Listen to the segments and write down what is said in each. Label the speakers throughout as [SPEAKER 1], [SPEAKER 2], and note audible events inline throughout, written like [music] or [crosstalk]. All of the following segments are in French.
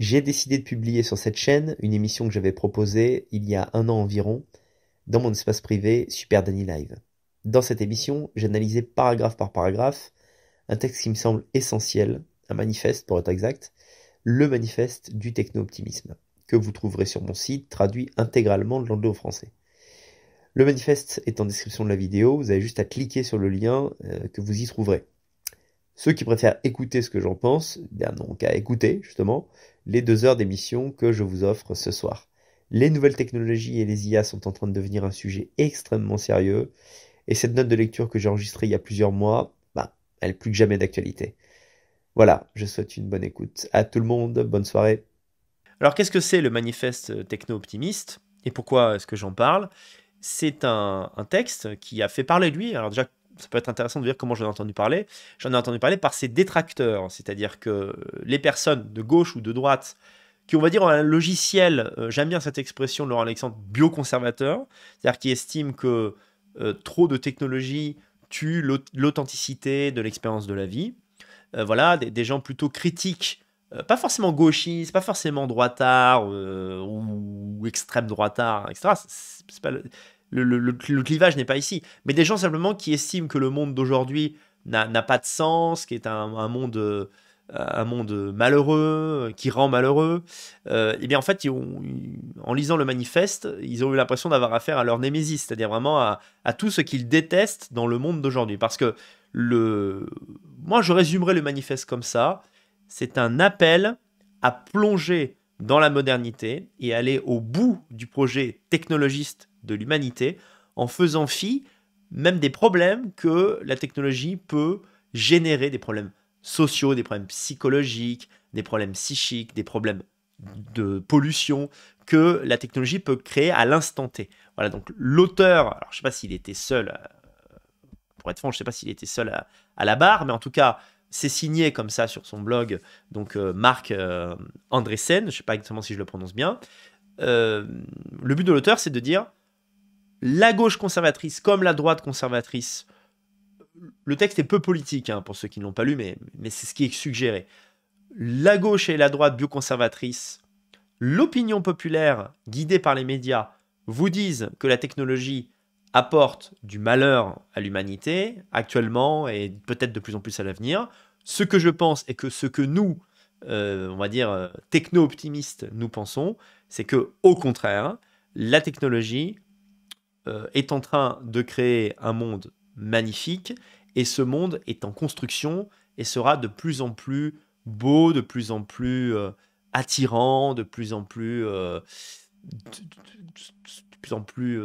[SPEAKER 1] J'ai décidé de publier sur cette chaîne une émission que j'avais proposée il y a un an environ dans mon espace privé Super Danny Live. Dans cette émission, j'analysais paragraphe par paragraphe un texte qui me semble essentiel, un manifeste pour être exact, le manifeste du techno-optimisme, que vous trouverez sur mon site, traduit intégralement de l'anglais au français. Le manifeste est en description de la vidéo, vous avez juste à cliquer sur le lien euh, que vous y trouverez. Ceux qui préfèrent écouter ce que j'en pense, bien n'ont qu'à écouter, justement, les deux heures d'émission que je vous offre ce soir. Les nouvelles technologies et les IA sont en train de devenir un sujet extrêmement sérieux, et cette note de lecture que j'ai enregistrée il y a plusieurs mois, bah, elle est plus que jamais d'actualité. Voilà, je souhaite une bonne écoute. À tout le monde, bonne soirée. Alors qu'est-ce que c'est le manifeste techno-optimiste et pourquoi est-ce que j'en parle C'est un, un, texte qui a fait parler de lui. Alors déjà, ça peut être intéressant de dire comment j'en ai entendu parler. J'en ai entendu parler par ses détracteurs, c'est-à-dire que les personnes de gauche ou de droite qui, on va dire, ont un logiciel, euh, j'aime bien cette expression de Laurent Alexandre, bioconservateur, c'est-à-dire qui estiment que euh, trop de technologies tue l'authenticité de l'expérience de la vie. Euh, voilà, des, gens plutôt critiques, pas forcément gauchistes, pas forcément droitards ou, ou extrême droitards, etc. C'est pas le le, clivage n'est pas ici. Mais des gens simplement qui estiment que le monde d'aujourd'hui n'a pas de sens, qui est un, monde euh, un monde malheureux, qui rend malheureux, et euh, eh bien en fait, en lisant le manifeste, ils ont eu l'impression d'avoir affaire à leur némésis, c'est-à-dire vraiment à, à, tout ce qu'ils détestent dans le monde d'aujourd'hui. Parce que le, moi, je résumerai le manifeste comme ça c'est un appel à plonger dans la modernité et aller au bout du projet technologiste de l'humanité en faisant fi même des problèmes que la technologie peut générer, des problèmes sociaux, des problèmes psychologiques, des problèmes psychiques, des problèmes de pollution que la technologie peut créer à l'instant T. Voilà, donc l'auteur, alors je sais pas s'il était seul, euh, pour être franc, je sais pas s'il était seul à, la barre, mais en tout cas, c'est signé comme ça sur son blog, donc euh, Marc euh, Andresen, je sais pas exactement si je le prononce bien. le but de l'auteur, c'est de dire, la gauche conservatrice comme la droite conservatrice, le texte est peu politique hein, pour ceux qui ne l'ont pas lu, mais, c'est ce qui est suggéré. La gauche et la droite bioconservatrice, l'opinion populaire guidée par les médias vous disent que la technologie apporte du malheur à l'humanité actuellement et peut-être de plus en plus à l'avenir. Ce que je pense et que ce que nous, euh, on va dire euh, techno-optimistes, nous pensons, c'est que au contraire, la technologie euh, est en train de créer un monde magnifique et ce monde est en construction et sera de plus en plus beau, de plus en plus euh, attirant, de plus en plus euh, plus en plus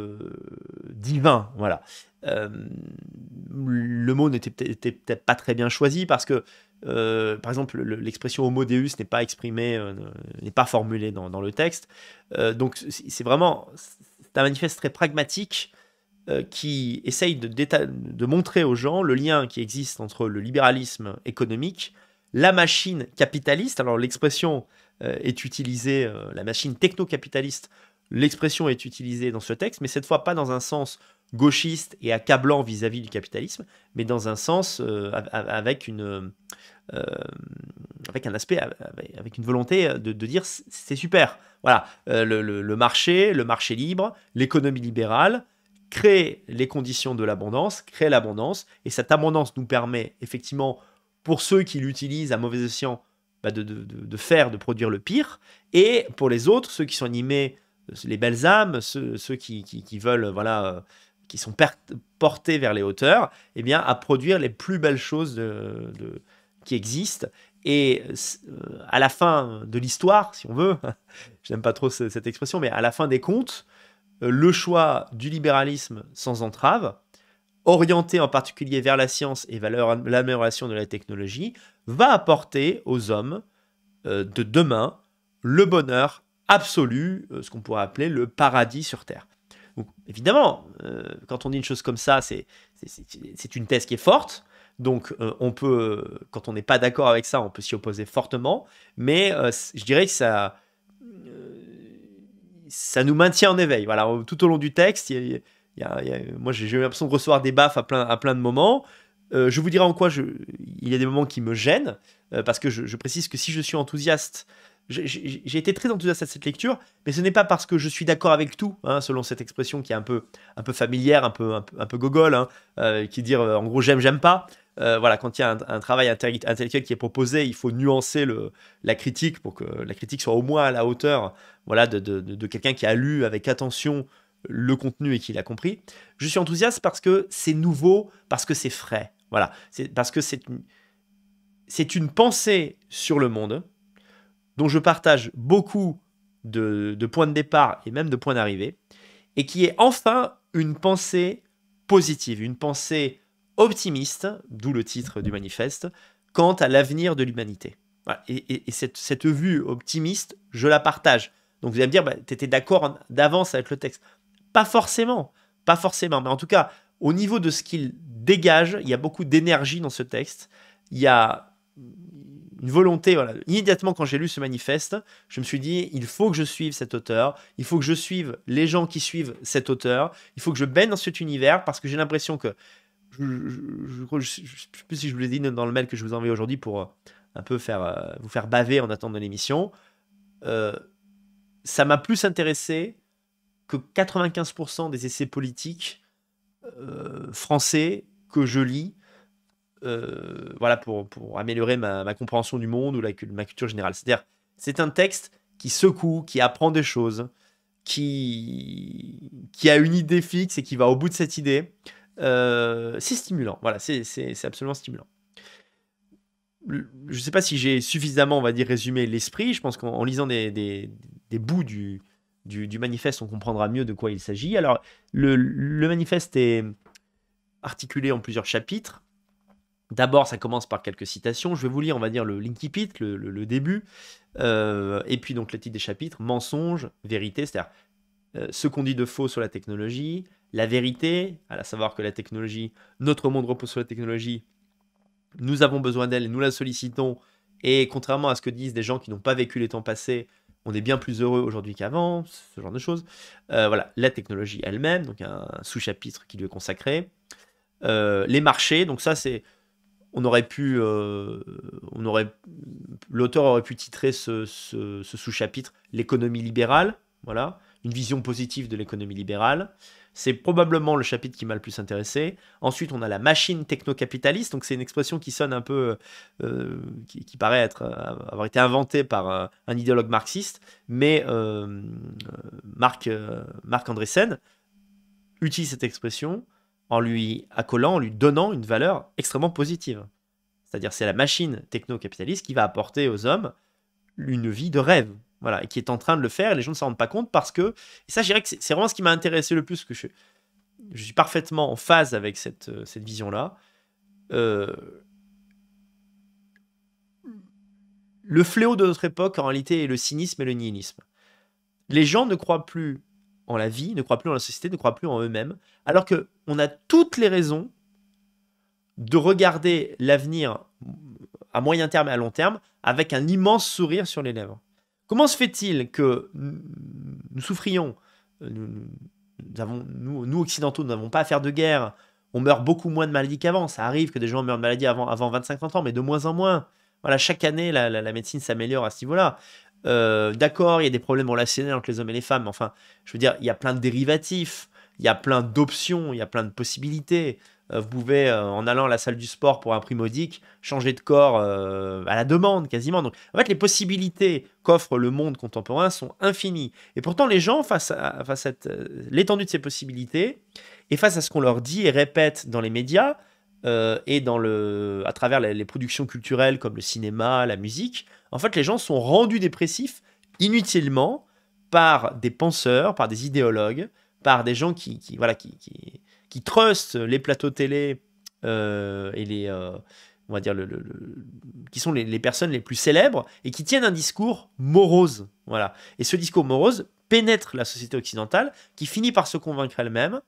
[SPEAKER 1] divin, voilà. le mot n'était peut-être pas très bien choisi parce que par exemple, l'expression homo deus n'est pas exprimée, n'est pas formulée dans, le texte. donc, c'est vraiment, un manifeste très pragmatique euh, qui essaye de, de montrer aux gens le lien qui existe entre le libéralisme économique, la machine capitaliste, alors l'expression euh, est utilisée, euh, la machine techno-capitaliste, l'expression est utilisée dans ce texte, mais cette fois pas dans un sens gauchiste et accablant vis-à-vis du capitalisme, mais dans un sens avec une... avec un aspect, avec une volonté de, de dire c'est super, voilà, euh, le, marché, le marché libre, l'économie libérale crée les conditions de l'abondance, crée l'abondance, et cette abondance nous permet effectivement, pour ceux qui l'utilisent à mauvais escient, bah, de, faire, de produire le pire, et pour les autres, ceux qui sont animés, euh, les belles âmes, ceux, qui, veulent, voilà, euh, qui sont portés vers les hauteurs, eh bien, à produire les plus belles choses qui existent et euh, à la fin de l'histoire, si on veut, [laughs] je n'aime pas trop cette expression, mais à la fin des comptes, euh, le choix du libéralisme sans entrave, orienté en particulier vers la science et valeur l'amélioration de la technologie, va apporter aux hommes euh, de demain le bonheur absolu, ce qu'on pourrait appeler le paradis sur Terre. évidemment, quand on dit une chose comme ça, c'est une thèse qui est forte, donc euh, on peut, euh, quand on n'est pas d'accord avec ça, on peut s'y opposer fortement, mais euh, je dirais que ça, ça nous maintient en éveil. Voilà, tout au long du texte, moi j'ai eu l'impression de recevoir des baffes à plein, de moments. je vous dirai en quoi il y a des moments qui me gênent, parce que je, précise que si je suis enthousiaste, j'ai été très enthousiaste à cette lecture, mais ce n'est pas parce que je suis d'accord avec tout, hein, selon cette expression qui est un peu, un peu familière, un peu, un peu, gogole, hein, qui dire en gros j'aime, j'aime pas. Euh, voilà, quand il y a un, travail intellectuel qui est proposé, il faut nuancer le, la critique pour que la critique soit au moins à la hauteur voilà, de, quelqu'un qui a lu avec attention le contenu et qui l'a compris. Je suis enthousiaste parce que c'est nouveau, parce que c'est frais. Voilà, c'est parce que c'est une, pensée sur le monde dont je partage beaucoup de, de points de départ et même de points d'arrivée, et qui est enfin une pensée positive, une pensée optimiste, d'où le titre du manifeste, quant à l'avenir de l'humanité. Et, cette, vue optimiste, je la partage. Donc vous allez me dire, bah, tu étais d'accord d'avance avec le texte. Pas forcément, pas forcément, mais en tout cas, au niveau de ce qu'il dégage, il y a beaucoup d'énergie dans ce texte. Il y a une volonté, voilà. Immédiatement quand j'ai lu ce manifeste, je me suis dit, il faut que je suive cet auteur, il faut que je suive les gens qui suivent cet auteur, il faut que je baigne dans cet univers parce que j'ai l'impression que je ne sais plus si je vous l'ai dit dans le mail que je vous envoie aujourd'hui pour euh, un peu faire, euh, vous faire baver en attendant l'émission. Euh, ça m'a plus intéressé que 95% des essais politiques français que je lis. voilà pour, pour améliorer ma, compréhension du monde ou ma culture générale. C'est-à-dire, c'est un texte qui secoue, qui apprend des choses, qui, qui a une idée fixe et qui va au bout de cette idée. Euh, c'est stimulant, voilà, c'est absolument stimulant. Je ne sais pas si j'ai suffisamment, on va dire, résumé l'esprit. Je pense qu'en lisant des, bouts du, du, manifeste, on comprendra mieux de quoi il s'agit. Alors, le, manifeste est articulé en plusieurs chapitres. D'abord, ça commence par quelques citations. Je vais vous lire, on va dire, le l'incipit, le, le, le, début, euh, et puis donc le titre des chapitres, mensonge, vérité, c'est-à-dire euh, ce qu'on dit de faux sur la technologie, la vérité, à la savoir que la technologie, notre monde repose sur la technologie, nous avons besoin d'elle, et nous la sollicitons, et contrairement à ce que disent des gens qui n'ont pas vécu les temps passés, on est bien plus heureux aujourd'hui qu'avant, ce genre de choses. Euh, voilà, la technologie elle-même, donc un sous-chapitre qui lui est consacré. Euh, les marchés, donc ça c'est, on aurait pu, euh, on aurait, l'auteur aurait pu titrer ce, ce sous-chapitre l'économie libérale, voilà, une vision positive de l'économie libérale. C'est probablement le chapitre qui m'a le plus intéressé. Ensuite, on a la machine techno-capitaliste. Donc, c'est une expression qui sonne un peu, euh, qui, paraît être, euh, avoir été inventée par un, idéologue marxiste, mais euh, Marc, Marc utilise cette expression en lui accolant, en lui donnant une valeur extrêmement positive. C'est-à-dire, c'est la machine techno-capitaliste qui va apporter aux hommes une vie de rêve, voilà, et qui est en train de le faire, et les gens ne s'en rendent pas compte parce que. Et ça, je dirais que c'est vraiment ce qui m'a intéressé le plus, que je, suis parfaitement en phase avec cette, euh, cette vision-là. Euh, le fléau de notre époque, en réalité, est le cynisme et le nihilisme. Les gens ne croient plus en la vie, ne croient plus en la société, ne croient plus en eux-mêmes, alors que on a toutes les raisons de regarder l'avenir à moyen terme et à long terme avec un immense sourire sur les lèvres. Comment se fait-il que nous souffrions, euh, nous, occidentaux, nous n'avons pas à faire de guerre, on meurt beaucoup moins de maladies qu'avant. Ça arrive que des gens meurent de maladies avant, avant 25-30 ans, mais de moins en moins. Voilà, chaque année, la, médecine s'améliore à ce niveau-là. Euh, d'accord, il y a des problèmes relationnels entre les hommes et les femmes, enfin, je veux dire, il y a plein de dérivatifs, il y a plein d'options, il y a plein de possibilités. Euh, vous pouvez, euh, en allant à la salle du sport pour un prix modique, changer de corps euh, à la demande quasiment. Donc, en fait, les possibilités qu'offre le monde contemporain sont infinies. Et pourtant, les gens, face à, face à l'étendue de ces possibilités et face à ce qu'on leur dit et répète dans les médias et dans le, à travers les, productions culturelles comme le cinéma, la musique, en fait, les gens sont rendus dépressifs inutilement par des penseurs, par des idéologues, par des gens qui, qui voilà, qui qui trustent les plateaux télé euh, et les, euh, on va dire, le, qui sont les, personnes les plus célèbres et qui tiennent un discours morose. Voilà. Et ce discours morose pénètre la société occidentale qui finit par se convaincre elle-même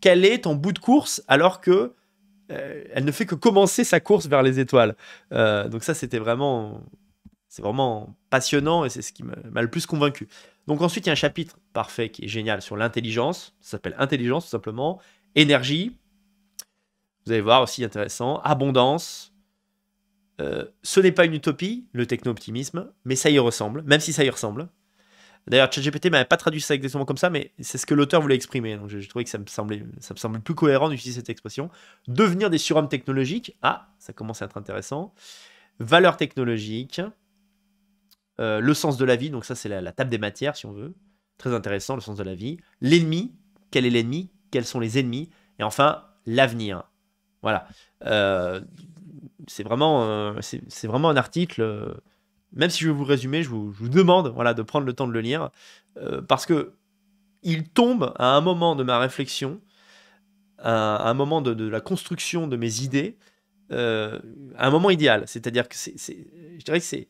[SPEAKER 1] qu'elle est en bout de course alors que euh, elle ne fait que commencer sa course vers les étoiles. donc ça, c'était vraiment, c'est vraiment passionnant et c'est ce qui m'a le plus convaincu. Donc ensuite, il y a un chapitre parfait qui est génial sur l'intelligence, ça s'appelle Intelligence tout simplement, Énergie, vous allez voir aussi intéressant. Abondance. Euh, ce n'est pas une utopie, le techno-optimisme, mais ça y ressemble, même si ça y ressemble. D'ailleurs, ChatGPT m'avait pas traduit ça exactement comme ça, mais c'est ce que l'auteur voulait exprimer. Donc, j'ai trouvé que ça me semblait, ça me plus cohérent d'utiliser cette expression. Devenir des surhommes technologiques. Ah, ça commence à être intéressant. Valeur technologique, euh, le sens de la vie. Donc, ça, c'est la, table des matières, si on veut. Très intéressant, le sens de la vie. L'ennemi. Quel est l'ennemi quels sont les ennemis, et enfin l'avenir. Voilà. Euh, c'est vraiment, euh, vraiment un article. Euh, même si je vais vous résumer, je vous, demande voilà, de prendre le temps de le lire, parce que il tombe à un moment de ma réflexion, à, un moment de, la construction de mes idées, à un moment idéal. C'est-à-dire que c'est, je dirais que c'est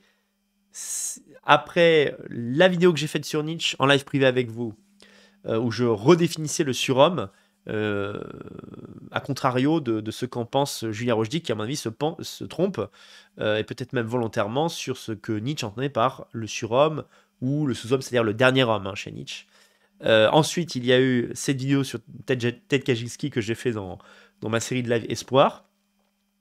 [SPEAKER 1] après la vidéo que j'ai faite sur Nietzsche en live privé avec vous, euh, où je redéfinissais le surhomme, euh, à contrario de, ce qu'en pense Julien Rojdi, qui à mon avis se, trompe, euh, et peut-être même volontairement, sur ce que Nietzsche entendait par le surhomme ou le sous-homme, c'est-à-dire le dernier homme hein, chez Nietzsche. ensuite, il y a eu cette vidéo sur Ted, Kaczynski que j'ai fait dans, dans ma série de live Espoir,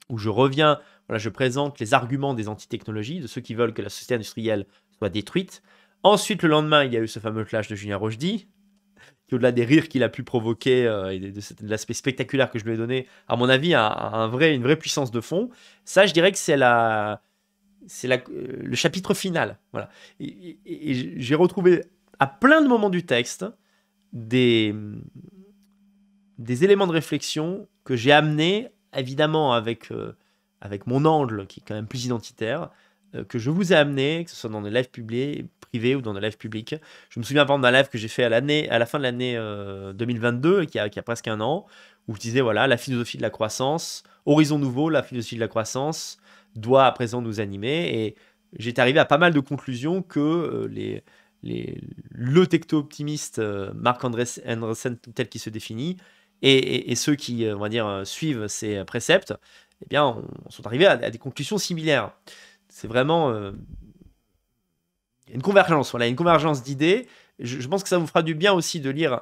[SPEAKER 1] où je reviens, voilà, je présente les arguments des anti-technologies, de ceux qui veulent que la société industrielle soit détruite. Ensuite, le lendemain, il y a eu ce fameux clash de Julien Rochdy, au-delà des rires qu'il a pu provoquer euh, et de, l'aspect spectaculaire que je lui ai donné, à mon avis, un, un vrai, une vraie puissance de fond. Ça, je dirais que c'est la, c'est la, euh, le chapitre final. Voilà. Et, j'ai retrouvé à plein de moments du texte des, éléments de réflexion que j'ai amenés, évidemment, avec, euh, avec mon angle qui est quand même plus identitaire, euh, que je vous ai amené, que ce soit dans des lives publiés, privés ou dans des lives publics. Je me souviens par d'un live que j'ai fait à, à la fin de l'année 2022, euh, qui a, qui a, presque un an, où je disais voilà, la philosophie de la croissance, horizon nouveau, la philosophie de la croissance doit à présent nous animer. Et j'étais arrivé à pas mal de conclusions que euh, les, les, le techno-optimiste Marc Andresen, tel qu'il se définit, et, ceux qui, on va dire, suivent ses préceptes, eh bien, on, sont arrivés à des conclusions similaires c'est vraiment euh, une convergence. Voilà, une convergence d'idées. Je, pense que ça vous fera du bien aussi de lire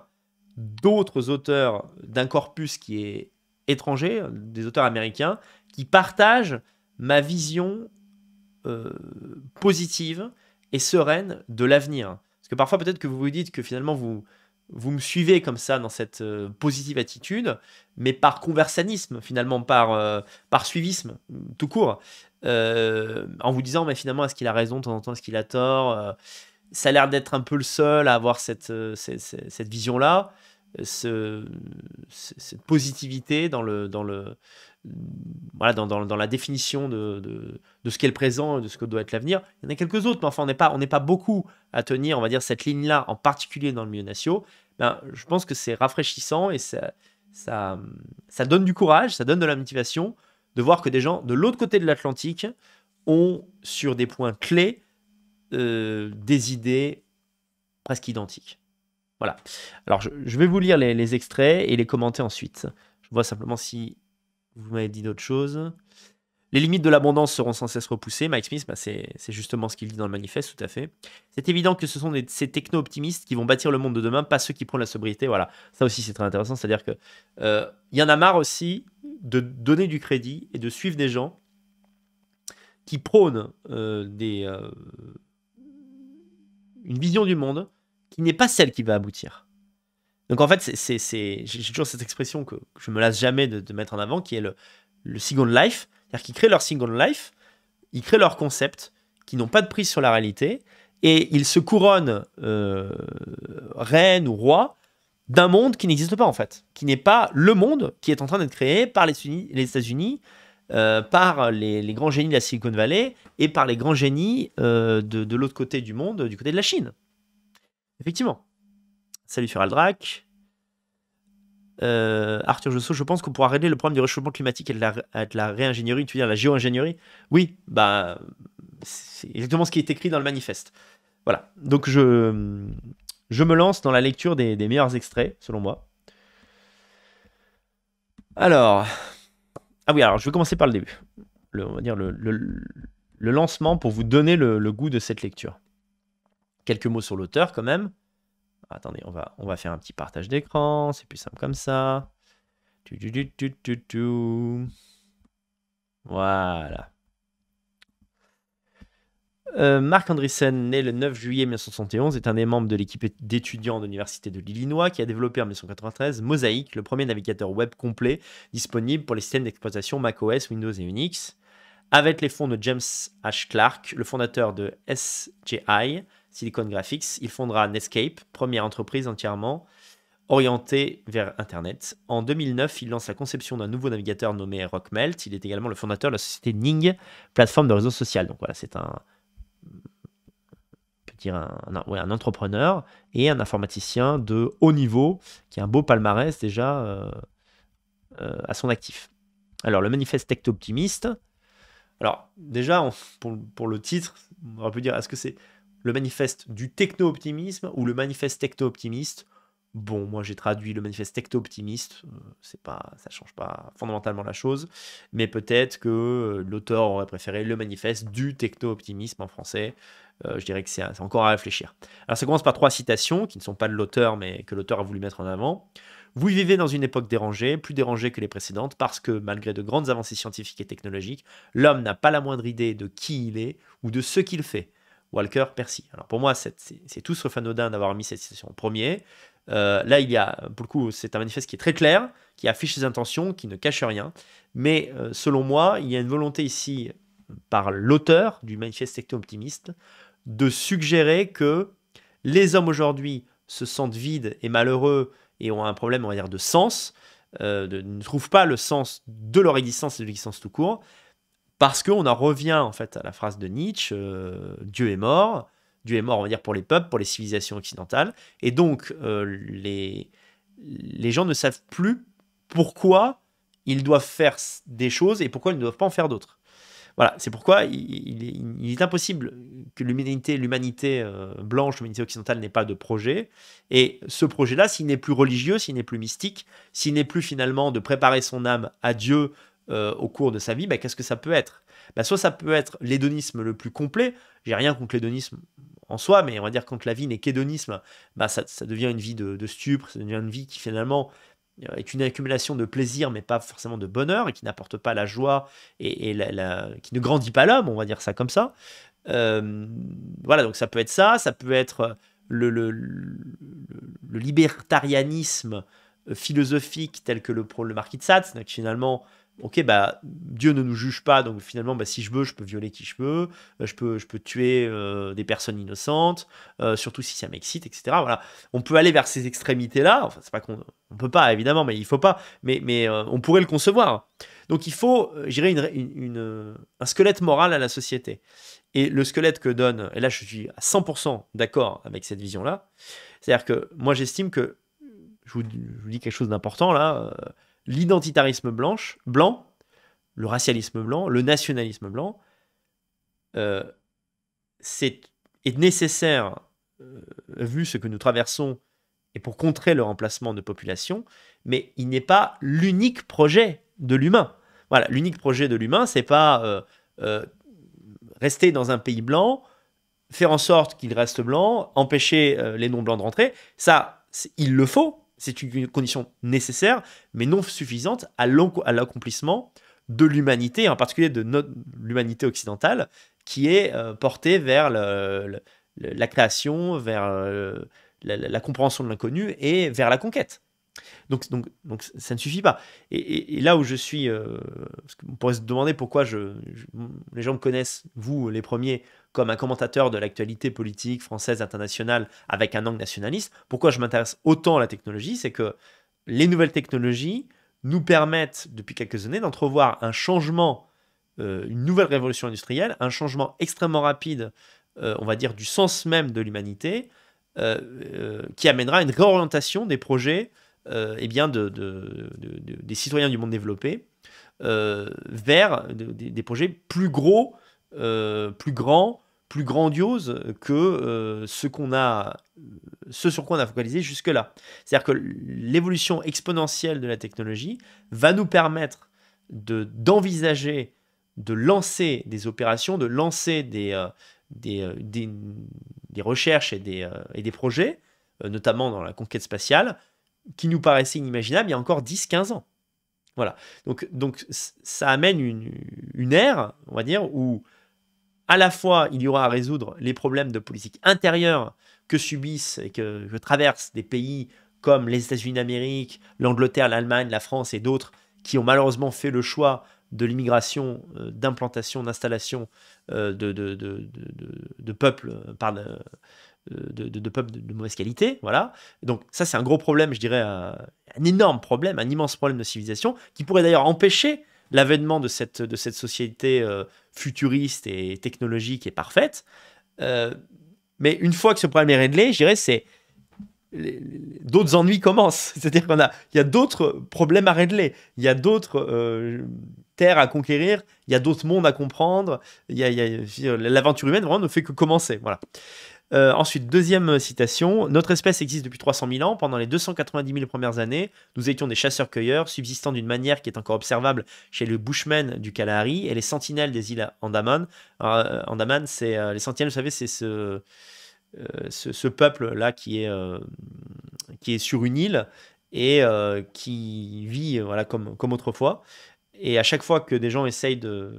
[SPEAKER 1] d'autres auteurs d'un corpus qui est étranger, des auteurs américains, qui partagent ma vision euh, positive et sereine de l'avenir. Parce que parfois, peut-être que vous vous dites que finalement, vous, vous me suivez comme ça dans cette euh, positive attitude, mais par conversanisme, finalement, par, par suivisme, tout court. Euh, en vous disant, mais finalement, est-ce qu'il a raison de temps en temps, est-ce qu'il a tort euh, Ça a l'air d'être un peu le seul à avoir cette, euh, cette, vision-là, cette positivité dans le, dans le, voilà, dans, dans, la définition de, de, de ce qu'est le présent et de ce que doit être l'avenir. Il y en a quelques autres, mais enfin, on n'est pas, on pas beaucoup à tenir, on va dire, cette ligne-là, en particulier dans le milieu national. Ben, je pense que c'est rafraîchissant et ça, ça, ça donne du courage, ça donne de la motivation de voir que des gens de l'autre côté de l'Atlantique ont, sur des points clés, euh, des idées presque identiques. Voilà. Alors, je, vais vous lire les, extraits et les commenter ensuite. Je vois simplement si vous m'avez dit d'autres choses. Les limites de l'abondance seront sans cesse repoussées. Mike Smith, bah, c'est justement ce qu'il dit dans le manifeste, tout à fait. C'est évident que ce sont ces techno-optimistes qui vont bâtir le monde de demain, pas ceux qui prennent la sobriété. Voilà, ça aussi c'est très intéressant. C'est-à-dire que euh, y en a marre aussi de donner du crédit et de suivre des gens qui prônent euh, des, euh, une vision du monde qui n'est pas celle qui va aboutir. Donc en fait, c'est, j'ai toujours cette expression que je me lasse jamais de, mettre en avant, qui est le, le second life, c'est-à-dire qu'ils créent leur second life, ils créent leur concept, qui n'ont pas de prise sur la réalité, et ils se couronnent euh, reine ou roi d'un monde qui n'existe pas en fait, qui n'est pas le monde qui est en train d'être créé par les, les États-Unis, euh, par les, grands génies de la Silicon Valley et par les grands génies euh, de, l'autre côté du monde, du côté de la Chine. Effectivement. Salut sur Aldrac. Euh, Arthur Josso, je pense qu'on pourra régler le problème du réchauffement climatique et de la, réingénierie, tu veux dire la géo-ingénierie. Oui, bah, c'est exactement ce qui est écrit dans le manifeste. Voilà. Donc je, je me lance dans la lecture des, meilleurs extraits, selon moi. Alors. Ah oui, alors je vais commencer par le début. Le, on va dire le, lancement pour vous donner le, goût de cette lecture. Quelques mots sur l'auteur quand même. Attendez, on va, on va faire un petit partage d'écran, c'est plus simple comme ça. Voilà. Euh, Marc Andreessen, né le 9 juillet 1971, est un des membres de l'équipe d'étudiants de l'Université de l'Illinois qui a développé en 1993 Mosaic, le premier navigateur web complet disponible pour les systèmes d'exploitation macOS, Windows et Unix. Avec les fonds de James H. Clark, le fondateur de SGI, Silicon Graphics, il fondera Netscape, première entreprise entièrement orientée vers Internet. En 2009, il lance la conception d'un nouveau navigateur nommé Rockmelt. Il est également le fondateur de la société Ning, plateforme de réseau social. Donc voilà, c'est un, dire un, un, un, entrepreneur et un informaticien de haut niveau qui a un beau palmarès déjà euh, euh, à son actif. Alors, le manifeste techno-optimiste. Alors, déjà, pour, pour, le titre, on aurait pu dire est-ce que c'est le manifeste du techno-optimisme ou le manifeste techno-optimiste Bon, moi j'ai traduit le manifeste techno-optimiste, euh, c'est pas, ça change pas fondamentalement la chose, mais peut-être que euh, l'auteur aurait préféré le manifeste du techno-optimisme en français. Euh, je dirais que c'est encore à réfléchir. Alors ça commence par trois citations qui ne sont pas de l'auteur, mais que l'auteur a voulu mettre en avant. Vous vivez dans une époque dérangée, plus dérangée que les précédentes, parce que malgré de grandes avancées scientifiques et technologiques, l'homme n'a pas la moindre idée de qui il est ou de ce qu'il fait. Walker Percy. Alors pour moi, c'est tout ce fanodin d'avoir mis cette citation en premier. Euh, là, il y a, pour le coup, c'est un manifeste qui est très clair, qui affiche ses intentions, qui ne cache rien. Mais euh, selon moi, il y a une volonté ici, par l'auteur du manifeste secto-optimiste, de suggérer que les hommes aujourd'hui se sentent vides et malheureux et ont un problème, on va de sens, euh, ne trouvent pas le sens de leur existence et de l'existence tout court, parce qu'on en revient en fait à la phrase de Nietzsche, Dieu est mort, Dieu est mort, on va dire, pour les peuples, pour les civilisations occidentales. Et donc, euh, les, les gens ne savent plus pourquoi ils doivent faire des choses et pourquoi ils ne doivent pas en faire d'autres. Voilà, c'est pourquoi il, est impossible que l'humanité, l'humanité euh, blanche, l'humanité occidentale n'ait pas de projet. Et ce projet-là, s'il n'est plus religieux, s'il n'est plus mystique, s'il n'est plus finalement de préparer son âme à Dieu euh, au cours de sa vie, bah, qu'est-ce que ça peut être bah, Soit ça peut être l'hédonisme le plus complet, j'ai rien contre l'hédonisme, en soi, mais on va dire quand la vie n'est qu'hédonisme, bah, ça, devient une vie de, stupre, ça devient une vie qui finalement euh, est une accumulation de plaisir, mais pas forcément de bonheur, et qui n'apporte pas la joie, et, qui ne grandit pas l'homme, on va dire ça comme ça. Euh, voilà, donc ça peut être ça, ça peut être euh, le, le, libertarianisme philosophique tel que le le marquis de Sade, finalement ok, bah, Dieu ne nous juge pas, donc finalement, bah, si je veux, je peux violer qui je veux, euh, je peux, je peux tuer euh, des personnes innocentes, euh, surtout si ça m'excite, etc. Voilà. On peut aller vers ces extrémités-là, enfin, c'est pas qu'on on peut pas, évidemment, mais il faut pas, mais, mais on pourrait le concevoir. Donc il faut, j'irai une, une, un squelette moral à la société. Et le squelette que donne, et là je suis à 100% d'accord avec cette vision-là, c'est-à-dire que moi j'estime que, je vous, je vous, dis quelque chose d'important là, l'identitarisme blanche, blanc, le racialisme blanc, le nationalisme blanc, euh, c'est est nécessaire, euh, vu ce que nous traversons, et pour contrer le remplacement de population, mais il n'est pas l'unique projet de l'humain. Voilà, l'unique projet de l'humain, c'est pas euh, rester dans un pays blanc, faire en sorte qu'il reste blanc, empêcher les non-blancs de rentrer. Ça, il le faut, c'est une condition nécessaire, mais non suffisante à l'accomplissement de l'humanité, en particulier de l'humanité occidentale, qui est euh, portée vers la création, vers euh, la, compréhension de l'inconnu et vers la conquête. Donc, donc, donc ça ne suffit pas. Et, là où je suis, euh, on pourrait se demander pourquoi je, les gens me connaissent, vous les premiers, comme un commentateur de l'actualité politique française, internationale, avec un angle nationaliste, pourquoi je m'intéresse autant à la technologie, c'est que les nouvelles technologies nous permettent, depuis quelques années, d'entrevoir un changement, euh, une nouvelle révolution industrielle, un changement extrêmement rapide, euh, on va dire, du sens même de l'humanité, euh, qui amènera à une réorientation des projets eh bien de, des citoyens du monde développé vers des projets plus gros, plus grands, plus grandiose que euh, ce qu'on a, euh, ce sur quoi on a focalisé jusque-là. C'est-à-dire que l'évolution exponentielle de la technologie va nous permettre d'envisager de, lancer des opérations, de lancer des, euh, des, des, recherches et des, et des projets, notamment dans la conquête spatiale, qui nous paraissaient inimaginables il y a encore 10-15 ans. Voilà. Donc, donc ça amène une, une ère, on va dire, où à la fois, il y aura à résoudre les problèmes de politique intérieure que subissent et que, traversent des pays comme les États-Unis d'Amérique, l'Angleterre, l'Allemagne, la France et d'autres qui ont malheureusement fait le choix de l'immigration, euh, d'implantation, d'installation de, peuples de, mauvaise qualité. Voilà. Donc ça, c'est un gros problème, je dirais, euh, un énorme problème, un immense problème de civilisation qui pourrait d'ailleurs empêcher l'avènement de cette, de cette société euh, futuriste et technologique est parfaite. Euh, mais une fois que ce problème est réglé, je dirais, c'est d'autres ennuis commencent. [laughs] C'est-à-dire qu'on a, il y a d'autres problèmes à régler, il y a d'autres euh, terres à conquérir, il y a d'autres mondes à comprendre. Il y a, l'aventure humaine ne fait que commencer. Voilà. Euh, ensuite, deuxième euh, citation, notre espèce existe depuis 300 000 ans. Pendant les 290 000 premières années, nous étions des chasseurs-cueilleurs, subsistant d'une manière qui est encore observable chez le Bushmen du Kalahari et les sentinelles des îles Andaman. Euh, Andaman, c'est les sentinelles, vous savez, c'est ce, ce, peuple-là qui, est qui est sur une île et qui vit voilà, comme, comme autrefois. Et à chaque fois que des gens essayent de,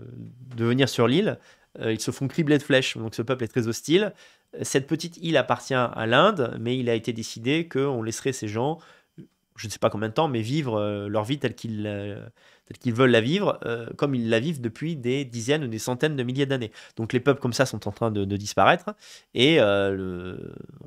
[SPEAKER 1] de venir sur l'île, ils se font cribler de flèches. Donc ce peuple est très hostile. Cette petite île appartient à l'Inde, mais il a été décidé qu'on laisserait ces gens, je ne sais pas combien de temps, mais vivre euh, leur vie euh, telle qu'ils veulent la vivre, euh, comme ils la vivent depuis des dizaines ou des centaines de milliers d'années. Donc les peuples comme ça sont en train de, disparaître. Et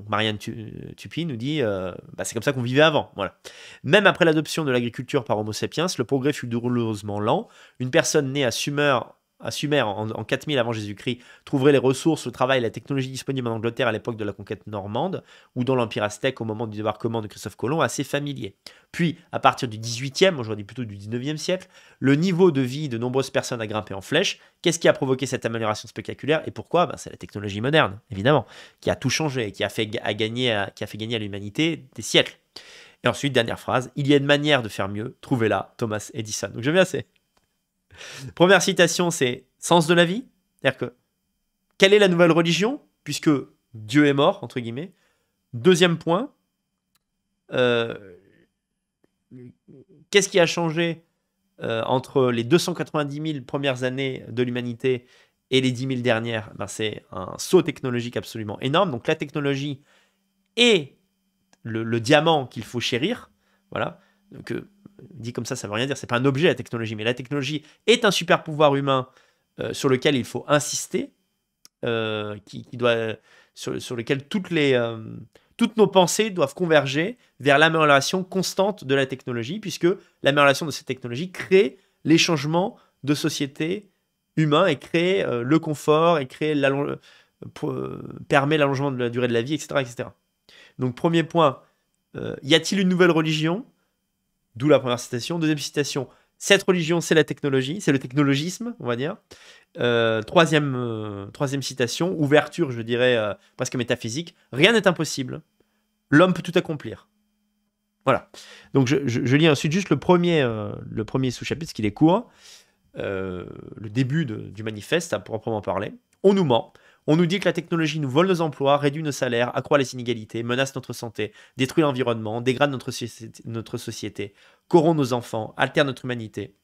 [SPEAKER 1] Marianne Tupi nous dit, bah, c'est comme ça qu'on vivait avant. Voilà. Même après l'adoption de l'agriculture par Homo sapiens, le progrès fut douloureusement lent. Une personne née à Sumer à en, 4000 avant Jésus-Christ, trouverait les ressources, le travail et la technologie disponibles en Angleterre à l'époque de la conquête normande ou dans l'Empire aztèque au moment du débarquement de Christophe Colomb assez familier. Puis, à partir du 18e, aujourd'hui plutôt du 19e siècle, le niveau de vie de nombreuses personnes a grimpé en flèche. Qu'est-ce qui a provoqué cette amélioration spectaculaire et pourquoi ben, C'est la technologie moderne, évidemment, qui a tout changé, qui a fait, gagner, qui a fait gagner à l'humanité des siècles. Et ensuite, dernière phrase, il y a une manière de faire mieux, trouvez-la, Thomas Edison. Donc j'aime bien, c'est Première citation, c'est sens de la vie. C'est-à-dire que quelle est la nouvelle religion Puisque Dieu est mort, entre guillemets. Deuxième point, euh, qu'est-ce qui a changé euh, entre les 290 000 premières années de l'humanité et les 10 000 dernières ben, C'est un saut technologique absolument énorme. Donc la technologie est le, diamant qu'il faut chérir, voilà, euh, dit comme ça, ça veut rien dire, c'est pas un objet la technologie, mais la technologie est un super pouvoir humain euh, sur lequel il faut insister, euh, qui, doit, sur, lequel toutes, les, euh, toutes nos pensées doivent converger vers l'amélioration constante de la technologie, puisque l'amélioration de cette technologie crée les changements de société humain et crée le confort et crée permet l'allongement de la durée de la vie, etc. etc. Donc premier point, y a-t-il une nouvelle religion D'où la première citation. Deuxième citation, cette religion, c'est la technologie, c'est le technologisme, on va dire. Euh, troisième, euh, troisième citation, ouverture, je dirais, euh, presque métaphysique, rien n'est impossible, l'homme peut tout accomplir. Voilà. Donc je, lis ensuite juste le premier, le premier sous-chapitre, ce qui est court, le début du manifeste à proprement parler. On nous ment, on nous dit que la technologie nous vole nos emplois, réduit nos salaires, accroît les inégalités, menace notre santé, détruit l'environnement, dégrade notre, société, corrompt nos enfants, altère notre humanité,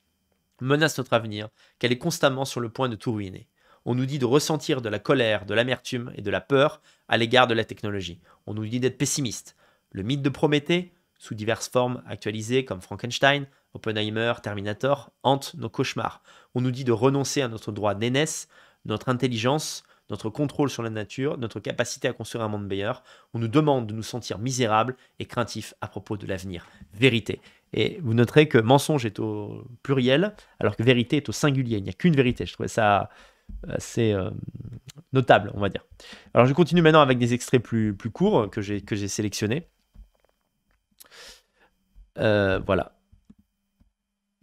[SPEAKER 1] menace notre avenir, qu'elle est constamment sur le point de tout ruiner. On nous dit de ressentir de la colère, de l'amertume et de la peur à l'égard de la technologie. On nous dit d'être pessimiste. Le mythe de Prométhée, sous diverses formes actualisées comme Frankenstein, Oppenheimer, Terminator, hante nos cauchemars. On nous dit de renoncer à notre droit d'aînesse, notre intelligence, notre contrôle sur la nature, notre capacité à construire un monde meilleur. On nous demande de nous sentir misérables et craintifs à propos de l'avenir. Vérité. Et vous noterez que mensonge est au pluriel, alors que vérité est au singulier. Il n'y a qu'une vérité. Je trouvais ça assez euh, notable, on va dire. Alors je continue maintenant avec des extraits plus, plus courts que j'ai sélectionnés. Euh, voilà.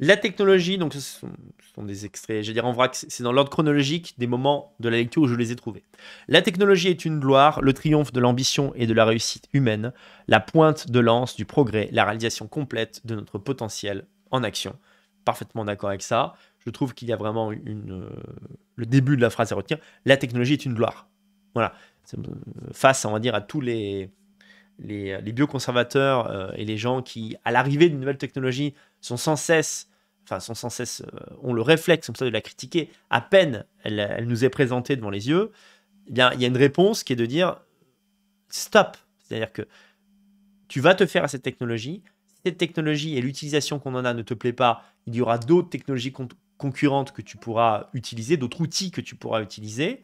[SPEAKER 1] La technologie, donc ce sont, des extraits, je dire en vrac, c'est dans l'ordre chronologique des moments de la lecture où je les ai trouvés. La technologie est une gloire, le triomphe de l'ambition et de la réussite humaine, la pointe de lance du progrès, la réalisation complète de notre potentiel en action. Parfaitement d'accord avec ça. Je trouve qu'il y a vraiment une, euh, le début de la phrase à retenir. La technologie est une gloire. Voilà. Euh, face, on va dire, à tous les, les, bioconservateurs euh, et les gens qui, à l'arrivée d'une nouvelle technologie, sont sans cesse, enfin sont sans cesse, euh, on le réflexe comme ça de la critiquer, à peine elle, nous est présentée devant les yeux, eh bien, il y a une réponse qui est de dire stop. C'est-à-dire que tu vas te faire à cette technologie, cette technologie et l'utilisation qu'on en a ne te plaît pas, il y aura d'autres technologies concurrentes que tu pourras utiliser, d'autres outils que tu pourras utiliser.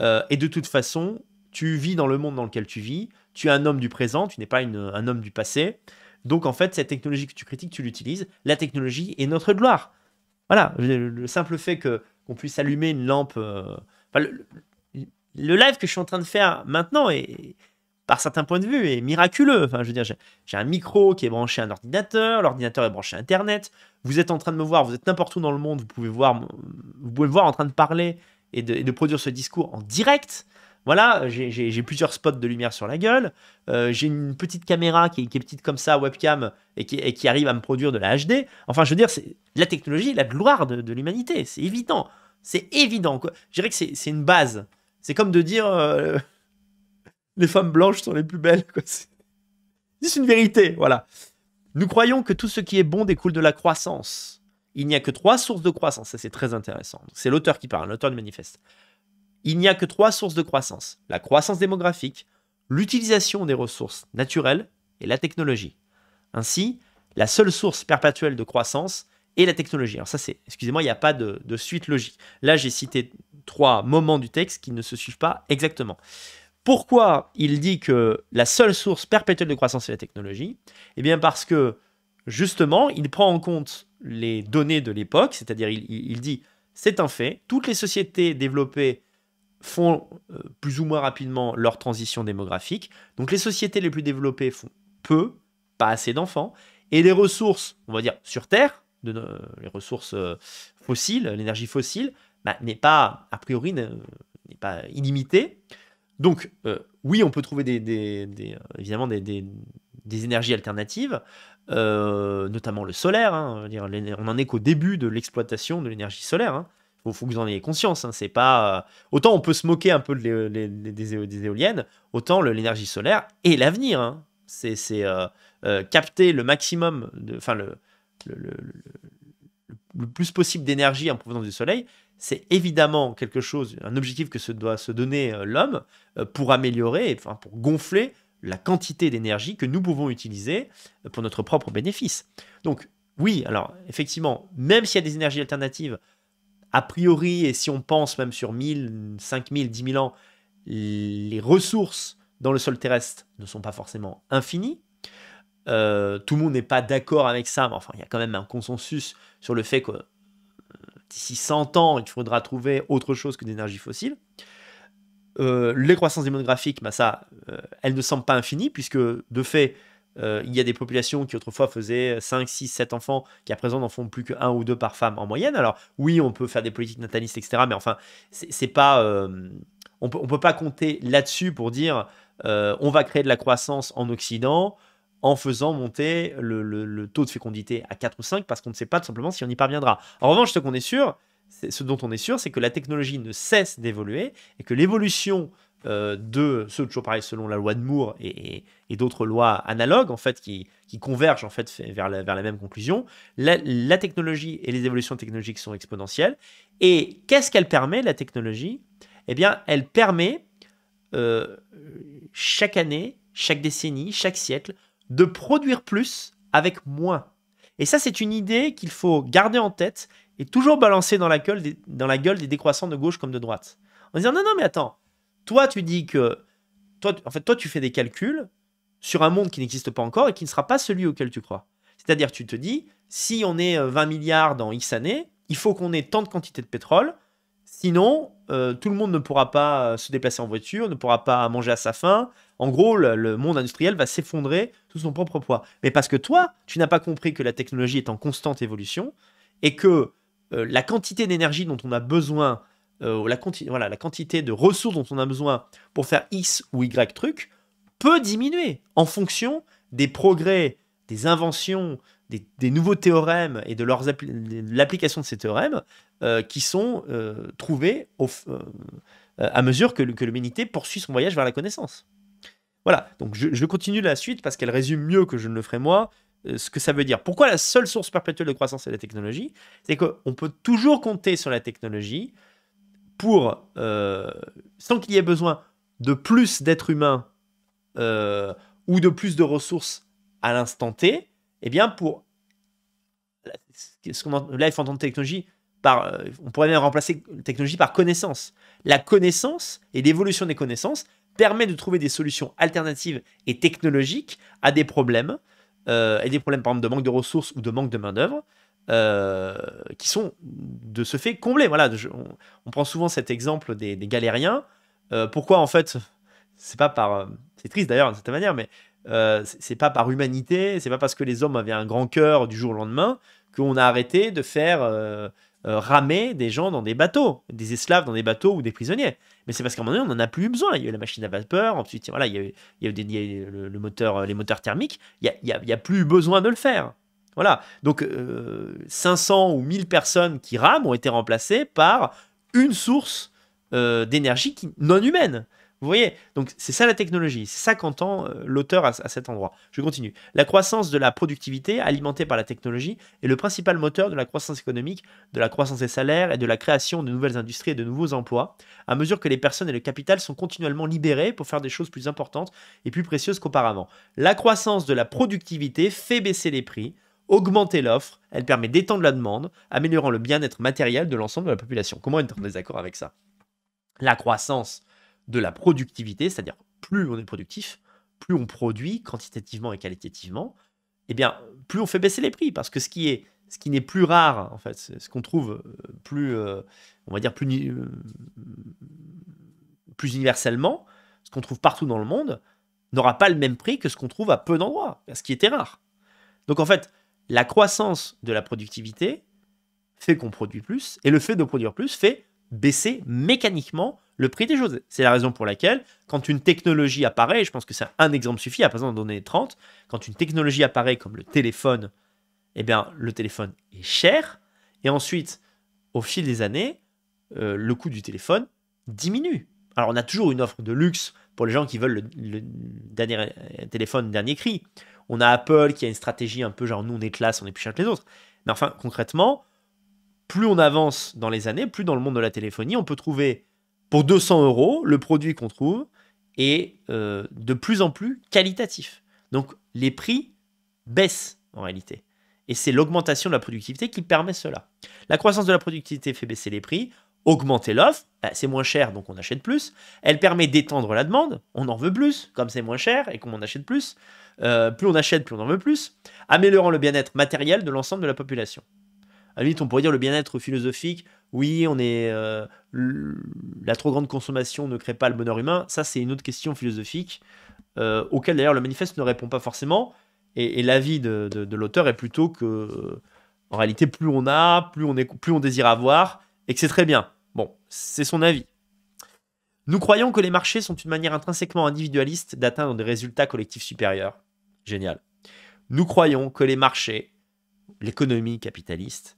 [SPEAKER 1] Euh, et de toute façon, tu vis dans le monde dans lequel tu vis, tu es un homme du présent, tu n'es pas un homme du passé. Donc en fait, cette technologie que tu critiques, tu l'utilises. La technologie est notre gloire. Voilà, le simple fait que qu'on puisse allumer une lampe. Euh, le, live que je suis en train de faire maintenant est, par certains points de vue, est miraculeux. je veux dire, j'ai un micro qui est branché à un ordinateur, l'ordinateur est branché à Internet. Vous êtes en train de me voir, vous êtes n'importe où dans le monde, vous pouvez voir, vous pouvez me voir en train de parler et de produire ce discours en direct voilà, j'ai plusieurs spots de lumière sur la gueule, euh, j'ai une petite caméra qui, est petite comme ça, webcam, et qui, arrive à me produire de la HD. Enfin, je veux dire, c'est la technologie, la gloire de, l'humanité, c'est évident. C'est évident. Quoi. Je dirais que c'est une base. C'est comme de dire euh, [laughs] les femmes blanches sont les plus belles. C'est une vérité, voilà. Nous croyons que tout ce qui est bon découle de la croissance. Il n'y a que trois sources de croissance, ça c'est très intéressant. C'est l'auteur qui parle, l'auteur du manifeste il n'y a que trois sources de croissance, la croissance démographique, l'utilisation des ressources naturelles et la technologie. Ainsi, la seule source perpétuelle de croissance est la technologie. Alors ça c'est, excusez-moi, il n'y a pas de, suite logique. Là j'ai cité trois moments du texte qui ne se suivent pas exactement. Pourquoi il dit que la seule source perpétuelle de croissance est la technologie Eh bien parce que justement, il prend en compte les données de l'époque, c'est-à-dire il, il, dit c'est un fait, toutes les sociétés développées font euh, plus ou moins rapidement leur transition démographique. Donc les sociétés les plus développées font peu, pas assez d'enfants, et les ressources, on va dire, sur Terre, de, les ressources euh, fossiles, l'énergie fossile, bah, n'est pas, a priori, n'est euh, pas illimitée. Donc, oui, on peut trouver des, évidemment des, énergies alternatives, notamment le solaire. Hein, on n'en est qu'au début de l'exploitation de l'énergie solaire. Hein il faut que vous en ayez conscience. Hein. c'est pas euh, autant on peut se moquer un peu des, éoliennes, autant l'énergie solaire est l'avenir. Hein. C'est euh, euh, capter le maximum, enfin le le, le, plus possible d'énergie en provenance du soleil. C'est évidemment quelque chose, un objectif que se doit se donner l'homme pour améliorer, enfin pour gonfler la quantité d'énergie que nous pouvons utiliser pour notre propre bénéfice. Donc oui, alors effectivement, même s'il y a des énergies alternatives, a priori, et si on pense même sur 1000, 5000, 10 000 ans, les ressources dans le sol terrestre ne sont pas forcément infinies. Euh, tout le monde n'est pas d'accord avec ça, mais enfin, il y a quand même un consensus sur le fait que euh, d'ici 100 ans, il faudra trouver autre chose que d'énergie fossile. Euh, les croissances démographiques, bah ça, elles ne semblent pas infinies, puisque de fait, euh, il y a des populations qui autrefois faisaient 5, 6, 7 enfants, qui à présent n'en font plus que 1 ou 2 par femme en moyenne. Alors oui, on peut faire des politiques natalistes, etc. Mais enfin, c'est pas... Euh, on peut, ne peut pas compter là-dessus pour dire euh, on va créer de la croissance en Occident en faisant monter le, taux de fécondité à 4 ou 5 parce qu'on ne sait pas tout simplement si on y parviendra. En revanche, ce qu'on est sûr, ce dont on est sûr, c'est que la technologie ne cesse d'évoluer et que l'évolution euh, de ceux toujours pareil selon la loi de Moore et, d'autres lois analogues en fait qui, convergent en fait vers la, même conclusion. La, technologie et les évolutions technologiques sont exponentielles. Et qu'est-ce qu'elle permet la technologie Eh bien, elle permet euh, chaque année, chaque décennie, chaque siècle de produire plus avec moins. Et ça, c'est une idée qu'il faut garder en tête et toujours balancer dans la gueule dans la gueule des décroissants de gauche comme de droite. En disant non, non, mais attends, toi, tu dis que. Toi, en fait, toi, tu fais des calculs sur un monde qui n'existe pas encore et qui ne sera pas celui auquel tu crois. C'est-à-dire, tu te dis, si on est 20 euh, milliards dans X années, il faut qu'on ait tant de quantités de pétrole, sinon euh, tout le monde ne pourra pas euh, se déplacer en voiture, ne pourra pas manger à sa faim. En gros, le, monde industriel va s'effondrer sous son propre poids. Mais parce que toi, tu n'as pas compris que la technologie est en constante évolution et que la quantité d'énergie dont on a besoin euh, la, voilà, la quantité de ressources dont on a besoin pour faire X ou Y truc peut diminuer en fonction des progrès, des inventions, des, nouveaux théorèmes et de l'application de ces théorèmes euh, qui sont euh, trouvés à mesure que, que l'humanité poursuit son voyage vers la connaissance. Voilà, donc je, je continue la suite parce qu'elle résume mieux que je ne le ferai moi ce que ça veut dire. Pourquoi la seule source perpétuelle de croissance est la technologie C'est qu'on peut toujours compter sur la technologie pour, euh, sans qu'il y ait besoin de plus d'êtres humains euh, ou de plus de ressources à l'instant T, eh bien pour ce là il technologie euh, on pourrait même remplacer technologie par connaissance. La connaissance et l'évolution des connaissances permet de trouver des solutions alternatives et technologiques à des problèmes, et des problèmes par exemple de manque de ressources ou de manque de main-d'œuvre, euh, qui sont de ce fait comblés. Voilà, on, prend souvent cet exemple des, galériens. Euh, pourquoi en fait C'est pas par, euh, c'est triste d'ailleurs d'une certaine manière, mais c'est pas par humanité, c'est pas parce que les hommes avaient un grand cœur du jour au lendemain qu'on a arrêté de faire ramer des gens dans des bateaux, des esclaves dans des bateaux ou des prisonniers. Mais c'est parce qu'à un moment donné, on n'en a plus eu besoin. Il y a eu la machine à vapeur, ensuite voilà, il y a eu, le, moteur, les moteurs thermiques. Il n'y a, a, plus besoin de le faire. Voilà. Donc 500 euh, ou 1000 personnes qui rament ont été remplacées par une source euh, d'énergie non humaine. Vous voyez Donc c'est ça la technologie, c'est ça qu'entend euh, l'auteur à, cet endroit. Je continue. La croissance de la productivité alimentée par la technologie est le principal moteur de la croissance économique, de la croissance des salaires et de la création de nouvelles industries et de nouveaux emplois, à mesure que les personnes et le capital sont continuellement libérés pour faire des choses plus importantes et plus précieuses qu'auparavant. La croissance de la productivité fait baisser les prix, augmenter l'offre, elle permet d'étendre la demande, améliorant le bien-être matériel de l'ensemble de la population. Comment être en désaccord avec ça La croissance de la productivité, c'est-à-dire plus on est productif, plus on produit quantitativement et qualitativement, eh bien, plus on fait baisser les prix, parce que ce qui est ce qui n'est plus rare, en fait, ce qu'on trouve euh, plus, euh, on va dire plus, euh, plus universellement, ce qu'on trouve partout dans le monde, n'aura pas le même prix que ce qu'on trouve à peu d'endroits, ce qui était rare. Donc en fait, la croissance de la productivité fait qu'on produit plus, et le fait de produire plus fait baisser mécaniquement le prix des choses. C'est la raison pour laquelle, quand une technologie apparaît, je pense que c'est un exemple suffit, à présent de donner 30, quand une technologie apparaît comme le téléphone, eh bien, le téléphone est cher, et ensuite, au fil des années, euh, le coût du téléphone diminue. Alors, on a toujours une offre de luxe pour les gens qui veulent le, le dernier euh, téléphone dernier cri, on a Apple qui a une stratégie un peu genre nous on est classe, on est plus cher que les autres. Mais enfin, concrètement, plus on avance dans les années, plus dans le monde de la téléphonie, on peut trouver pour 200 euros le produit qu'on trouve est euh, de plus en plus qualitatif. Donc les prix baissent en réalité. Et c'est l'augmentation de la productivité qui permet cela. La croissance de la productivité fait baisser les prix. Augmenter l'offre, bah, c'est moins cher, donc on achète plus. Elle permet d'étendre la demande, on en veut plus, comme c'est moins cher et qu'on en achète plus. Euh, plus on achète, plus on en veut plus, améliorant le bien-être matériel de l'ensemble de la population. À la limite, on pourrait dire le bien-être philosophique, oui, on est euh, la trop grande consommation ne crée pas le bonheur humain, ça c'est une autre question philosophique, euh, auquel d'ailleurs le manifeste ne répond pas forcément, et, l'avis de, de l'auteur est plutôt que, en réalité, plus on a, plus on, est, plus on désire avoir, et que c'est très bien. C'est son avis. Nous croyons que les marchés sont une manière intrinsèquement individualiste d'atteindre des résultats collectifs supérieurs. Génial. Nous croyons que les marchés, l'économie capitaliste,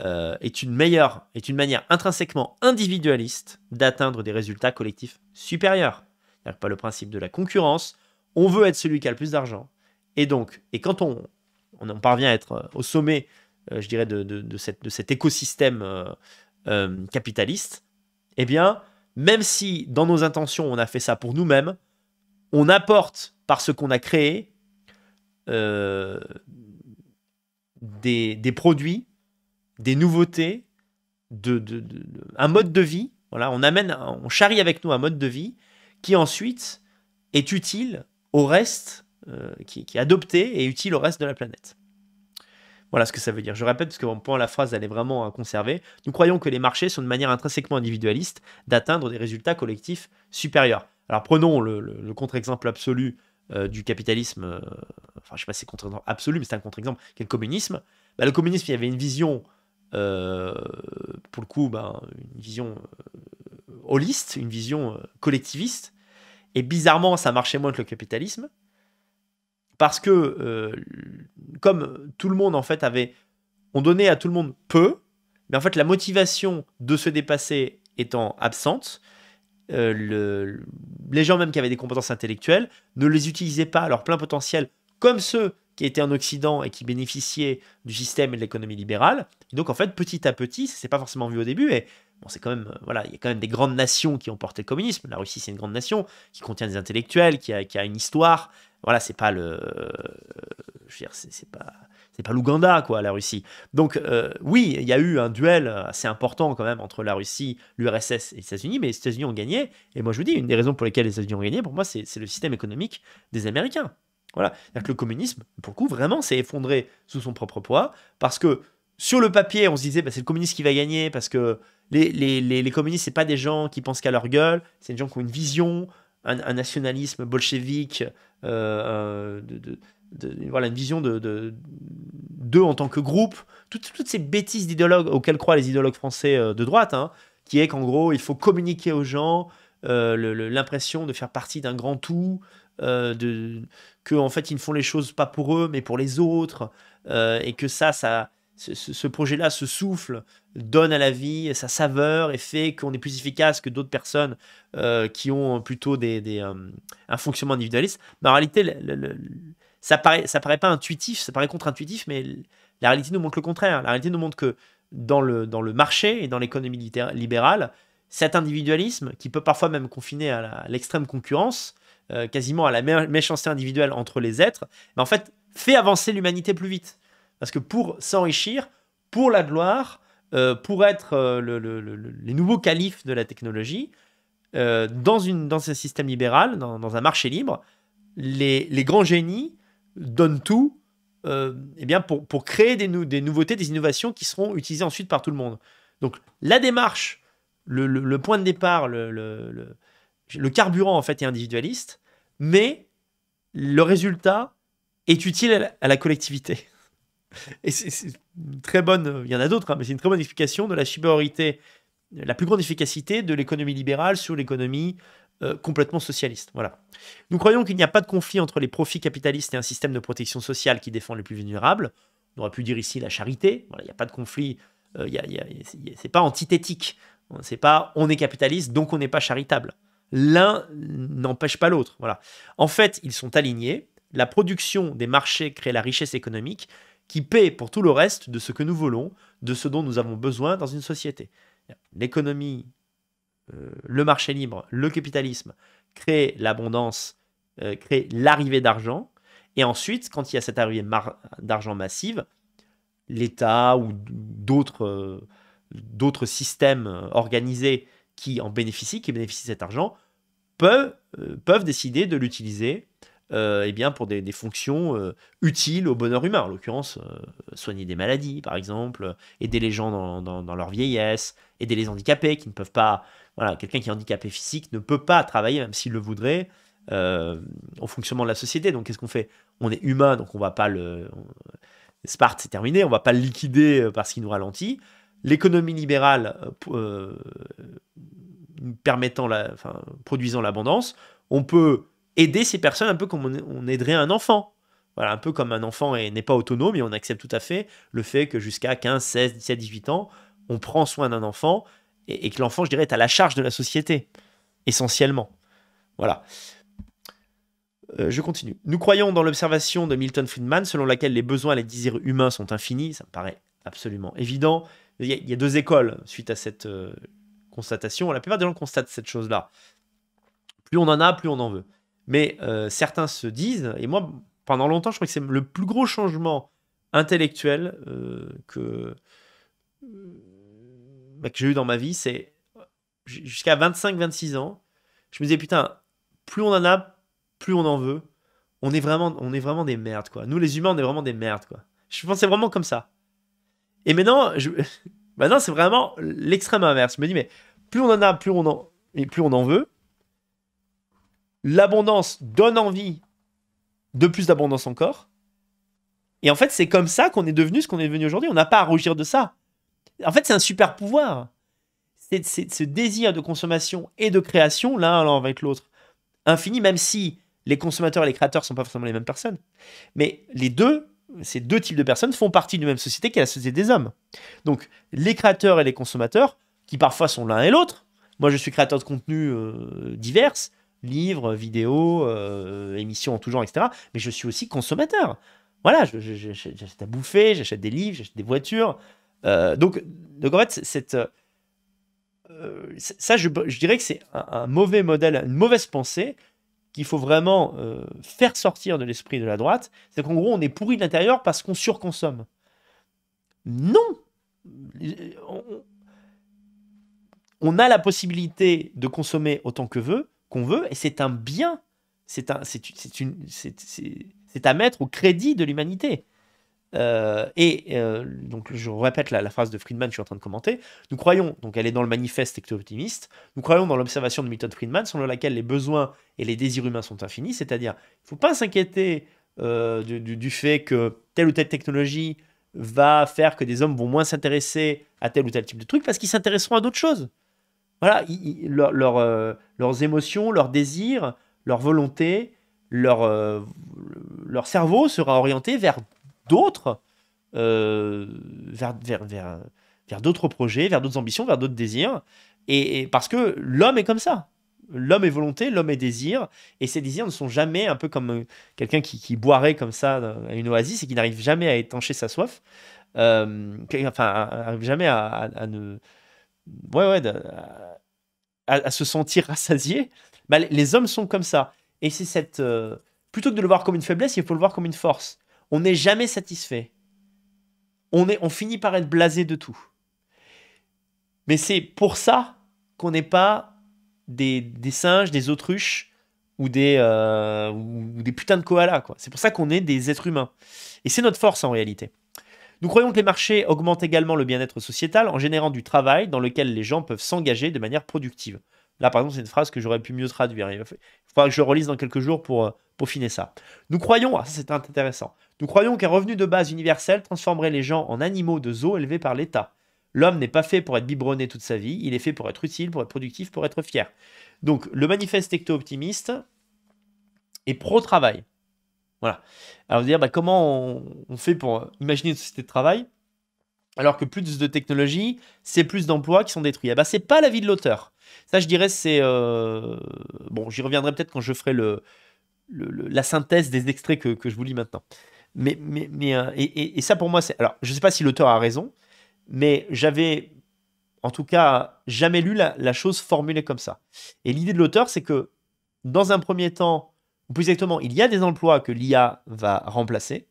[SPEAKER 1] euh, est une meilleure, est une manière intrinsèquement individualiste d'atteindre des résultats collectifs supérieurs. cest pas le principe de la concurrence. On veut être celui qui a le plus d'argent. Et donc, et quand on, parvient à être euh, au sommet, euh, je dirais, de, de, cet écosystème capitaliste, eh bien, même si dans nos intentions, on a fait ça pour nous-mêmes, on apporte par ce qu'on a créé euh, des, produits, des nouveautés, de, un mode de vie. Voilà, on amène, on charrie avec nous un mode de vie qui ensuite est utile au reste, euh, qui, qui est adopté et utile au reste de la planète. Voilà ce que ça veut dire. Je répète, parce que mon point, la phrase, elle est vraiment à conserver. Nous croyons que les marchés sont de manière intrinsèquement individualiste d'atteindre des résultats collectifs supérieurs. Alors prenons le, contre-exemple absolu euh, du capitalisme, euh, enfin je sais pas si c'est contre-exemple absolu, mais c'est un contre-exemple, qui est le communisme. Bah, le communisme, il y avait une vision, euh, pour le coup, bah, une vision holiste, une vision collectiviste, et bizarrement, ça marchait moins que le capitalisme, parce que euh, comme tout le monde en fait avait on donnait à tout le monde peu mais en fait la motivation de se dépasser étant absente euh, les gens même qui avaient des compétences intellectuelles ne les utilisaient pas à leur plein potentiel comme ceux qui étaient en Occident et qui bénéficiaient du système et de l'économie libérale. donc en fait, petit à petit, c'est pas forcément vu au début, et bon, c'est quand même euh, voilà, il y a quand même des grandes nations qui ont porté le communisme. La Russie, c'est une grande nation qui contient des intellectuels, qui a, qui a une histoire, voilà, c'est pas le. Euh, je veux dire, c'est pas c'est pas l'Ouganda, quoi, la Russie. Donc, euh, oui, il y a eu un duel assez important, quand même, entre la Russie, l'URSS et les États-Unis, mais les États-Unis ont gagné. Et moi, je vous dis, une des raisons pour lesquelles les États-Unis ont gagné, pour moi, c'est le système économique des Américains. Voilà. C'est-à-dire que le communisme, pour le coup, vraiment s'est effondré sous son propre poids, parce que sur le papier, on se disait, bah, c'est le communiste qui va gagner, parce que les, les, les, les communistes, c'est pas des gens qui pensent qu'à leur gueule, c'est des gens qui ont une vision, un, un nationalisme bolchevique euh, voilà, une vision de, d'eux en tant que groupe, toutes, ces bêtises d'idéologues auxquelles croient les idéologues français euh, de droite, hein, qui est qu'en gros, il faut communiquer aux gens euh, l'impression de faire partie d'un grand tout, euh, de, que en fait, ils ne font les choses pas pour eux, mais pour les autres, et que ça, ça, ce, projet-là, se souffle, donne à la vie sa saveur et fait qu'on est plus efficace que d'autres personnes euh, qui ont plutôt euh, un fonctionnement individualiste. Mais en réalité, ça paraît, ça paraît pas intuitif, ça paraît contre-intuitif, mais la réalité nous montre le contraire. La réalité nous montre que dans le, dans le marché et dans l'économie libérale, cet individualisme, qui peut parfois même confiner à l'extrême concurrence, euh, quasiment à la méchanceté individuelle entre les êtres, mais ben en fait fait avancer l'humanité plus vite. Parce que pour s'enrichir, pour la gloire, euh, pour être euh, le, les nouveaux califes de la technologie, euh, dans, une, un système libéral, dans, un marché libre, les, grands génies donnent tout et eh bien pour, créer des, des, nouveautés, des innovations qui seront utilisées ensuite par tout le monde. Donc la démarche, le, point de départ, le carburant en fait est individualiste, mais le résultat est utile à la collectivité. [laughs] Et c'est une très bonne, il y en a d'autres, hein, mais c'est une très bonne explication de la supériorité, la plus grande efficacité de l'économie libérale sur l'économie euh, complètement socialiste. Voilà. Nous croyons qu'il n'y a pas de conflit entre les profits capitalistes et un système de protection sociale qui défend les plus vulnérables. On aurait pu dire ici la charité. il n'y a pas de conflit. c'est pas antithétique. C'est pas on est capitaliste donc on n'est pas charitable. L'un n'empêche pas l'autre. Voilà. En fait, ils sont alignés. La production des marchés crée la richesse économique qui paie pour tout le reste de ce que nous voulons, de ce dont nous avons besoin dans une société. L'économie, euh, le marché libre, le capitalisme créent l'abondance, euh, créent l'arrivée d'argent. Et ensuite, quand il y a cette arrivée d'argent massive, l'État ou d'autres euh, systèmes organisés qui en bénéficient, qui bénéficient cet argent, peuvent décider de l'utiliser euh, eh bien pour des, fonctions euh, utiles au bonheur humain, en l'occurrence euh, soigner des maladies par exemple, aider les gens dans, leur vieillesse, aider les handicapés qui ne peuvent pas, voilà, quelqu'un qui est handicapé physique ne peut pas travailler même s'il le voudrait en fonctionnement de la société. Donc qu'est-ce qu'on fait On est humain, donc on va pas le, Sparte c'est terminé, on va pas le liquider parce qu'il nous ralentit. L'économie libérale permettant la, enfin, produisant l'abondance, on peut aider ces personnes un peu comme on, aiderait un enfant. Voilà, un peu comme un enfant n'est pas autonome et on accepte tout à fait le fait que jusqu'à 15, 16, 17, 18 ans, on prend soin d'un enfant et, que l'enfant, je dirais, est à la charge de la société, essentiellement. Voilà. Euh, je continue. Nous croyons dans l'observation de Milton Friedman selon laquelle les besoins et les désirs humains sont infinis, ça me paraît absolument évident. Il y a, deux écoles suite à cette euh, constatation. La plupart des gens constatent cette chose-là. Plus on en a, plus on en veut. Mais euh, certains se disent, et moi, pendant longtemps, je crois que c'est le plus gros changement intellectuel euh, que, euh, bah, que j'ai eu dans ma vie, c'est jusqu'à 25-26 ans, je me disais, putain, plus on en a, plus on en veut. On est vraiment, on est vraiment des merdes, quoi. Nous, les humains, on est vraiment des merdes, quoi. Je pensais vraiment comme ça. Et maintenant, je... [laughs] maintenant c'est vraiment l'extrême inverse. Je me dis, mais plus on en a, plus on en, et plus on en veut l'abondance donne envie de plus d'abondance encore. Et en fait, c'est comme ça qu'on est devenu ce qu'on est devenu aujourd'hui. On n'a pas à rougir de ça. En fait, c'est un super pouvoir. C'est ce désir de consommation et de création, l'un avec l'autre, infini, même si les consommateurs et les créateurs ne sont pas forcément les mêmes personnes. Mais les deux, ces deux types de personnes font partie d'une même société qu'est la société des hommes. Donc, les créateurs et les consommateurs, qui parfois sont l'un et l'autre, moi je suis créateur de contenu euh, divers, livres, vidéos, euh, émissions en tout genre, etc. Mais je suis aussi consommateur. Voilà, j'achète à bouffer, j'achète des livres, j'achète des voitures. Euh, donc, donc, en fait, cette, euh, ça, je, dirais que c'est un, mauvais modèle, une mauvaise pensée qu'il faut vraiment faire sortir de l'esprit de la droite. C'est qu'en gros, on est pourri de l'intérieur parce qu'on surconsomme. Non on a la possibilité de consommer autant que veut, qu'on veut, et c'est un bien. C'est un, c'est une, c'est à mettre au crédit de l'humanité. Euh, et euh, donc je répète la, phrase de Friedman, que je suis en train de commenter. Nous croyons, donc elle est dans le manifeste ecto-optimiste, nous croyons dans l'observation de Milton Friedman, selon laquelle les besoins et les désirs humains sont infinis, c'est-à-dire il ne faut pas s'inquiéter euh, du, du, fait que telle ou telle technologie va faire que des hommes vont moins s'intéresser à tel ou tel type de truc parce qu'ils s'intéresseront à d'autres choses. Voilà, euh, leurs émotions, leurs désirs, leur volonté, leur, euh, leur cerveau sera orienté vers d'autres euh, vers, vers, vers, vers d'autres projets, vers d'autres ambitions, vers d'autres désirs. Et, parce que l'homme est comme ça. L'homme est volonté, l'homme est désir, et ces désirs ne sont jamais un peu comme quelqu'un qui, qui, boirait comme ça à une oasis et qui n'arrive jamais à étancher sa soif, enfin, n'arrive jamais à ne ouais, ouais, à, se sentir rassasié, bah, les hommes sont comme ça. Et c'est cette. Euh, plutôt que de le voir comme une faiblesse, il faut le voir comme une force. On n'est jamais satisfait. On, est, on finit par être blasé de tout. Mais c'est pour ça qu'on n'est pas des, singes, des autruches ou des, euh, des putains de koalas. C'est pour ça qu'on est des êtres humains. Et c'est notre force en réalité. Nous croyons que les marchés augmentent également le bien-être sociétal en générant du travail dans lequel les gens peuvent s'engager de manière productive. Là, par exemple, c'est une phrase que j'aurais pu mieux traduire. Il faudra que je relise dans quelques jours pour euh, peaufiner ça. Nous croyons, ah, ça c'est intéressant, nous croyons qu'un revenu de base universel transformerait les gens en animaux de zoo élevés par l'État. L'homme n'est pas fait pour être biberonné toute sa vie, il est fait pour être utile, pour être productif, pour être fier. Donc, le manifeste ecto-optimiste est pro-travail. Voilà. Alors dire bah, comment on, fait pour euh, imaginer une société de travail alors que plus de technologies, c'est plus d'emplois qui sont détruits. Ce eh n'est ben, c'est pas l'avis de l'auteur. Ça, je dirais, c'est euh, bon. J'y reviendrai peut-être quand je ferai le, la synthèse des extraits que, je vous lis maintenant. Mais, mais, mais euh, et, ça pour moi, c'est alors je sais pas si l'auteur a raison, mais j'avais en tout cas jamais lu la, la chose formulée comme ça. Et l'idée de l'auteur, c'est que dans un premier temps, plus exactement, il y a des emplois que l'IA va remplacer.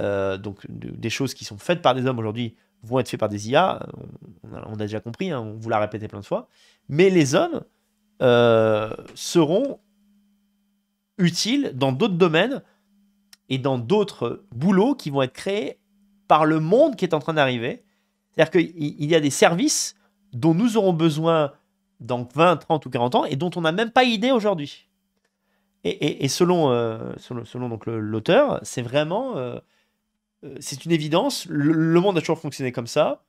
[SPEAKER 1] Euh, donc des choses qui sont faites par des hommes aujourd'hui vont être faites par des IA. On, a déjà compris, hein, on vous l'a répété plein de fois. Mais les hommes euh, seront utiles dans d'autres domaines et dans d'autres boulots qui vont être créés par le monde qui est en train d'arriver. C'est-à-dire qu'il y a des services dont nous aurons besoin dans 20, 30 ou 40 ans et dont on n'a même pas idée aujourd'hui. Et, euh, selon, selon, donc l'auteur, c'est vraiment, euh, euh, c'est une évidence. Le, monde a toujours fonctionné comme ça.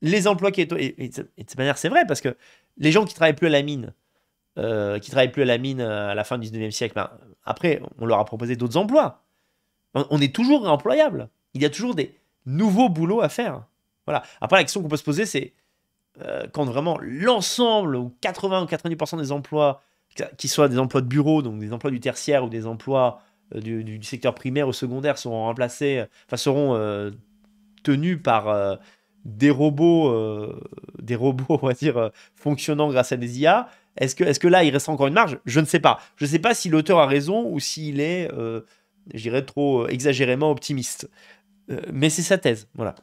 [SPEAKER 1] Les emplois qui et, de cette manière, c'est vrai parce que les gens qui travaillent plus à la mine, euh, qui travaillent plus à la mine à la fin du 19e siècle, ben, après, on leur a proposé d'autres emplois. On, est toujours employable. Il y a toujours des nouveaux boulots à faire. Voilà. Après, la question qu'on peut se poser, c'est quand vraiment l'ensemble ou 80 ou 90% des emplois qui soient des emplois de bureau, donc des emplois du tertiaire ou des emplois euh, du, secteur primaire ou secondaire seront remplacés, enfin seront euh, tenus par euh, des robots, des robots, [laughs] on va dire, fonctionnant grâce à des IA. Est-ce que, est que là, il reste encore une marge Je ne sais pas. Je ne sais pas si l'auteur a raison ou s'il est, je dirais, trop exagérément optimiste. mais c'est sa thèse, voilà.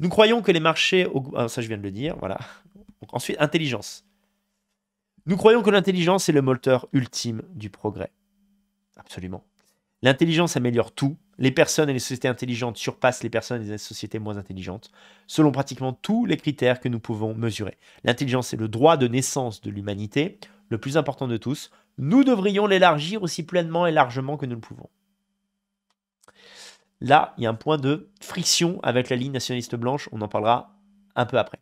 [SPEAKER 1] Nous croyons que les marchés, ah, ça je viens de le dire, voilà. ensuite, intelligence. Nous croyons que l'intelligence est le moteur ultime du progrès. Absolument. L'intelligence améliore tout. Les personnes et les sociétés intelligentes surpassent les personnes et les sociétés moins intelligentes, selon pratiquement tous les critères que nous pouvons mesurer. L'intelligence est le droit de naissance de l'humanité, le plus important de tous. Nous devrions l'élargir aussi pleinement et largement que nous le pouvons. Là, il y a un point de friction avec la ligne nationaliste blanche, on en parlera un peu après.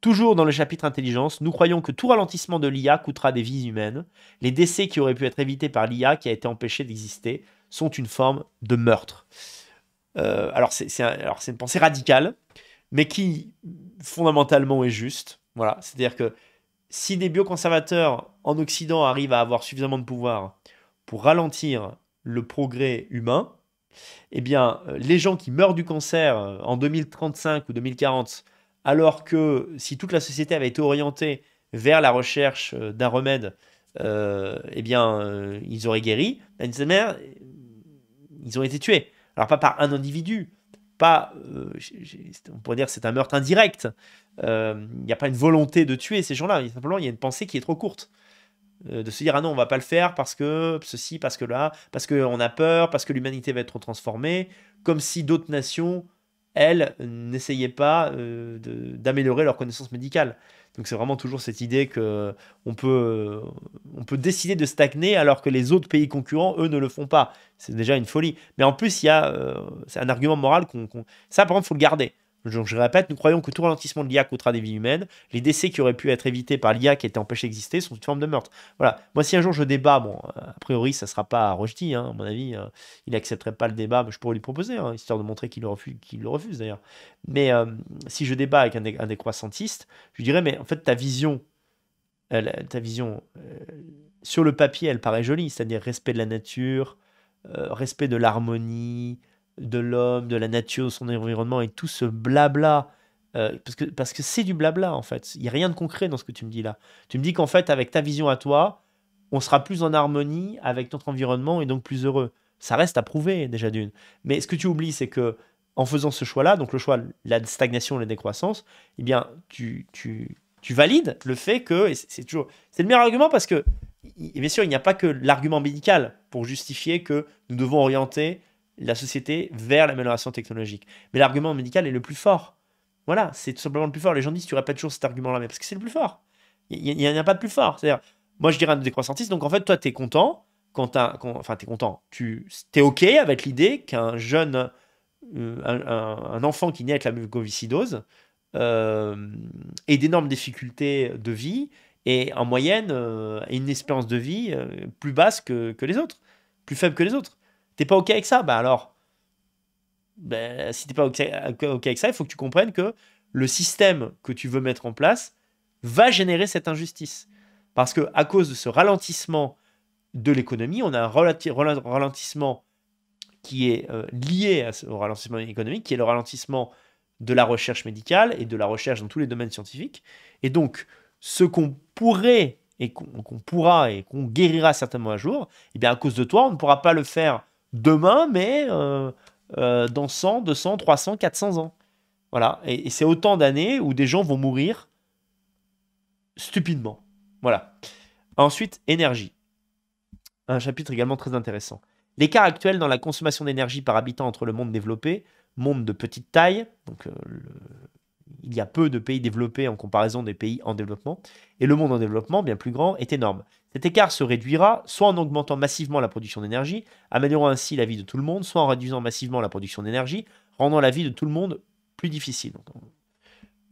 [SPEAKER 1] Toujours dans le chapitre intelligence, nous croyons que tout ralentissement de l'IA coûtera des vies humaines. Les décès qui auraient pu être évités par l'IA qui a été empêchée d'exister sont une forme de meurtre. Euh, alors c'est une pensée radicale, mais qui fondamentalement est juste. Voilà, c'est-à-dire que si des bioconservateurs en Occident arrivent à avoir suffisamment de pouvoir pour ralentir le progrès humain, eh bien euh, les gens qui meurent du cancer euh, en 2035 ou 2040 alors que si toute la société avait été orientée vers la recherche euh, d'un remède, euh, eh bien, euh, ils auraient guéri. D'une ils ont été tués. Alors pas par un individu, pas, on pourrait dire, c'est un meurtre indirect. Il n'y a pas une volonté de tuer ces gens-là. Simplement, il y a une pensée qui est trop courte de se dire ah non on va pas le faire parce que ceci parce que là parce qu'on a peur parce que l'humanité va être transformée comme si d'autres nations elles, n'essayaient pas euh, d'améliorer leurs connaissances médicale. Donc c'est vraiment toujours cette idée que euh, euh, on peut, décider de stagner alors que les autres pays concurrents, eux, ne le font pas. C'est déjà une folie. Mais en plus, c'est un argument moral qu'on, ça par il faut le garder je répète, nous croyons que tout ralentissement de l'IA coûtera des vies humaines. Les décès qui auraient pu être évités par l'IA qui était empêchée d'exister sont une forme de meurtre. Voilà. Moi, si un jour je débat, bon, euh, a priori, ça ne sera pas rejeté, hein, à mon avis, euh, il n'accepterait pas le débat, mais je pourrais lui proposer, hein, histoire de montrer qu'il le refuse, d'ailleurs. Mais euh, si je débat avec un, décroissantiste, je lui dirais, mais en fait, ta vision, ta vision sur le papier, elle paraît jolie, c'est-à-dire respect de la nature, respect de l'harmonie, de l'homme, de la nature, son environnement et tout ce blabla. Euh, parce que c'est parce que du blabla en fait. Il n'y a rien de concret dans ce que tu me dis là. Tu me dis qu'en fait, avec ta vision à toi, on sera plus en harmonie avec notre environnement et donc plus heureux. Ça reste à prouver déjà d'une. Mais ce que tu oublies, c'est que en faisant ce choix-là, donc le choix la stagnation, la décroissance, eh bien, tu, tu, valides le fait que c'est toujours c'est le meilleur argument parce que bien sûr, il n'y a pas que l'argument médical pour justifier que nous devons orienter la société vers l'amélioration technologique. Mais l'argument médical est le plus fort. Voilà, c'est tout simplement le plus fort. Les gens disent, tu répètes toujours cet argument-là, mais parce que c'est le plus fort. Il n'y en a pas de plus fort. cest moi, je dirais un décroissantiste, donc en fait, toi, tu es content, quand, enfin, tu es content, tu OK avec l'idée qu'un jeune, euh, un, enfant qui naît avec la mucoviscidose euh, ait d'énormes difficultés de vie et en moyenne euh, une espérance de vie euh, plus basse que les autres, plus faible que les autres. T'es pas OK avec ça Bah alors, ben, si t'es pas OK avec ça, il faut que tu comprennes que le système que tu veux mettre en place va générer cette injustice. Parce que à cause de ce ralentissement de l'économie, on a un ralentissement qui est euh, lié au ralentissement économique, qui est le ralentissement de la recherche médicale et de la recherche dans tous les domaines scientifiques. Et donc, ce qu'on pourrait et qu'on pourra et qu'on guérira certainement un jour, eh bien à cause de toi, on ne pourra pas le faire demain, mais euh, euh, dans 100, 200, 300, 400 ans. Voilà. Et, c'est autant d'années où des gens vont mourir stupidement. Voilà. Ensuite, énergie. Un chapitre également très intéressant. L'écart actuel dans la consommation d'énergie par habitant entre le monde développé, monde de petite taille, donc euh, le, il y a peu de pays développés en comparaison des pays en développement, et le monde en développement, bien plus grand, est énorme. Cet écart se réduira soit en augmentant massivement la production d'énergie, améliorant ainsi la vie de tout le monde, soit en réduisant massivement la production d'énergie, rendant la vie de tout le monde plus difficile.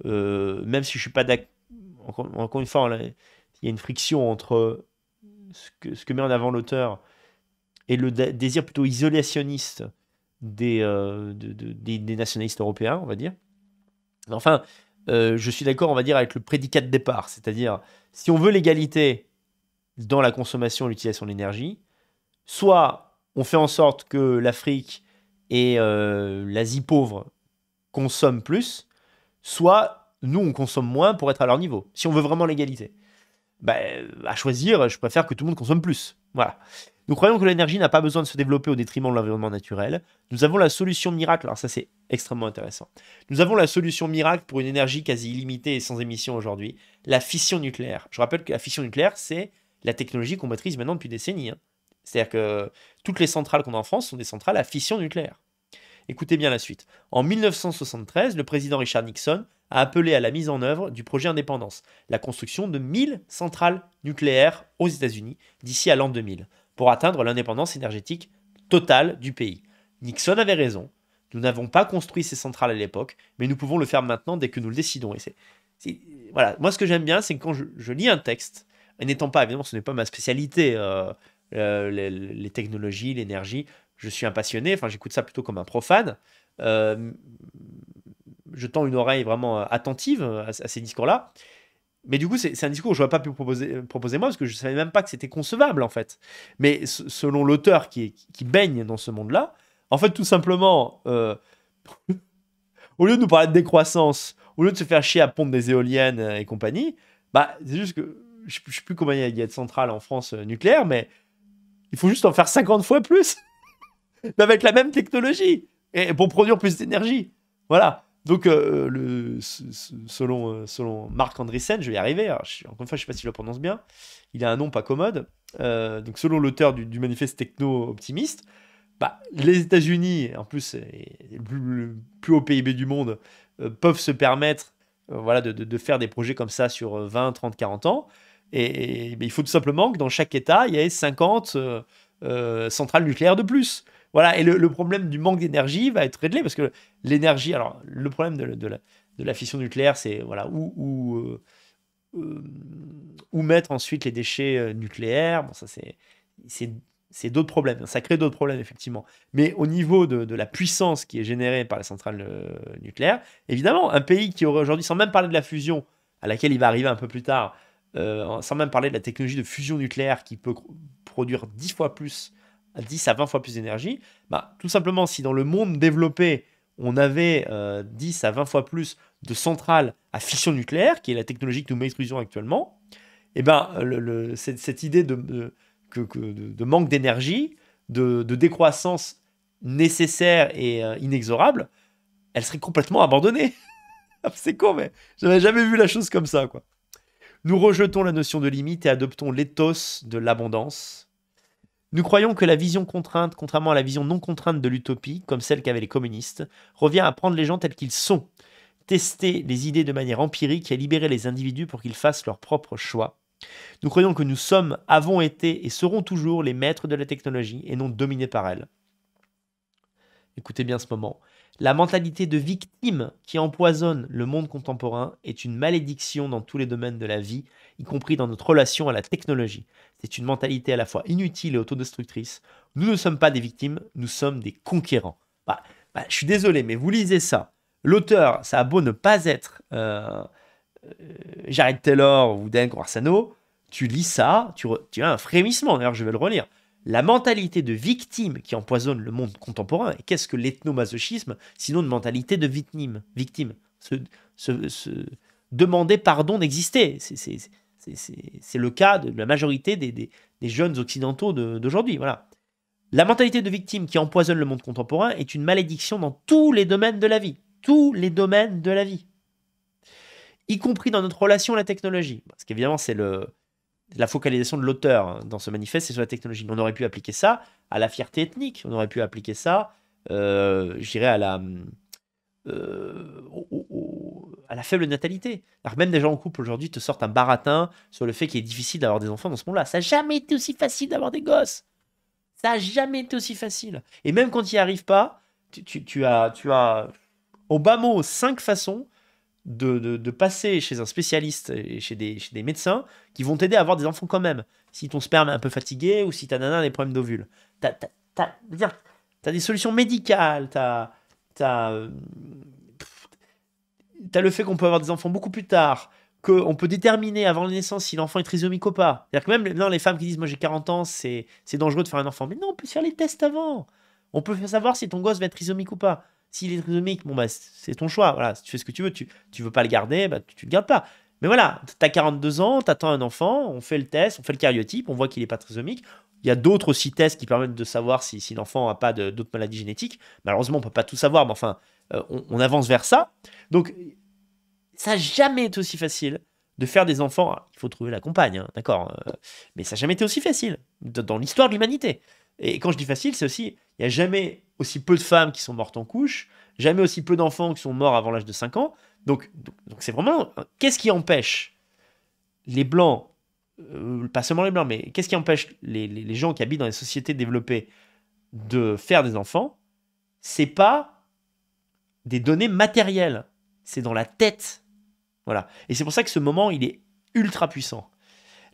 [SPEAKER 1] Euh, même si je ne suis pas d'accord, encore, une fois, il y a une friction entre ce que, met en avant l'auteur et le désir plutôt isolationniste euh, des nationalistes européens, on va dire. Enfin, euh, je suis d'accord, on va dire, avec le prédicat de départ. C'est-à-dire, si on veut l'égalité dans la consommation et l'utilisation de l'énergie, soit on fait en sorte que l'Afrique et euh, l'Asie pauvre consomment plus, soit nous, on consomme moins pour être à leur niveau, si on veut vraiment l'égalité. Ben, à choisir, je préfère que tout le monde consomme plus. Voilà. Nous croyons que l'énergie n'a pas besoin de se développer au détriment de l'environnement naturel. Nous avons la solution miracle, alors ça c'est extrêmement intéressant. Nous avons la solution miracle pour une énergie quasi illimitée et sans émissions aujourd'hui, la fission nucléaire. Je rappelle que la fission nucléaire, c'est la technologie qu'on maîtrise maintenant depuis des décennies. Hein. C'est-à-dire que toutes les centrales qu'on a en France sont des centrales à fission nucléaire. Écoutez bien la suite. En 1973, le président Richard Nixon a appelé à la mise en œuvre du projet Indépendance, la construction de 1000 centrales nucléaires aux États-Unis d'ici à l'an 2000 pour atteindre l'indépendance énergétique totale du pays. Nixon avait raison, nous n'avons pas construit ces centrales à l'époque, mais nous pouvons le faire maintenant dès que nous le décidons. Et c'est voilà. Moi, ce que j'aime bien, c'est que quand je, lis un texte, et n'étant pas, évidemment, ce n'est pas ma spécialité, euh, euh, les, technologies, l'énergie, je suis un passionné, enfin, j'écoute ça plutôt comme un profane. Euh, je tends une oreille vraiment attentive à ces discours-là mais du coup, c'est un discours que je n'aurais pas pu euh, proposer, moi parce que je ne savais même pas que c'était concevable en fait. Mais selon l'auteur qui, qui, baigne dans ce monde-là, en fait, tout simplement, euh, [laughs] au lieu de nous parler de décroissance, au lieu de se faire chier à pondre des éoliennes euh, et compagnie, bah, c'est juste que je ne sais plus combien il y a de centrales en France nucléaire, mais il faut juste en faire 50 fois plus [laughs] avec la même technologie et pour produire plus d'énergie. Voilà. Donc, euh, selon, euh, selon Marc Andreessen, je vais y arriver, hein. encore une fois, je ne sais pas si je le prononce bien, il a un nom pas commode. Euh, donc, selon l'auteur du, manifeste techno-optimiste, bah, les États-Unis, en plus, le plus, haut PIB du monde, peuvent se permettre de, faire des projets comme ça sur 20, 30, 40 ans. et ben, il faut tout simplement que dans chaque État, il y ait 50 centrales nucléaires de plus. Voilà, et le, problème du manque d'énergie va être réglé parce que l'énergie, alors le problème de, la, fission nucléaire, c'est voilà, où, où, euh, euh, mettre ensuite les déchets euh, nucléaires. Bon, ça, c'est d'autres problèmes. Ça crée d'autres problèmes, effectivement. Mais au niveau de, la puissance qui est générée par la centrale nucléaire, évidemment, un pays qui aurait aujourd'hui, sans même parler de la fusion, à laquelle il va arriver un peu plus tard, sans même parler de la technologie de fusion nucléaire qui peut produire dix fois plus 10 à 20 fois plus d'énergie, bah, tout simplement, si dans le monde développé, on avait 10 euh, à 20 fois plus de centrales à fission nucléaire, qui est la technologie que nous maîtrisons actuellement, et eh ben, cette, idée de, manque d'énergie, de, décroissance nécessaire et euh, inexorable, elle serait complètement abandonnée. [laughs] C'est con, mais n'avais jamais vu la chose comme ça. quoi. Nous rejetons la notion de limite et adoptons l'éthos de l'abondance, nous croyons que la vision contrainte, contrairement à la vision non contrainte de l'utopie, comme celle qu'avaient les communistes, revient à prendre les gens tels qu'ils sont, tester les idées de manière empirique et libérer les individus pour qu'ils fassent leurs propres choix. Nous croyons que nous sommes, avons été et serons toujours les maîtres de la technologie et non dominés par elle. Écoutez bien ce moment. La mentalité de victime qui empoisonne le monde contemporain est une malédiction dans tous les domaines de la vie, y compris dans notre relation à la technologie. C'est une mentalité à la fois inutile et autodestructrice. Nous ne sommes pas des victimes, nous sommes des conquérants. Bah, bah je suis désolé, mais vous lisez ça. L'auteur, ça a beau ne pas être euh, euh, Jared Taylor ou Dan Corsano, tu lis ça, tu, tu as un frémissement. D'ailleurs, je vais le relire la mentalité de victime qui empoisonne le monde contemporain. Et qu'est-ce que l'ethnomasochisme, sinon une mentalité de victime, victime se, demander pardon d'exister. C'est le cas de la majorité des, jeunes occidentaux d'aujourd'hui. Voilà. La mentalité de victime qui empoisonne le monde contemporain est une malédiction dans tous les domaines de la vie. Tous les domaines de la vie. Y compris dans notre relation à la technologie. Parce qu'évidemment, c'est le, la focalisation de l'auteur hein, dans ce manifeste, c'est sur la technologie. Mais on aurait pu appliquer ça à la fierté ethnique, on aurait pu appliquer ça, euh, je à la, euh, à la faible natalité. Alors même des gens en couple aujourd'hui te sortent un baratin sur le fait qu'il est difficile d'avoir des enfants dans ce monde-là. Ça n'a jamais été aussi facile d'avoir des gosses. Ça n'a jamais été aussi facile. Et même quand tu n'y arrives pas, tu, as, tu as, au bas mot, cinq façons de, passer chez un spécialiste et chez des, médecins qui vont t'aider à avoir des enfants quand même. Si ton sperme est un peu fatigué ou si ta nana a des problèmes d'ovules. T'as, t'as, t'as, des solutions médicales, t'as, t'as, euh, t'as le fait qu'on peut avoir des enfants beaucoup plus tard, qu'on peut déterminer avant la naissance si l'enfant est trisomique ou pas. C'est-à-dire que même non, les femmes qui disent Moi j'ai 40 ans, c'est, c'est dangereux de faire un enfant. Mais non, on peut faire les tests avant. On peut savoir si ton gosse va être trisomique ou pas. S'il est trisomique, bon, bah, c'est ton choix. Voilà, tu fais ce que tu veux. Tu ne veux pas le garder, bah, tu ne le gardes pas. Mais voilà, tu as 42 ans, tu attends un enfant, on fait le test, on fait le cariotype, on voit qu'il n'est pas trisomique. Il y a d'autres aussi tests qui permettent de savoir si, l'enfant n'a pas d'autres maladies génétiques. Malheureusement, on ne peut pas tout savoir, mais enfin, euh, on, avance vers ça. Donc, ça n'a jamais été aussi facile de faire des enfants. Ah, il faut trouver la compagne, hein, d'accord euh, Mais ça n'a jamais été aussi facile dans l'histoire de l'humanité. Et quand je dis facile, c'est aussi, il n'y a jamais aussi peu de femmes qui sont mortes en couche, jamais aussi peu d'enfants qui sont morts avant l'âge de 5 ans. Donc, donc c'est vraiment, qu'est-ce qui empêche les blancs, euh, pas seulement les blancs, mais qu'est-ce qui empêche les, les, gens qui habitent dans les sociétés développées de faire des enfants C'est pas des données matérielles, c'est dans la tête. Voilà. Et c'est pour ça que ce moment, il est ultra puissant.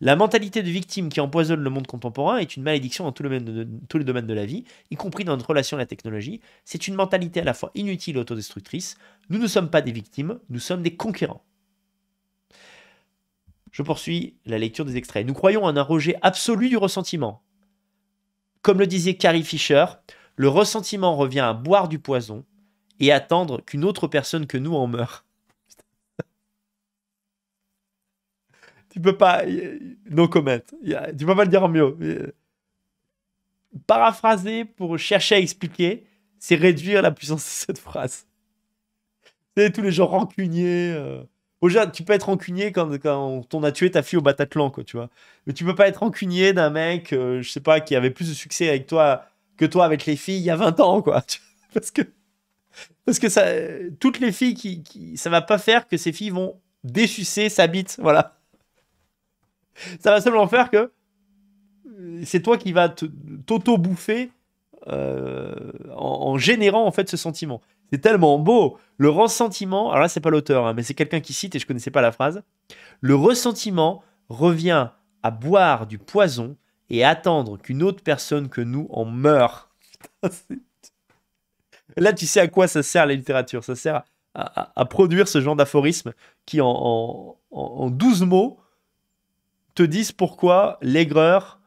[SPEAKER 1] La mentalité de victime qui empoisonne le monde contemporain est une malédiction dans tous les, domaines de la vie, y compris dans notre relation à la technologie. C'est une mentalité à la fois inutile et autodestructrice. Nous ne sommes pas des victimes, nous sommes des conquérants. Je poursuis la lecture des extraits. Nous croyons en un rejet absolu du ressentiment. Comme le disait Carrie Fisher, le ressentiment revient à boire du poison et attendre qu'une autre personne que nous en meure. tu peux pas. Non, commettre. Tu peux pas le dire en mieux. Paraphraser pour chercher à expliquer, c'est réduire la puissance de cette phrase. C'est tous les gens rancuniers. Déjà, euh. tu peux être rancunier quand, quand on a tué ta fille au Bataclan, quoi, tu vois. Mais tu peux pas être rancunier d'un mec, euh, je sais pas, qui avait plus de succès avec toi que toi avec les filles il y a 20 ans, quoi. Parce que, parce que ça, euh, toutes les filles qui, qui, ça va pas faire que ces filles vont désucer sa bite, voilà ça va seulement faire que c'est toi qui vas t'auto-bouffer euh, en, générant en fait ce sentiment. C'est tellement beau. Le ressentiment, alors là c'est pas l'auteur, hein, mais c'est quelqu'un qui cite et je connaissais pas la phrase. Le ressentiment revient à boire du poison et attendre qu'une autre personne que nous en meure. [laughs] là tu sais à quoi ça sert la littérature. Ça sert à, produire ce genre d'aphorisme qui en, douze mots te disent pourquoi l'aigreur,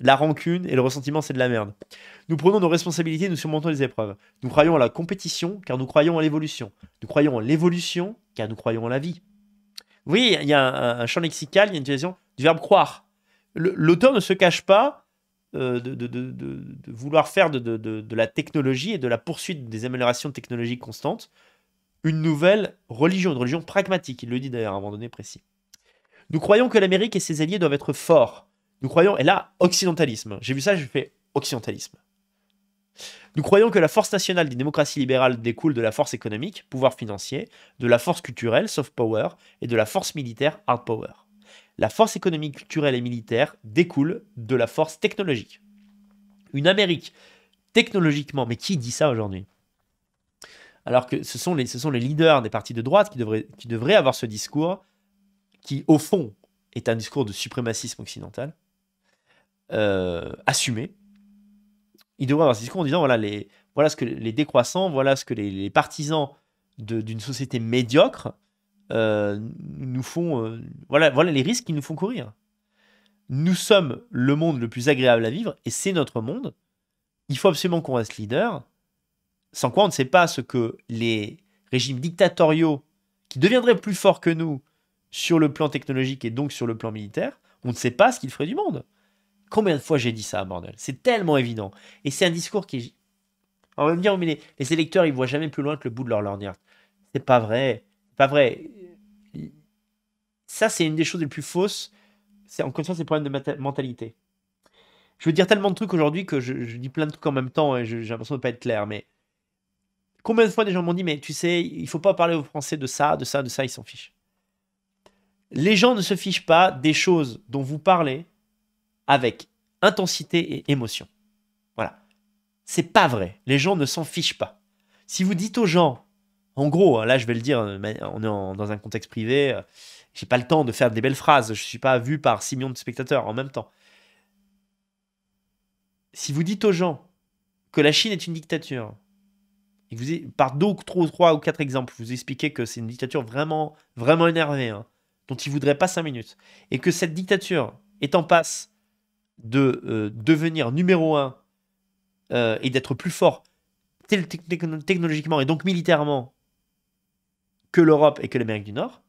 [SPEAKER 1] la rancune et le ressentiment, c'est de la merde. Nous prenons nos responsabilités, nous surmontons les épreuves. Nous croyons à la compétition, car nous croyons à l'évolution. Nous croyons à l'évolution, car nous croyons à la vie. Oui, il y a un, champ lexical, il y a une utilisation du verbe croire. L'auteur ne se cache pas euh, de, de, de, vouloir faire de la technologie et de la poursuite des améliorations technologiques constantes une nouvelle religion, une religion pragmatique. Il le dit d'ailleurs à un moment donné précis. Nous croyons que l'Amérique et ses alliés doivent être forts. Nous croyons, et là, occidentalisme. J'ai vu ça, je fais occidentalisme. Nous croyons que la force nationale des démocraties libérales découle de la force économique, pouvoir financier, de la force culturelle, soft power, et de la force militaire, hard power. La force économique, culturelle et militaire découle de la force technologique. Une Amérique technologiquement, mais qui dit ça aujourd'hui Alors que ce sont, les, leaders des partis de droite qui devraient avoir ce discours qui, au fond, est un discours de suprémacisme occidental, euh, assumé, il devrait avoir ce discours en disant voilà, les, voilà ce que les décroissants, voilà ce que les, partisans d'une société médiocre euh, nous font. Euh, voilà, voilà les risques qu'ils nous font courir. Nous sommes le monde le plus agréable à vivre et c'est notre monde. Il faut absolument qu'on reste leader, sans quoi on ne sait pas ce que les régimes dictatoriaux qui deviendraient plus forts que nous sur le plan technologique et donc sur le plan militaire, on ne sait pas ce qu'il ferait du monde. Combien de fois j'ai dit ça, bordel C'est tellement évident. Et c'est un discours qui On va me dire, mais les, électeurs, ils voient jamais plus loin que le bout de leur lorgnette. C'est pas vrai. Pas vrai. Ça, c'est une des choses les plus fausses. C'est en conscience problèmes de mentalité. Je veux dire tellement de trucs aujourd'hui que je, je, dis plein de trucs en même temps et j'ai l'impression de pas être clair. Mais combien de fois des gens m'ont dit, mais tu sais, il faut pas parler aux Français de ça, de ça, de ça, ils s'en fichent. Les gens ne se fichent pas des choses dont vous parlez avec intensité et émotion. Voilà. C'est pas vrai. Les gens ne s'en fichent pas. Si vous dites aux gens, en gros, hein, là je vais le dire, euh, on est dans un contexte privé, euh, j'ai pas le temps de faire des belles phrases, je suis pas vu par 6 millions de spectateurs en même temps. Si vous dites aux gens que la Chine est une dictature, et vous, par deux ou trois ou quatre exemples, vous expliquez que c'est une dictature vraiment, vraiment énervée, hein, dont il voudrait pas cinq minutes, et que cette dictature est en passe de euh, devenir numéro un euh, et d'être plus fort technologiquement et donc militairement que l'Europe et que l'Amérique du Nord,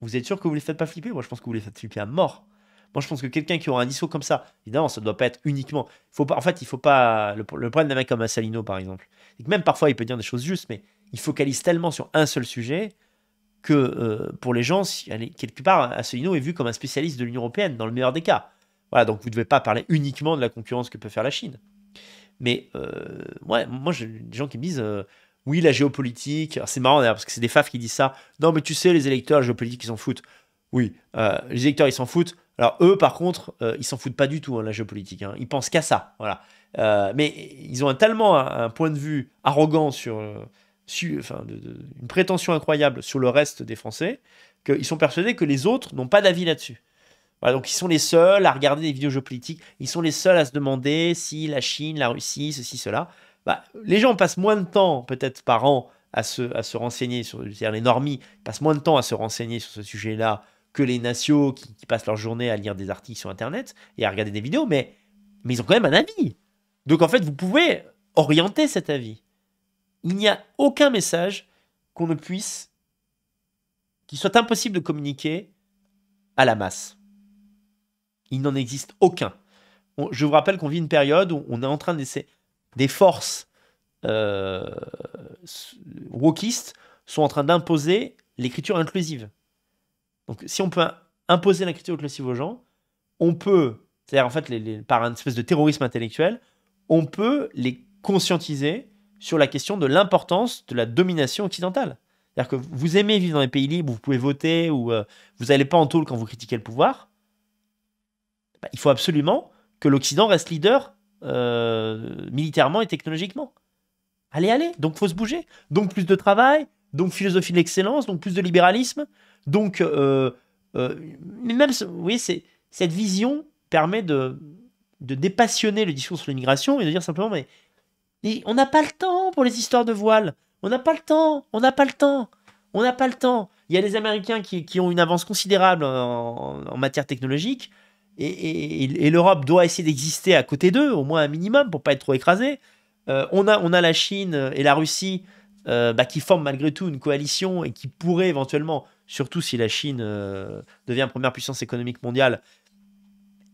[SPEAKER 1] vous êtes sûr que vous ne les faites pas flipper Moi, je pense que vous les faites flipper à mort. Moi, je pense que quelqu'un qui aura un discours comme ça, évidemment, ça ne doit pas être uniquement. Faut pas, en fait, il faut pas. Le, problème d'un mec comme Assalino, par exemple, c'est que même parfois, il peut dire des choses justes, mais il focalise tellement sur un seul sujet que euh, pour les gens, si, quelque part, Asselineau est vu comme un spécialiste de l'Union européenne, dans le meilleur des cas. Voilà, donc vous ne devez pas parler uniquement de la concurrence que peut faire la Chine. Mais euh, ouais, moi, j'ai des gens qui me disent euh, oui, la géopolitique. C'est marrant d'ailleurs, parce que c'est des faf qui disent ça. Non, mais tu sais, les électeurs, la géopolitique, ils s'en foutent. Oui, les électeurs, ils s'en foutent. Alors eux, par contre, ils s'en foutent pas du tout, hein, la géopolitique. Hein. Ils pensent qu'à ça. Voilà. mais ils ont un, tellement un, point de vue arrogant sur une prétention incroyable sur le reste des Français, qu'ils sont persuadés que les autres n'ont pas d'avis là-dessus. donc ils sont les seuls à regarder des vidéos géopolitiques, ils sont les seuls à se demander si la Chine, la Russie, ceci, cela. Bah, les gens passent moins de temps, peut-être par an, à se, à se renseigner sur, cest dire les normies passent moins de temps à se renseigner sur ce sujet-là que les nationaux qui, qui, passent leur journée à lire des articles sur Internet et à regarder des vidéos, mais, mais ils ont quand même un avis. Donc en fait, vous pouvez orienter cet avis. Il n'y a aucun message qu'on ne puisse, qu'il soit impossible de communiquer à la masse. Il n'en existe aucun. je vous rappelle qu'on vit une période où on est en train d'essayer. Des forces euh, wokistes sont en train d'imposer l'écriture inclusive. Donc, si on peut imposer l'écriture inclusive aux gens, on peut, c'est-à-dire en fait, par un espèce de terrorisme intellectuel, on peut les conscientiser sur la question de l'importance de la domination occidentale. C'est-à-dire que vous aimez vivre dans les pays libres, vous pouvez voter, ou euh, vous n'allez pas en taule quand vous critiquez le pouvoir. Bah, il faut absolument que l'Occident reste leader euh, militairement et technologiquement. Allez, allez, donc faut se bouger. Donc plus de travail, donc philosophie de l'excellence, donc plus de libéralisme. Donc, euh, même, vous voyez, cette vision permet de, de dépassionner le discours sur l'immigration et de dire simplement, mais on n'a pas le temps pour les histoires de voile. On n'a pas le temps. On n'a pas le temps. On n'a pas le temps. Il y a les Américains qui, ont une avance considérable en, matière technologique. Et, l'Europe doit essayer d'exister à côté d'eux, au moins un minimum, pour pas être trop écrasée. Euh, on, a, on a la Chine et la Russie euh, bah, qui forment malgré tout une coalition et qui pourraient éventuellement, surtout si la Chine euh, devient première puissance économique mondiale,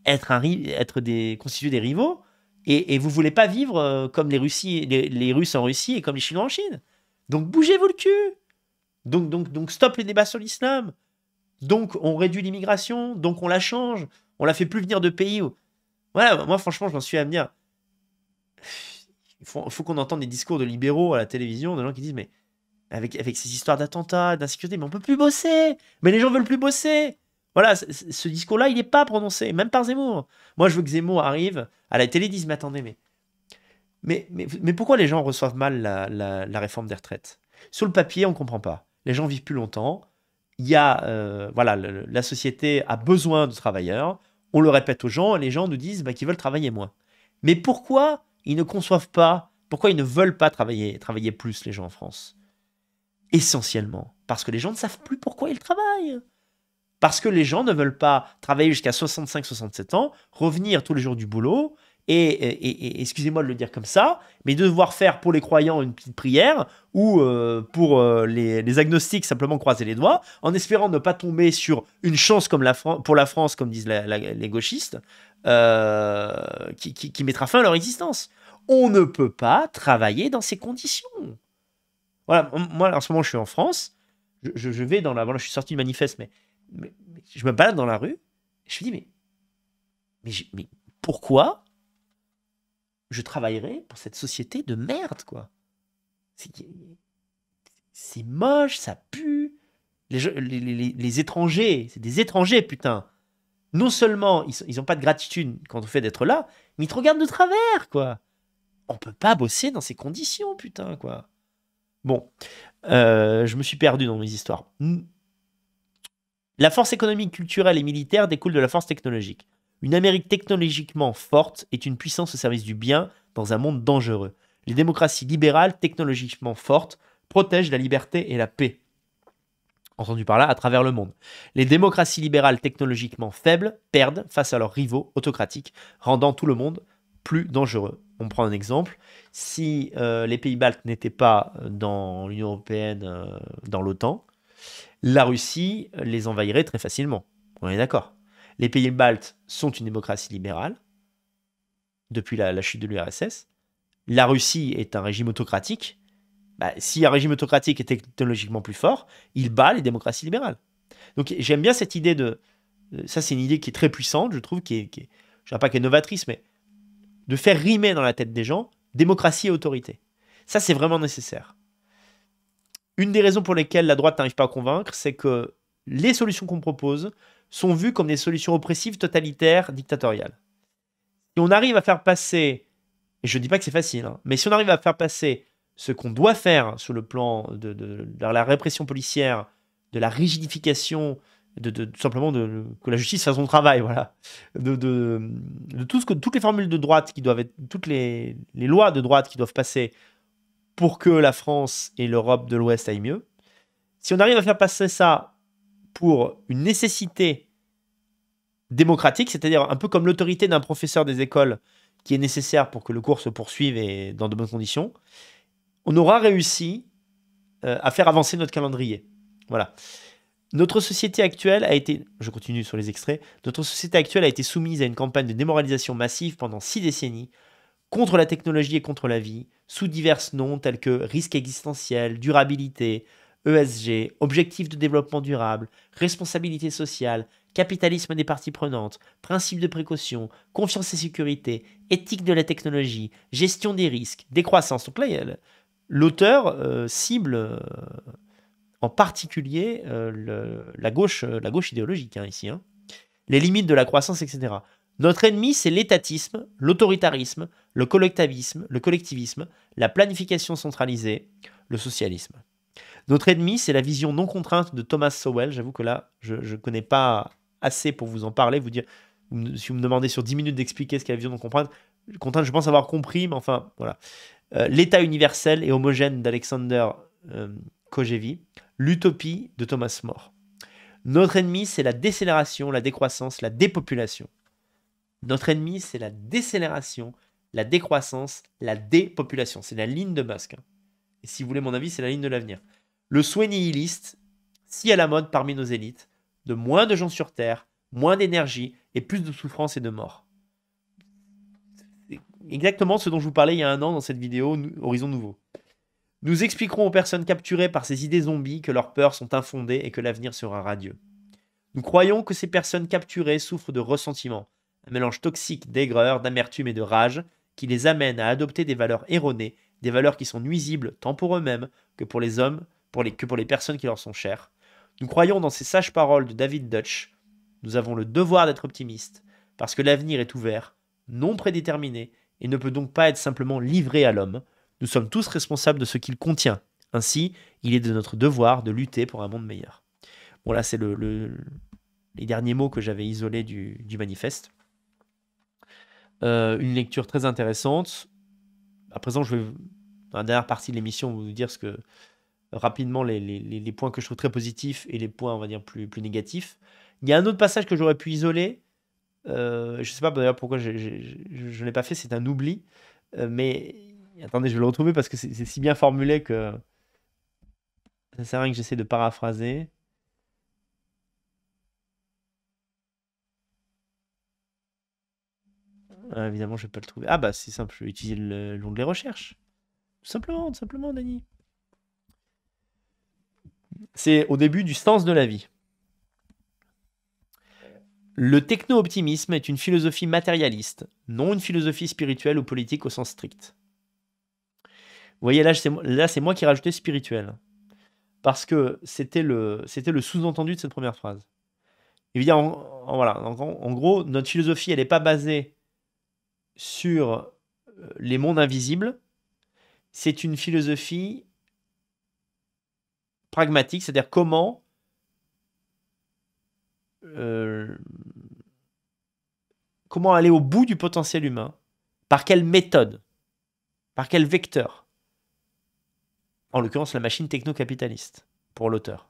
[SPEAKER 1] être, un, être des, constituer des rivaux. Et, vous voulez pas vivre euh, comme les, les, Russes en Russie et comme les Chinois en Chine. Donc bougez-vous le cul. Donc, donc, donc stop les débats sur l'islam. Donc on réduit l'immigration. Donc on la change. On la fait plus venir de pays où. Voilà, moi franchement, je m'en suis à me dire. Il faut, qu'on entende des discours de libéraux à la télévision, de gens qui disent Mais avec, avec ces histoires d'attentats, d'insécurité, mais on peut plus bosser. Mais les gens veulent plus bosser. Voilà, ce discours-là, il n'est pas prononcé, même par Zemmour. Moi, je veux que Zemmour arrive à la télé, dise, mais attendez, mais, mais, pourquoi les gens reçoivent mal la, réforme des retraites Sur le papier, on ne comprend pas. Les gens vivent plus longtemps. Il a, euh, voilà, la société a besoin de travailleurs. On le répète aux gens et les gens nous disent bah, qu'ils veulent travailler moins. Mais pourquoi ils ne conçoivent pas, pourquoi ils ne veulent pas travailler, travailler plus les gens en France Essentiellement parce que les gens ne savent plus pourquoi ils travaillent. Parce que les gens ne veulent pas travailler jusqu'à 65-67 ans, revenir tous les jours du boulot, et, excusez-moi de le dire comme ça, mais devoir faire pour les croyants une petite prière ou euh, pour euh, les, agnostiques simplement croiser les doigts en espérant ne pas tomber sur une chance comme la pour la France, comme disent les gauchistes, euh, qui, mettra fin à leur existence. On ne peut pas travailler dans ces conditions. Voilà, moi en ce moment je suis en France, je, vais dans la. je suis sorti du manifeste, mais je me balade dans la rue, je me dis, mais, mais, pourquoi je travaillerai pour cette société de merde, quoi C'est moche, ça pue. Les, les, les, étrangers, c'est des étrangers, putain. Non seulement ils n'ont pas de gratitude quand on fait d'être là, mais ils te regardent de travers, quoi. On peut pas bosser dans ces conditions, putain, quoi. Bon, euh, je me suis perdu dans mes histoires. La force économique, culturelle et militaire découle de la force technologique. Une Amérique technologiquement forte est une puissance au service du bien dans un monde dangereux. Les démocraties libérales technologiquement fortes protègent la liberté et la paix. Entendu par là, à travers le monde. Les démocraties libérales technologiquement faibles perdent face à leurs rivaux autocratiques, rendant tout le monde plus dangereux. On prend un exemple. Si euh, les pays baltes n'étaient pas euh, dans l'Union européenne, euh, dans l'OTAN, la Russie euh, les envahirait très facilement. On est d'accord. Les pays baltes sont une démocratie libérale depuis la, chute de l'URSS. La Russie est un régime autocratique. Bah, si un régime autocratique est technologiquement plus fort, il bat les démocraties libérales. Donc j'aime bien cette idée de... Euh, ça, c'est une idée qui est très puissante, je trouve, qui qui est je ne dirais pas qu'elle est novatrice, mais de faire rimer dans la tête des gens démocratie et autorité. Ça, c'est vraiment nécessaire. Une des raisons pour lesquelles la droite n'arrive pas à convaincre, c'est que les solutions qu'on propose sont vues comme des solutions oppressives, totalitaires, dictatoriales. Si on arrive à faire passer, et je ne dis pas que c'est facile, hein, mais si on arrive à faire passer ce qu'on doit faire sur le plan de, la répression policière, de la rigidification, de, tout simplement de, que la justice fasse son travail, voilà, de, tout ce que, toutes les formules de droite qui doivent être, toutes les, les lois de droite qui doivent passer pour que la France et l'Europe de l'Ouest aillent mieux, si on arrive à faire passer ça pour une nécessité démocratique, c'est-à-dire un peu comme l'autorité d'un professeur des écoles qui est nécessaire pour que le cours se poursuive et dans de bonnes conditions, on aura réussi euh, à faire avancer notre calendrier. Voilà. Notre société actuelle a été, je continue sur les extraits, notre société actuelle a été soumise à une campagne de démoralisation massive pendant six décennies contre la technologie et contre la vie, sous divers noms tels que risque existentiel, durabilité, ESG, objectif de développement durable, responsabilité sociale, capitalisme des parties prenantes, principe de précaution, confiance et sécurité, éthique de la technologie, gestion des risques, décroissance. Donc là, l'auteur euh, cible euh, en particulier euh, la, gauche, la gauche idéologique hein, ici, hein. les limites de la croissance, etc. Notre ennemi, c'est l'étatisme, l'autoritarisme, le collectivisme, le collectivisme, la planification centralisée, le socialisme. Notre ennemi, c'est la vision non contrainte de Thomas Sowell. J'avoue que là, je ne connais pas assez pour vous en parler, vous dire, si vous me demandez sur 10 minutes d'expliquer ce qu'est la vision non contrainte, contrainte, je pense avoir compris, mais enfin, voilà. Euh, l'état universel et homogène d'Alexander euh, Kogevi, l'utopie de Thomas More. Notre ennemi, c'est la décélération, la décroissance, la dépopulation. Notre ennemi, c'est la décélération, la décroissance, la dépopulation. C'est la ligne de Musk. Hein. Et si vous voulez mon avis, c'est la ligne de l'avenir. Le souhait nihiliste, si à la mode parmi nos élites, de moins de gens sur Terre, moins d'énergie et plus de souffrance et de mort. Exactement ce dont je vous parlais il y a un an dans cette vidéo Horizon Nouveau. Nous expliquerons aux personnes capturées par ces idées zombies que leurs peurs sont infondées et que l'avenir sera radieux. Nous croyons que ces personnes capturées souffrent de ressentiment, un mélange toxique d'aigreur, d'amertume et de rage, qui les amène à adopter des valeurs erronées, des valeurs qui sont nuisibles tant pour eux-mêmes que pour les hommes, que pour les personnes qui leur sont chères. Nous croyons dans ces sages paroles de David Dutch. Nous avons le devoir d'être optimistes, parce que l'avenir est ouvert, non prédéterminé, et ne peut donc pas être simplement livré à l'homme. Nous sommes tous responsables de ce qu'il contient. Ainsi, il est de notre devoir de lutter pour un monde meilleur. Bon, là, c'est le, les derniers mots que j'avais isolés du, du manifeste. Euh, une lecture très intéressante. À présent, je vais, dans la dernière partie de l'émission, vous dire ce que, rapidement les, points que je trouve très positifs et les points, on va dire, plus, plus négatifs. Il y a un autre passage que j'aurais pu isoler. Euh, je ne sais pas bah, d'ailleurs pourquoi je ne l'ai pas fait, c'est un oubli. Euh, mais attendez, je vais le retrouver parce que c'est si bien formulé que ça sert à rien que j'essaie de paraphraser. Euh, évidemment, je vais pas le trouver. Ah bah c'est simple, je vais utiliser l'onglet recherche. Tout simplement, tout simplement, Dani. C'est au début du sens de la vie. Le techno-optimisme est une philosophie matérialiste, non une philosophie spirituelle ou politique au sens strict. Vous voyez, là, c'est moi qui ai spirituel. Parce que c'était le, le sous-entendu de cette première phrase. évidemment voilà, en, en, gros, notre philosophie, elle n'est pas basée sur euh, les mondes invisibles, c'est une philosophie pragmatique, c'est-à-dire comment euh, comment aller au bout du potentiel humain, par quelle méthode, par quel vecteur. En l'occurrence, la machine techno-capitaliste, pour l'auteur.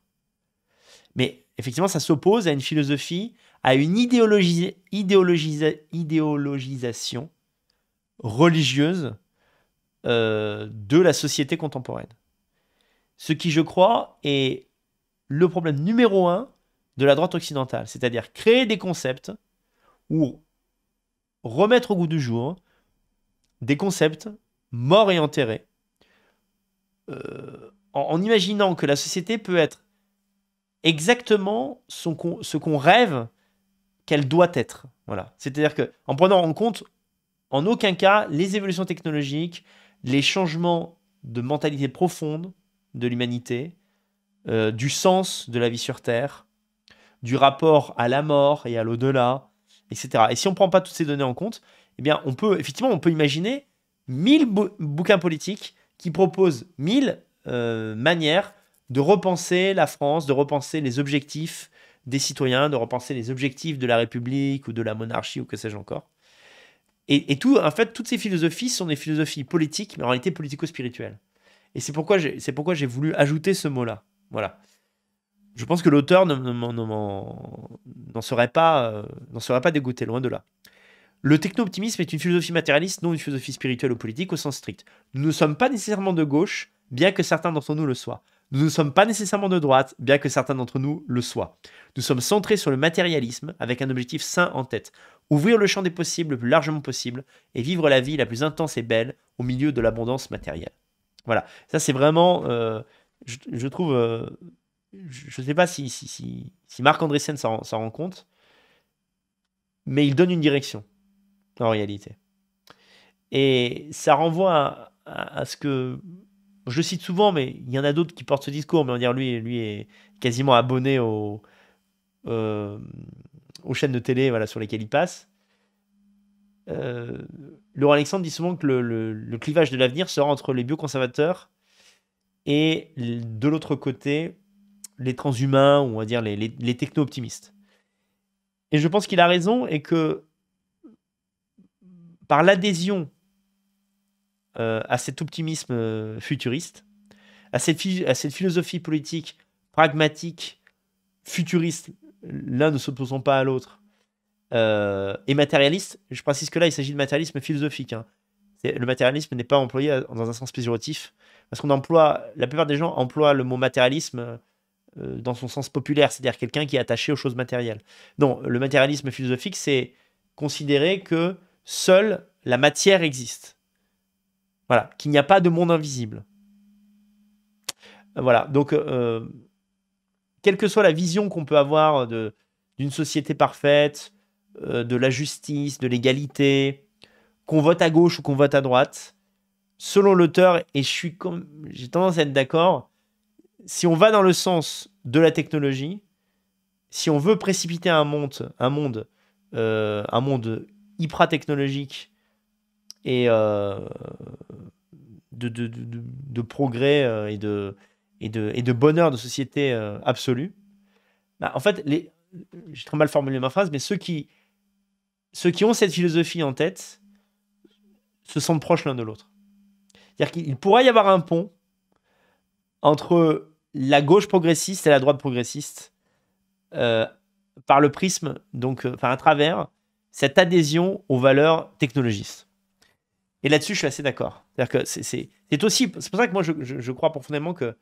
[SPEAKER 1] Mais effectivement, ça s'oppose à une philosophie à une idéologisation religieuse euh, de la société contemporaine. Ce qui, je crois, est le problème numéro un de la droite occidentale, c'est-à-dire créer des concepts ou remettre au goût du jour des concepts morts et enterrés, euh, en, imaginant que la société peut être exactement ce qu'on rêve qu'elle doit être. Voilà. C'est-à-dire que en prenant en compte en aucun cas les évolutions technologiques, les changements de mentalité profonde de l'humanité, euh, du sens de la vie sur Terre, du rapport à la mort et à l'au-delà, etc. Et si on ne prend pas toutes ces données en compte, eh bien, on peut effectivement, on peut imaginer 1000 bouquins politiques qui proposent mille euh, manières de repenser la France, de repenser les objectifs des citoyens, de repenser les objectifs de la République ou de la monarchie ou que sais-je encore. Et, tout, en fait, toutes ces philosophies sont des philosophies politiques, mais en réalité politico-spirituelles. Et c'est pourquoi j'ai voulu ajouter ce mot-là. Voilà. Je pense que l'auteur n'en serait, euh, n'en serait pas dégoûté, loin de là. Le techno-optimisme est une philosophie matérialiste, non une philosophie spirituelle ou politique au sens strict. Nous ne sommes pas nécessairement de gauche, bien que certains d'entre nous le soient. Nous ne sommes pas nécessairement de droite, bien que certains d'entre nous le soient. Nous sommes centrés sur le matérialisme, avec un objectif sain en tête, ouvrir le champ des possibles le plus largement possible, et vivre la vie la plus intense et belle au milieu de l'abondance matérielle. Voilà, ça c'est vraiment, euh, je, trouve, euh, je ne sais pas si, si, si, Marc Andreessen s'en rend compte, mais il donne une direction, en réalité. Et ça renvoie à ce que je le cite souvent, mais il y en a d'autres qui portent ce discours, mais on dire lui, lui est quasiment abonné au, euh, aux chaînes de télé voilà, sur lesquelles il passe. Euh, Laurent Alexandre dit souvent que le, clivage de l'avenir sera entre les bioconservateurs et de l'autre côté, les transhumains, ou on va dire les techno-optimistes. Et je pense qu'il a raison et que par l'adhésion euh, à cet optimisme euh, futuriste, à cette, à cette philosophie politique pragmatique, futuriste, l'un ne s'opposant pas à l'autre, euh, et matérialiste. Je précise que là, il s'agit de matérialisme philosophique. Hein. Le matérialisme n'est pas employé dans un sens péjoratif, parce qu'on emploie, la plupart des gens emploient le mot matérialisme dans son sens populaire, c'est-à-dire quelqu'un qui est attaché aux choses matérielles. Non, le matérialisme philosophique, c'est considérer que seule la matière existe voilà, qu'il n'y a pas de monde invisible. Voilà, donc, euh, quelle que soit la vision qu'on peut avoir d'une société parfaite, euh, de la justice, de l'égalité, qu'on vote à gauche ou qu'on vote à droite, selon l'auteur, et je suis j'ai tendance à être d'accord, si on va dans le sens de la technologie, si on veut précipiter un monde, un monde, euh, un monde hyper technologique et euh, de, de, de, progrès euh, et de, et, de, et de bonheur de société euh, absolue. Bah, en fait, les, j'ai très mal formulé ma phrase, mais ceux qui, ceux qui ont cette philosophie en tête se sentent proches l'un de l'autre. C'est-à-dire qu'il pourrait y avoir un pont entre la gauche progressiste et la droite progressiste par le prisme, donc enfin à travers cette adhésion aux valeurs technologistes. Et là-dessus, je suis assez d'accord. cest aussi. C'est pour ça que moi, je, crois profondément que.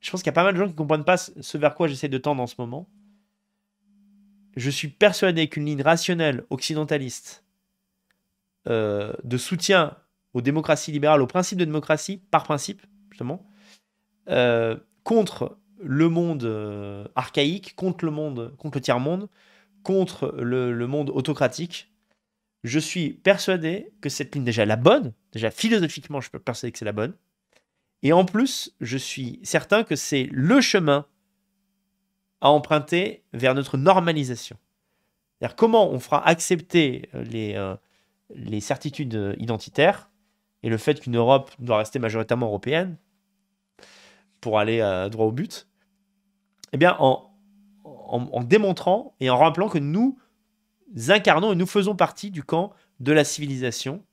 [SPEAKER 1] Je pense qu'il y a pas mal de gens qui ne comprennent pas ce vers quoi j'essaie de tendre en ce moment. Je suis persuadé qu'une ligne rationnelle, occidentaliste, euh, de soutien aux démocraties libérales, aux principes de démocratie, par principe, justement, euh, contre le monde euh, archaïque, contre le monde, contre le tiers-monde, contre le, monde autocratique, je suis persuadé que cette ligne, déjà la bonne, déjà philosophiquement, je peux persuader que c'est la bonne. Et en plus, je suis certain que c'est le chemin à emprunter vers notre normalisation. cest comment on fera accepter euh, euh, les, certitudes euh, identitaires et le fait qu'une Europe doit rester majoritairement européenne pour aller droit au but, eh bien en, démontrant et en rappelant que nous, incarnons et nous faisons partie du camp de la civilisation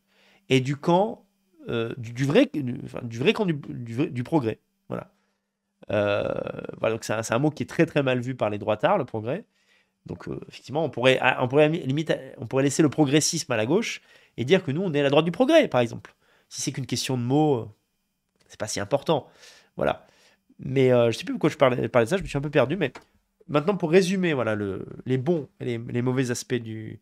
[SPEAKER 1] et du camp euh, du, vrai, du, vrai camp du, progrès. Voilà. Euh, voilà c'est un, mot qui est très très mal vu par les droitards, le progrès. Donc euh, effectivement, on pourrait, ah, on pourrait limite, on pourrait laisser le progressisme à la gauche et dire que nous on est à la droite du progrès, par exemple. Si c'est qu'une question de mots, c'est pas si important. Voilà. Mais je sais plus pourquoi je parlais, parlais de ça, je me suis un peu perdu, mais maintenant, pour résumer voilà, les bons et les, mauvais aspects du,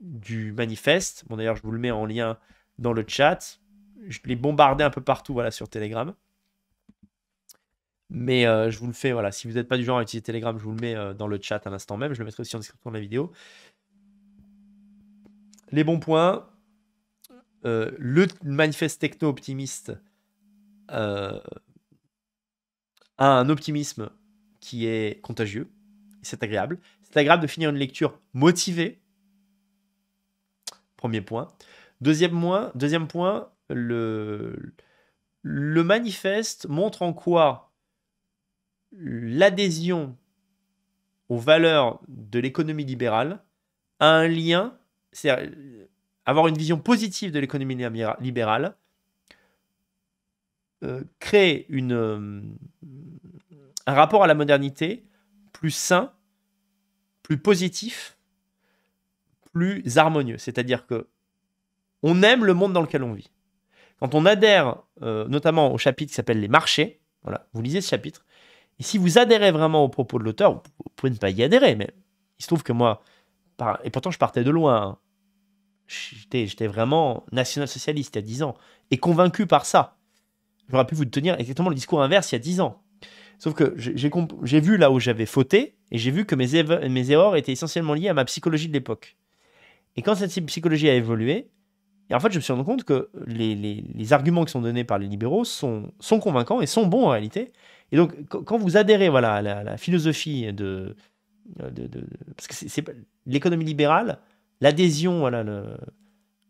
[SPEAKER 1] du manifeste, bon d'ailleurs, je vous le mets en lien dans le chat, je l'ai bombardé un peu partout voilà, sur Telegram. Mais euh, je vous le fais, voilà. Si vous n'êtes pas du genre à utiliser Telegram, je vous le mets euh, dans le chat à l'instant même. Je le mettrai aussi en description de la vidéo. Les bons points. Euh, le manifeste techno-optimiste a un optimisme qui est contagieux. C'est agréable. C'est agréable de finir une lecture motivée. Premier point. Deuxième, point, deuxième point, le, manifeste montre en quoi l'adhésion aux valeurs de l'économie libérale a un lien, c'est euh, avoir une vision positive de l'économie libérale, euh, crée une, euh, un rapport à la modernité plus sain, plus positif, plus harmonieux. C'est-à-dire que on aime le monde dans lequel on vit. Quand on adhère euh, notamment au chapitre qui s'appelle Les marchés, voilà, vous lisez ce chapitre, et si vous adhérez vraiment aux propos de l'auteur, vous pouvez ne pas y adhérer, mais il se trouve que moi, et pourtant je partais de loin, hein. j'étais vraiment national-socialiste il y a 10 ans, et convaincu par ça. J'aurais pu vous tenir exactement le discours inverse il y a 10 ans. Sauf que j'ai j'ai vu là où j'avais fauté et j'ai vu que mes, mes erreurs étaient essentiellement liées à ma psychologie de l'époque. Et quand cette psychologie a évolué, et en fait, je me suis rendu compte que les, les, arguments qui sont donnés par les libéraux sont, sont, convaincants et sont bons en réalité. Et donc, quand vous adhérez voilà, à la, philosophie de, de, Parce que c'est l'économie libérale, l'adhésion, voilà, le,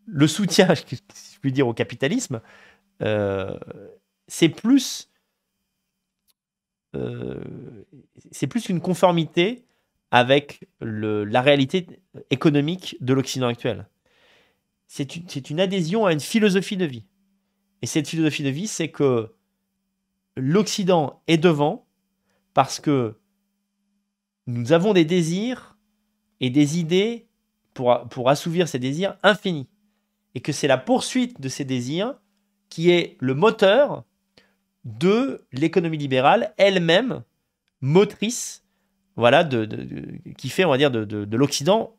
[SPEAKER 1] le soutien, [laughs] si je puis dire, au capitalisme, euh, c'est plus euh, c'est plus une conformité avec la réalité économique de l'Occident actuel. C'est une, adhésion à une philosophie de vie. Et cette philosophie de vie, c'est que l'Occident est devant parce que nous avons des désirs et des idées pour assouvir ces désirs infinis. Et que c'est la poursuite de ces désirs qui est le moteur de l'économie libérale elle-même motrice, voilà, qui fait, on va dire, de, l'Occident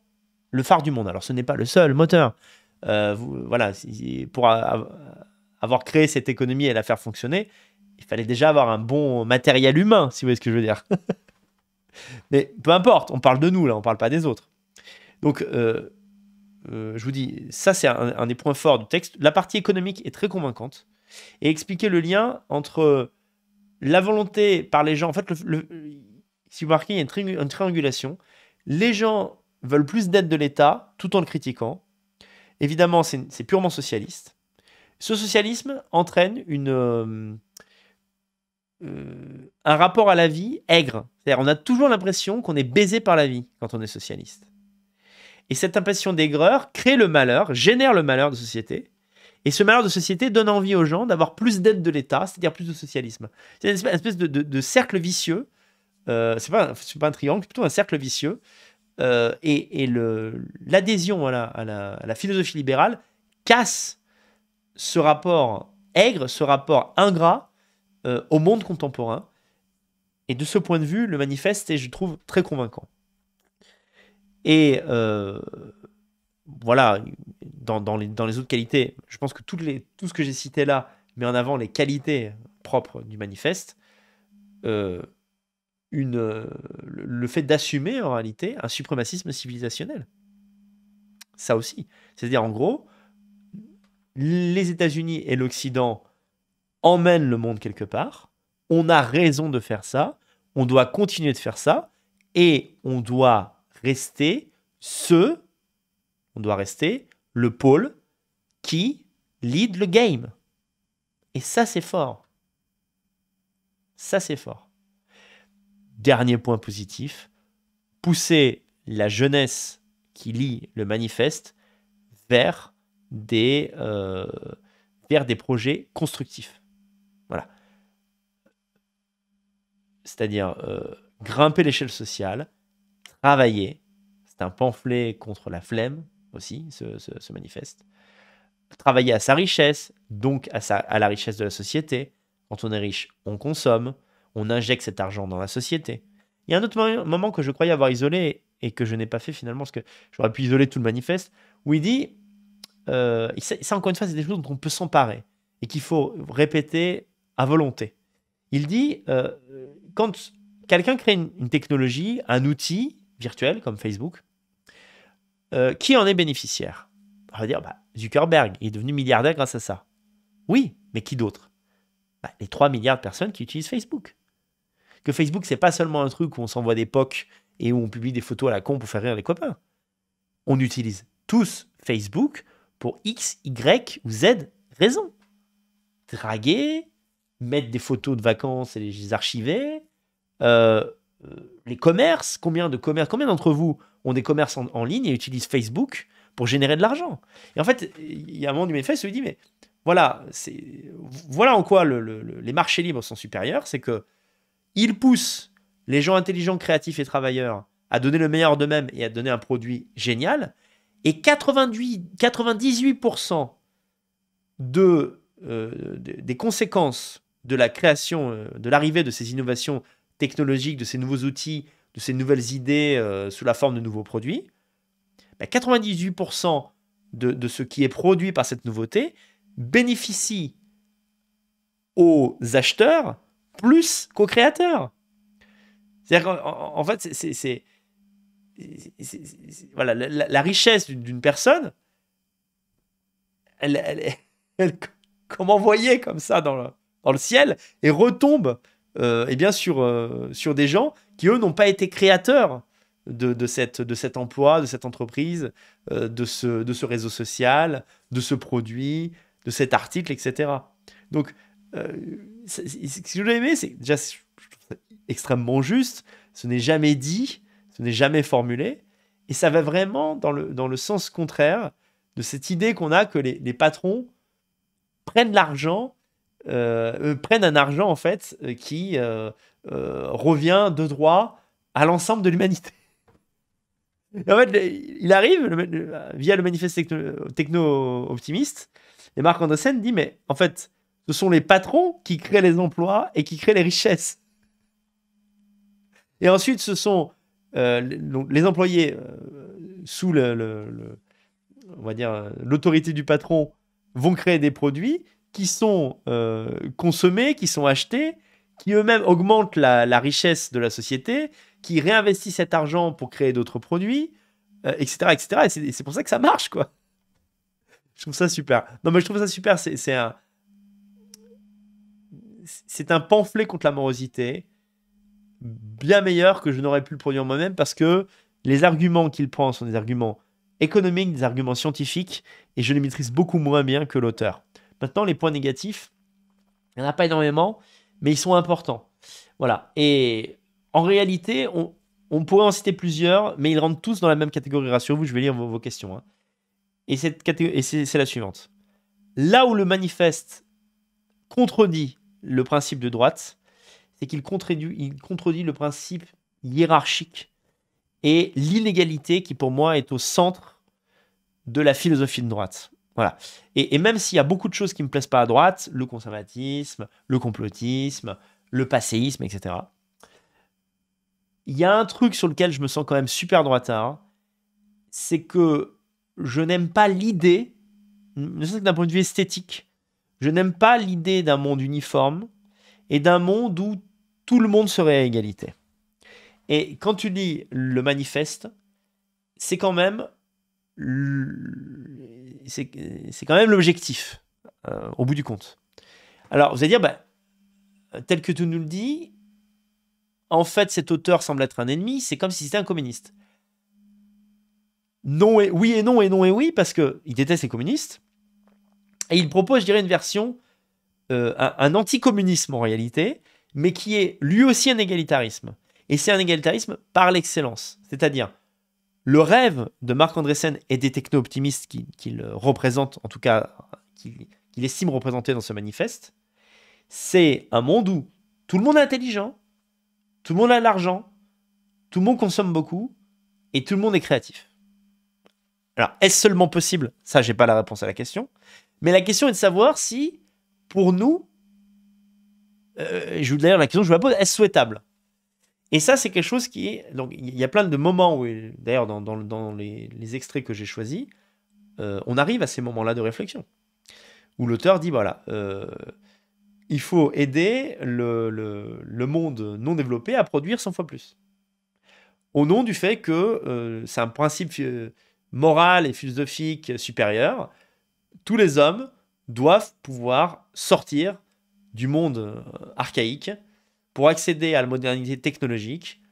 [SPEAKER 1] le phare du monde. Alors ce n'est pas le seul moteur. Euh, voilà, pour avoir créé cette économie et la faire fonctionner, il fallait déjà avoir un bon matériel humain, si vous voyez ce que je veux dire. [laughs] Mais peu importe, on parle de nous, là, on parle pas des autres. Donc, euh, euh, je vous dis, ça c'est un, des points forts du texte. La partie économique est très convaincante et expliquer le lien entre la volonté par les gens. En fait, si vous marquez, il y a une, triangulation. Les gens veulent plus d'aide de l'État tout en le critiquant. Évidemment, c'est purement socialiste. Ce socialisme entraîne euh, euh, un rapport à la vie aigre. C'est-à-dire, on a toujours l'impression qu'on est baisé par la vie quand on est socialiste. Et cette impression d'aigreur crée le malheur, génère le malheur de société, et ce malheur de société donne envie aux gens d'avoir plus d'aide de l'État, c'est-à-dire plus de socialisme. C'est une espèce de, cercle vicieux. Euh, c'est pas, un triangle, c'est plutôt un cercle vicieux. Euh, et, l'adhésion à la, à, philosophie libérale casse ce rapport aigre, ce rapport ingrat euh, au monde contemporain. Et de ce point de vue, le manifeste est, je trouve, très convaincant. Et euh, voilà, dans, dans, les, autres qualités, je pense que toutes les, tout ce que j'ai cité là met en avant les qualités propres du manifeste. Euh, une, le fait d'assumer en réalité un suprémacisme civilisationnel. Ça aussi. C'est-à-dire en gros, les États-Unis et l'Occident emmènent le monde quelque part, on a raison de faire ça, on doit continuer de faire ça, et on doit rester ceux on doit rester le pôle qui lead le game. Et ça, c'est fort. Ça, c'est fort. Dernier point positif, pousser la jeunesse qui lit le manifeste vers des, euh, vers des projets constructifs. Voilà. C'est-à-dire euh, grimper l'échelle sociale, travailler. C'est un pamphlet contre la flemme, aussi se, manifeste. Travailler à sa richesse, donc à, à la richesse de la société. Quand on est riche, on consomme, on injecte cet argent dans la société. Il y a un autre moment que je croyais avoir isolé et que je n'ai pas fait finalement, parce que j'aurais pu isoler tout le manifeste, où il dit, euh, ça, encore une fois, c'est des choses dont on peut s'emparer et qu'il faut répéter à volonté. Il dit, euh, quand quelqu'un crée une, technologie, un outil virtuel comme Facebook, euh, qui en est bénéficiaire On va dire, bah, Zuckerberg, il est devenu milliardaire grâce à ça. Oui, mais qui d'autre bah, Les 3 milliards de personnes qui utilisent Facebook. Que Facebook, c'est pas seulement un truc où on s'envoie des pocs et où on publie des photos à la con pour faire rire les copains. On utilise tous Facebook pour X, Y ou Z raisons. Draguer, mettre des photos de vacances et les archiver, euh, euh, les commerces, combien de commerces, combien d'entre vous ont des commerces en, ligne et utilisent Facebook pour générer de l'argent. Et en fait, il y a un moment du méfait, se dit, mais voilà, voilà en quoi les marchés libres sont supérieurs, c'est que ils poussent les gens intelligents, créatifs et travailleurs à donner le meilleur d'eux-mêmes et à donner un produit génial, et 98, 98% euh, de, des conséquences de la création, euh, de l'arrivée de ces innovations technologiques, de ces nouveaux outils de ces nouvelles idées euh, sous la forme de nouveaux produits, 98% bah, de, ce qui est produit par cette nouveauté bénéficie aux acheteurs plus qu'aux créateurs. C'est-à-dire qu'en en fait, la, richesse d'une personne, elle, est [laughs] comme envoyée comme ça dans le, ciel et retombe euh, bien euh, sur des gens qui eux n'ont pas été créateurs de, cette, de cet emploi, de cette entreprise, euh, de, ce, de ce réseau social, de ce produit, de cet article, etc. Donc, euh, ce que j'ai aimé, c'est déjà extrêmement juste, ce n'est jamais dit, ce n'est jamais formulé, et ça va vraiment dans le, dans le sens contraire de cette idée qu'on a que les, les patrons prennent l'argent euh, euh, prennent un argent en fait euh, qui revient de droit à l'ensemble de l'humanité. [laughs] En fait, il arrive via le manifeste techno-optimiste et Marc Andersen dit mais en fait, ce sont les patrons qui créent les emplois et qui créent les richesses. Et ensuite, ce sont les employés sous le, on va dire l'autorité du patron vont créer des produits qui sont euh, consommés, qui sont achetés, qui eux-mêmes augmentent la, richesse de la société, qui réinvestissent cet argent pour créer d'autres produits, etc., euh, etc. Et c'est pour ça que ça marche, quoi. Je trouve ça super. Non, mais je trouve ça super. C'est un, c'est un pamphlet contre la morosité bien meilleur que je n'aurais pu le produire moi-même parce que les arguments qu'il prend sont des arguments économiques, des arguments scientifiques, et je les maîtrise beaucoup moins bien que l'auteur. Maintenant, les points négatifs, il n'y en a pas énormément, mais ils sont importants. Voilà. Et en réalité, on, pourrait en citer plusieurs, mais ils rentrent tous dans la même catégorie. Rassurez-vous, je vais lire vos, questions. Hein. Et, cette c'est la suivante. Là où le manifeste contredit le principe de droite, c'est qu'il il contredit le principe hiérarchique et l'inégalité qui, pour moi, est au centre de la philosophie de droite. Voilà. Et, même s'il y a beaucoup de choses qui ne me plaisent pas à droite, le conservatisme, le complotisme, le passéisme, etc., il y a un truc sur lequel je me sens quand même super droitard, c'est que je n'aime pas l'idée, ne serait-ce d'un point de vue esthétique, je n'aime pas l'idée d'un monde uniforme et d'un monde où tout le monde serait à égalité. Et quand tu lis le manifeste, c'est quand même c'est quand même l'objectif, euh, au bout du compte. Alors, vous allez dire, bah, tel que tu nous le dis, en fait, cet auteur semble être un ennemi, c'est comme si c'était un communiste. Non et, oui et non et non et oui, parce qu'il déteste les communistes. Et il propose, je dirais, une version, euh, un anticommunisme en réalité, mais qui est lui aussi un égalitarisme. Et c'est un égalitarisme par l'excellence. C'est-à-dire, le rêve de Marc Andressen et des techno-optimistes qu'il représente, en tout cas qu'il estime représenter dans ce manifeste, c'est un monde où tout le monde est intelligent, tout le monde a de l'argent, tout le monde consomme beaucoup et tout le monde est créatif. Alors, est-ce seulement possible Ça, j'ai pas la réponse à la question. Mais la question est de savoir si, pour nous, euh, d'ailleurs la question que je me pose, est-ce souhaitable et ça, c'est quelque chose qui est. Donc, il y a plein de moments où, d'ailleurs, dans, dans les, extraits que j'ai choisis, euh, on arrive à ces moments-là de réflexion. Où l'auteur dit voilà, euh, il faut aider le, monde non développé à produire 100 fois plus. Au nom du fait que euh, c'est un principe moral et philosophique supérieur, tous les hommes doivent pouvoir sortir du monde archaïque pour accéder à la modernité technologique,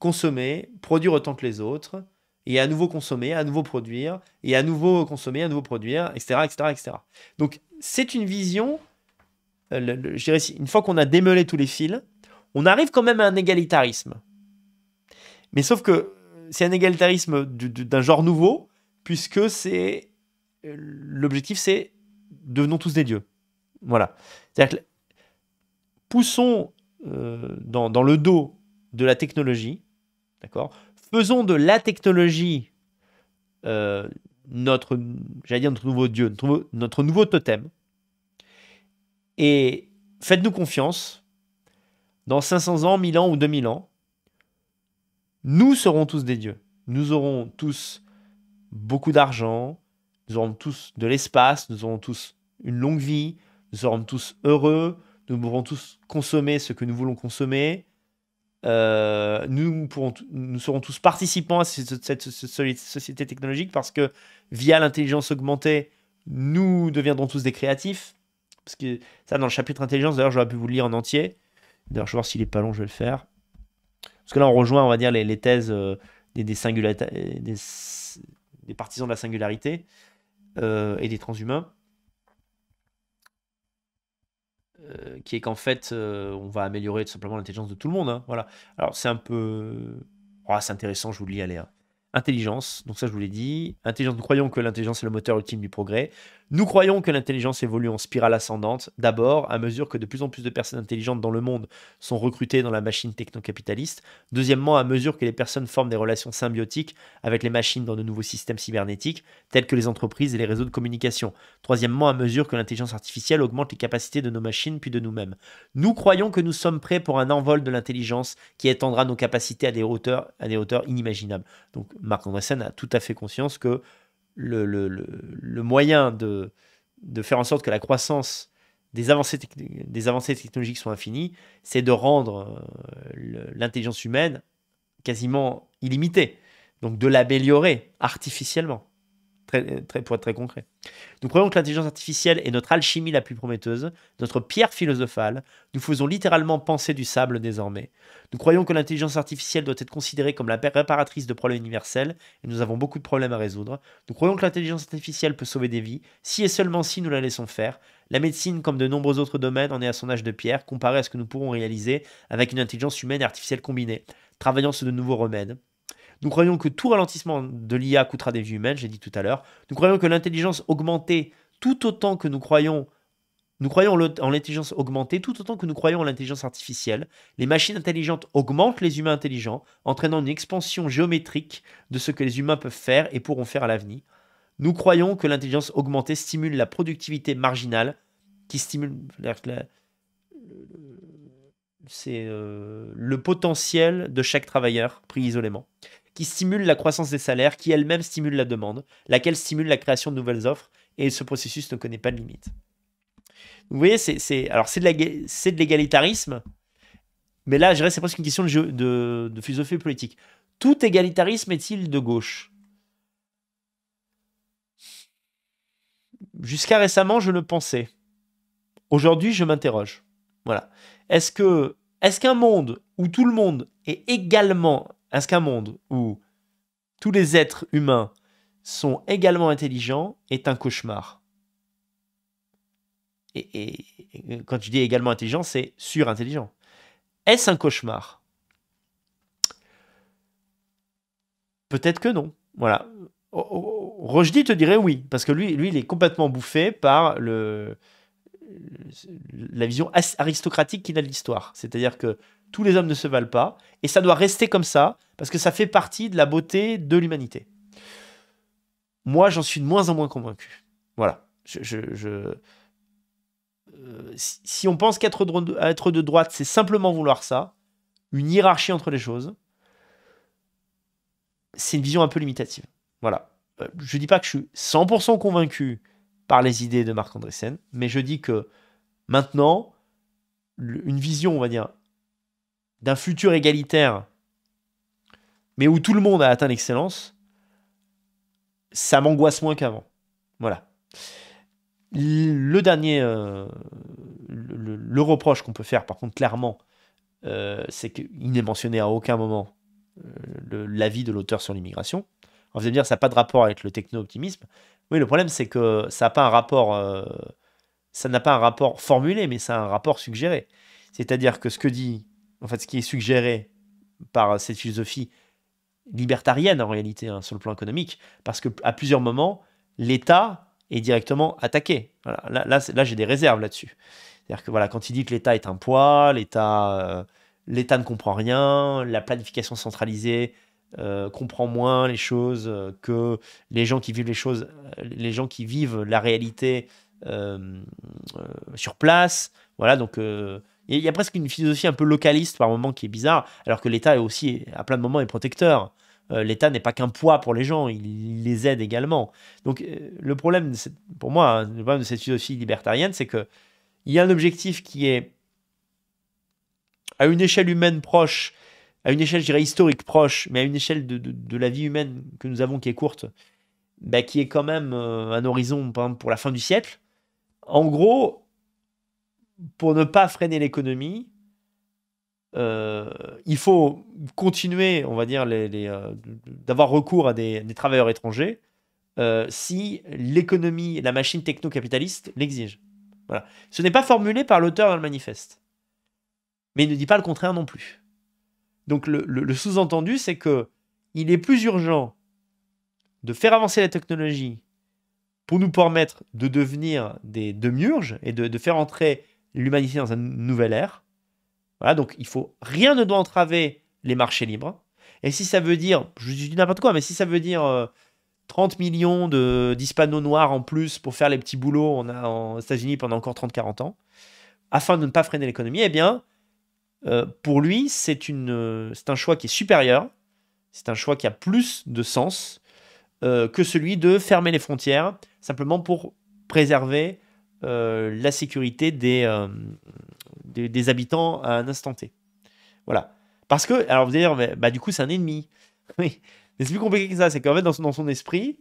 [SPEAKER 1] consommer, produire autant que les autres, et à nouveau consommer, à nouveau produire, et à nouveau consommer, à nouveau produire, etc. etc., etc. Donc c'est une vision, euh, je dirais, une fois qu'on a démêlé tous les fils, on arrive quand même à un égalitarisme. Mais sauf que c'est un égalitarisme d'un genre nouveau, puisque c'est euh, l'objectif, c'est devenons tous des dieux. Voilà. C'est-à-dire que poussons euh, dans, le dos de la technologie. D'accord Faisons de la technologie euh, notre, j'allais dire notre nouveau dieu, notre nouveau, notre nouveau totem. Et faites-nous confiance. Dans 500 ans, 1000 ans ou 2000 ans, nous serons tous des dieux. Nous aurons tous beaucoup d'argent, nous aurons tous de l'espace, nous aurons tous une longue vie, nous aurons tous heureux, nous pourrons tous consommer ce que nous voulons consommer. Euh, nous, pourrons nous serons tous participants à cette, société technologique parce que via l'intelligence augmentée, nous deviendrons tous des créatifs. Parce que ça, dans le chapitre intelligence, d'ailleurs, j'aurais pu vous le lire en entier. D'ailleurs, je vais voir s'il est pas long, je vais le faire. Parce que là, on rejoint, on va dire, les, thèses euh, des, des, des, partisans de la singularité euh, et des transhumains. Euh, qui est qu'en fait, euh, on va améliorer tout simplement l'intelligence de tout le monde. Hein, voilà. Alors, c'est un peu. Oh, c'est intéressant, je vous le lis, à l'air hein. Intelligence, donc ça, je vous l'ai dit. Intelligence, nous croyons que l'intelligence est le moteur ultime du progrès. Nous croyons que l'intelligence évolue en spirale ascendante, d'abord à mesure que de plus en plus de personnes intelligentes dans le monde sont recrutées dans la machine techno-capitaliste. deuxièmement à mesure que les personnes forment des relations symbiotiques avec les machines dans de nouveaux systèmes cybernétiques, tels que les entreprises et les réseaux de communication, troisièmement à mesure que l'intelligence artificielle augmente les capacités de nos machines puis de nous-mêmes. Nous croyons que nous sommes prêts pour un envol de l'intelligence qui étendra nos capacités à des hauteurs, à des hauteurs inimaginables. Donc Marc Andressen a tout à fait conscience que le, le, moyen de, de, faire en sorte que la croissance des avancées, des avancées technologiques soit infinie, c'est de rendre euh, l'intelligence humaine quasiment illimitée, donc de l'améliorer artificiellement très, pour être très concret. Nous croyons que l'intelligence artificielle est notre alchimie la plus prometteuse, notre pierre philosophale. Nous faisons littéralement penser du sable désormais. Nous croyons que l'intelligence artificielle doit être considérée comme la réparatrice de problèmes universels, et nous avons beaucoup de problèmes à résoudre. Nous croyons que l'intelligence artificielle peut sauver des vies, si et seulement si nous la laissons faire. La médecine, comme de nombreux autres domaines, en est à son âge de pierre, comparé à ce que nous pourrons réaliser avec une intelligence humaine et artificielle combinée, travaillant sur de nouveaux remèdes. Nous croyons que tout ralentissement de l'IA coûtera des vies humaines, j'ai dit tout à l'heure. Nous croyons que l'intelligence augmentée, tout autant que nous croyons nous croyons en l'intelligence augmentée tout autant que nous croyons en l'intelligence artificielle. Les machines intelligentes augmentent les humains intelligents, entraînant une expansion géométrique de ce que les humains peuvent faire et pourront faire à l'avenir. Nous croyons que l'intelligence augmentée stimule la productivité marginale, qui stimule c'est euh, le potentiel de chaque travailleur pris isolément qui stimule la croissance des salaires, qui elle-même stimule la demande, laquelle stimule la création de nouvelles offres, et ce processus ne connaît pas de limite. Vous voyez, c'est alors c'est de l'égalitarisme, mais là, je dirais, c'est presque une question de, philosophie politique. Tout égalitarisme est-il de gauche Jusqu'à récemment, je le pensais. Aujourd'hui, je m'interroge. Voilà. Est-ce que est-ce qu'un monde où tout le monde est également est-ce qu'un monde où tous les êtres humains sont également intelligents est un cauchemar et, quand tu dis également intelligent, c'est surintelligent. Est-ce un cauchemar Peut-être que non. Voilà. Rojdi te dirait oui, parce que lui, lui, il est complètement bouffé par le, la vision aristocratique qu'il a de l'histoire. C'est-à-dire que tous les hommes ne se valent pas, et ça doit rester comme ça, parce que ça fait partie de la beauté de l'humanité. Moi, j'en suis de moins en moins convaincu. Voilà. Euh, si, on pense qu'être de, être de droite, c'est simplement vouloir ça, une hiérarchie entre les choses, c'est une vision un peu limitative. Voilà. Euh, je ne dis pas que je suis 100% convaincu par les idées de Marc Andressen, mais je dis que maintenant, une vision, on va dire, d'un futur égalitaire, mais où tout le monde a atteint l'excellence, ça m'angoisse moins qu'avant. Voilà. Le dernier, euh, le, reproche qu'on peut faire, par contre, clairement, euh, c'est qu'il n'est mentionné à aucun moment euh, l'avis de l'auteur sur l'immigration. On va allez dire, ça n'a pas de rapport avec le techno-optimisme. Oui, le problème, c'est que ça n'a pas un rapport, ça n'a pas un rapport formulé, mais ça a un rapport suggéré. C'est-à-dire que ce que dit en fait, ce qui est suggéré par euh, cette philosophie libertarienne en réalité, hein, sur le plan économique, parce que à plusieurs moments, l'État est directement attaqué. Là, j'ai des réserves là-dessus. C'est-à-dire que voilà, quand il dit que l'État est un poids, l'État, euh, l'État ne comprend rien, la planification centralisée euh, comprend moins les choses que les gens qui vivent les choses, les gens qui vivent la réalité euh, euh, sur place. Voilà, donc euh, il y a presque une philosophie un peu localiste par moment qui est bizarre, alors que l'État est aussi, à plein de moments, est protecteur. L'État n'est pas qu'un poids pour les gens, il, les aide également. Donc le problème, pour moi, hein, le problème de cette philosophie libertarienne, c'est que il y a un objectif qui est à une échelle humaine proche, à une échelle, historique proche, mais à une échelle de, la vie humaine que nous avons qui est courte, bah, qui est quand même un horizon, pour la fin du siècle. En gros, pour ne pas freiner l'économie, euh, il faut continuer, on va dire, euh, d'avoir recours à des, travailleurs étrangers euh, si l'économie, la machine techno-capitaliste l'exige. Ce n'est pas formulé par l'auteur dans le manifeste. Mais il ne dit pas le contraire non plus. Donc le, le sous-entendu, c'est que il est plus urgent de faire avancer la technologie pour nous permettre de devenir des demiurges et de, faire entrer l'humanité dans un nouvel ère. Voilà, donc il faut rien ne doit entraver les marchés libres. Et si ça veut dire, je dis n'importe quoi, mais si ça veut dire 30 euh, millions d'hispanos noirs en plus pour faire les petits boulots on a, en États-Unis pendant encore 30-40 ans, afin de ne pas freiner l'économie, eh bien, euh, pour lui, euh, c'est un choix qui est supérieur, c'est un choix qui a plus de sens euh, que celui de fermer les frontières, simplement pour préserver euh, la sécurité euh, des, des, habitants à un instant T. Voilà. Parce que, alors vous allez dire, bah, du coup, c'est un ennemi. [laughs] Mais c'est plus compliqué que ça. C'est qu'en fait, dans, dans, son esprit,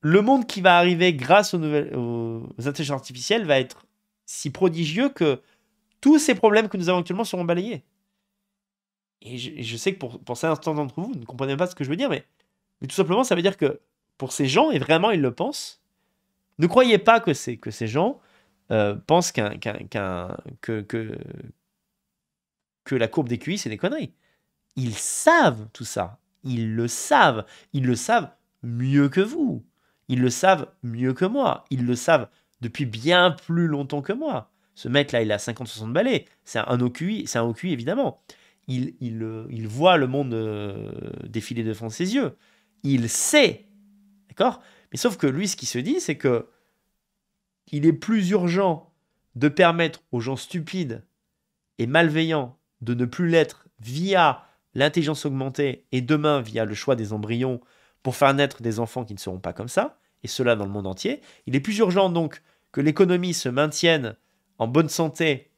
[SPEAKER 1] le monde qui va arriver grâce aux, nouvelles, aux, intelligences artificielles va être si prodigieux que tous ces problèmes que nous avons actuellement seront balayés. Et je, sais que pour, pour certains d'entre vous, vous ne comprenez pas ce que je veux dire, mais mais tout simplement, ça veut dire que pour ces gens, et vraiment ils le pensent, ne croyez pas que, c'est, que ces gens euh, pensent que, que, la courbe des QI, c'est des conneries. Ils savent tout ça. Ils le savent. Ils le savent mieux que vous. Ils le savent mieux que moi. Ils le savent depuis bien plus longtemps que moi. Ce mec-là, il a 50-60 balais. C'est un OQI, c'est un évidemment. Euh, il, voit le monde euh, défiler devant ses yeux il sait. D'accord Mais sauf que lui, ce qu'il se dit, c'est que il est plus urgent de permettre aux gens stupides et malveillants de ne plus l'être via l'intelligence augmentée et demain via le choix des embryons pour faire naître des enfants qui ne seront pas comme ça, et cela dans le monde entier. Il est plus urgent donc que l'économie se maintienne en bonne santé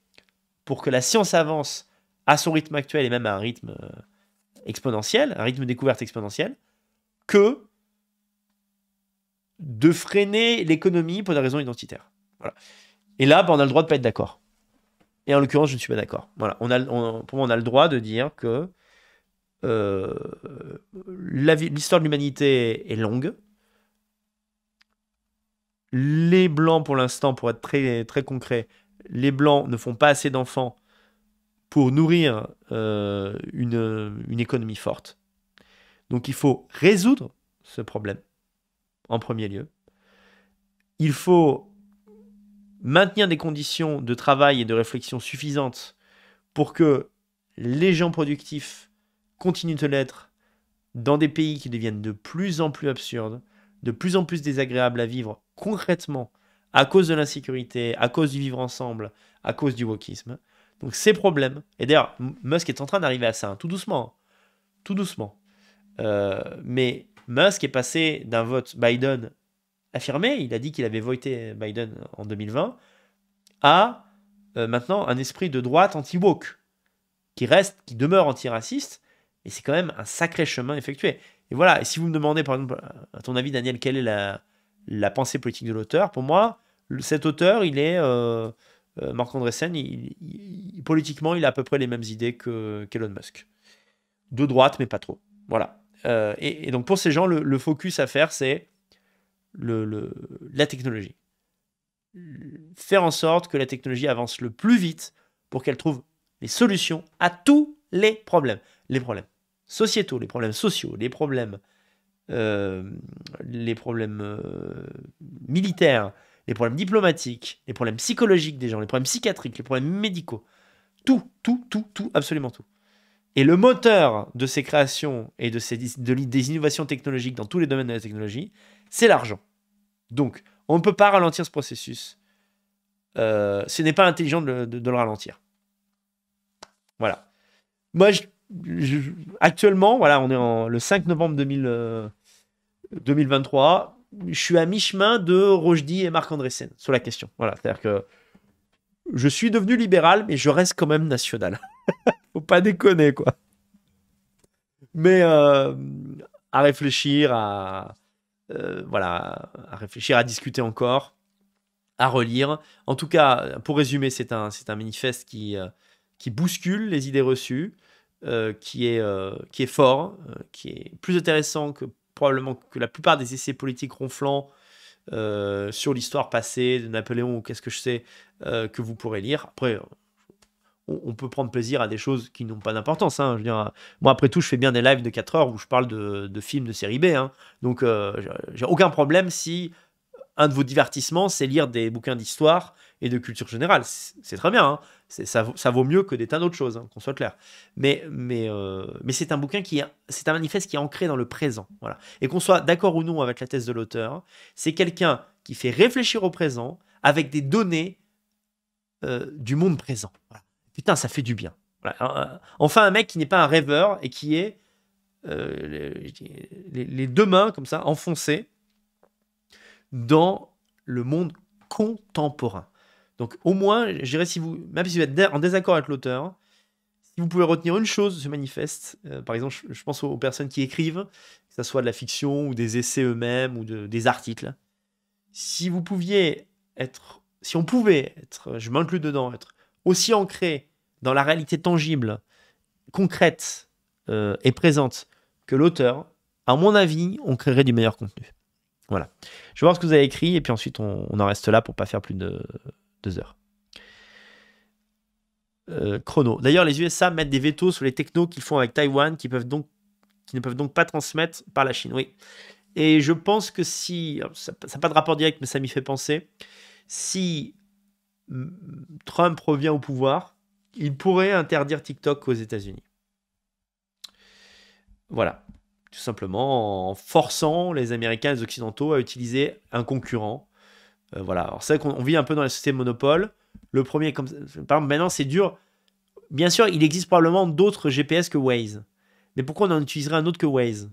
[SPEAKER 1] pour que la science avance à son rythme actuel et même à un rythme euh, exponentiel, un rythme découverte exponentiel, que de freiner l'économie pour des raisons identitaires. Et là, bah, on a le droit de ne pas être d'accord. Et en l'occurrence, je ne suis pas d'accord. Voilà. On a, pour moi, on a le droit de dire que euh, l'histoire de l'humanité est longue. Les blancs, pour l'instant, pour être très, très concret, les blancs ne font pas assez d'enfants pour nourrir euh, une économie forte. Donc il faut résoudre ce problème en premier lieu. Il faut maintenir des conditions de travail et de réflexion suffisantes pour que les gens productifs continuent de l'être dans des pays qui deviennent de plus en plus absurdes, de plus en plus désagréables à vivre concrètement à cause de l'insécurité, à cause du vivre ensemble, à cause du wokisme. Donc ces problèmes, et d'ailleurs Musk est en train d'arriver à ça, hein, tout doucement, tout doucement. Euh, mais Musk est passé d'un vote Biden affirmé, il a dit qu'il avait voté Biden en 2020, à euh, maintenant un esprit de droite anti-woke, qui reste, qui demeure antiraciste, et c'est quand même un sacré chemin effectué. Et voilà, et si vous me demandez, par exemple, à ton avis, Daniel, quelle est la, pensée politique de l'auteur, pour moi, cet auteur, il est. Euh, Marc Andressen, il, politiquement, il a à peu près les mêmes idées que, qu'Elon Musk. De droite, mais pas trop. Voilà. Euh, et, donc pour ces gens, le, focus à faire, c'est la technologie. Faire en sorte que la technologie avance le plus vite pour qu'elle trouve les solutions à tous les problèmes. Les problèmes sociétaux, les problèmes sociaux, les problèmes, euh, les problèmes euh, militaires, les problèmes diplomatiques, les problèmes psychologiques des gens, les problèmes psychiatriques, les problèmes médicaux. Tout, tout, tout, tout, absolument tout. Et le moteur de ces créations et de ces, de, des innovations technologiques dans tous les domaines de la technologie, c'est l'argent. Donc, on ne peut pas ralentir ce processus. Euh, ce n'est pas intelligent de, le ralentir. Voilà. Moi, actuellement, voilà, on est en, le 5 novembre 2000, 2023. Euh, je suis à mi-chemin de Rojdi et Marc Andressen sur la question. Voilà, c'est-à-dire que je suis devenu libéral, mais je reste quand même national. [laughs] Faut pas déconner, quoi. Mais euh, à réfléchir, à euh, voilà, à réfléchir, à discuter encore, à relire. En tout cas, pour résumer, c'est un, c'est un manifeste qui, euh, qui bouscule les idées reçues, qui, est, qui est fort, qui est plus intéressant que probablement que la plupart des essais politiques ronflants euh, sur l'histoire passée de Napoléon ou qu'est-ce que je sais euh, que vous pourrez lire. Après, on, peut prendre plaisir à des choses qui n'ont pas d'importance. Hein. moi, après tout, je fais bien des lives de 4 heures où je parle de, films de série B. Hein. Donc, euh, j'ai aucun problème si un de vos divertissements, c'est lire des bouquins d'histoire et de culture générale. C'est très bien. Hein ça, vaut mieux que des tas d'autres choses, hein, qu'on soit clair. Mais, mais, euh, mais c'est un bouquin qui c'est un manifeste qui est ancré dans le présent. Voilà. Et qu'on soit d'accord ou non avec la thèse de l'auteur, c'est quelqu'un qui fait réfléchir au présent avec des données euh, du monde présent. Putain, ça fait du bien. Euh, enfin, un mec qui n'est pas un rêveur et qui est les, les deux mains comme ça enfoncées dans le monde contemporain. Donc au moins, je dirais si vous, même si vous êtes en désaccord avec l'auteur, si vous pouvez retenir une chose de ce manifeste, euh, par exemple, je, pense aux, personnes qui écrivent, que ce soit de la fiction ou des essais eux-mêmes ou des articles, si vous pouviez être, si on pouvait être, je m'inclus dedans, être aussi ancré dans la réalité tangible, concrète euh, et présente que l'auteur, à mon avis, on créerait du meilleur contenu. Voilà. Je vais voir ce que vous avez écrit et puis ensuite on, on en reste là pour pas faire plus de deux heures. Euh, chrono. D'ailleurs, les USA mettent des veto sur les technos qu'ils font avec Taïwan, qui, peuvent donc, ne peuvent donc pas transmettre par la Chine. Oui. Et je pense que si, ça n'a pas de rapport direct, mais ça m'y fait penser, si Trump revient au pouvoir, il pourrait interdire TikTok aux États-Unis. Voilà. Tout simplement en forçant les Américains et les Occidentaux à utiliser un concurrent euh, voilà. Alors, c'est vrai qu'on vit un peu dans la société monopole. Le premier, comme par maintenant, c'est dur. Bien sûr, il existe probablement d'autres GPS que Waze. Mais pourquoi on en utiliserait un autre que Waze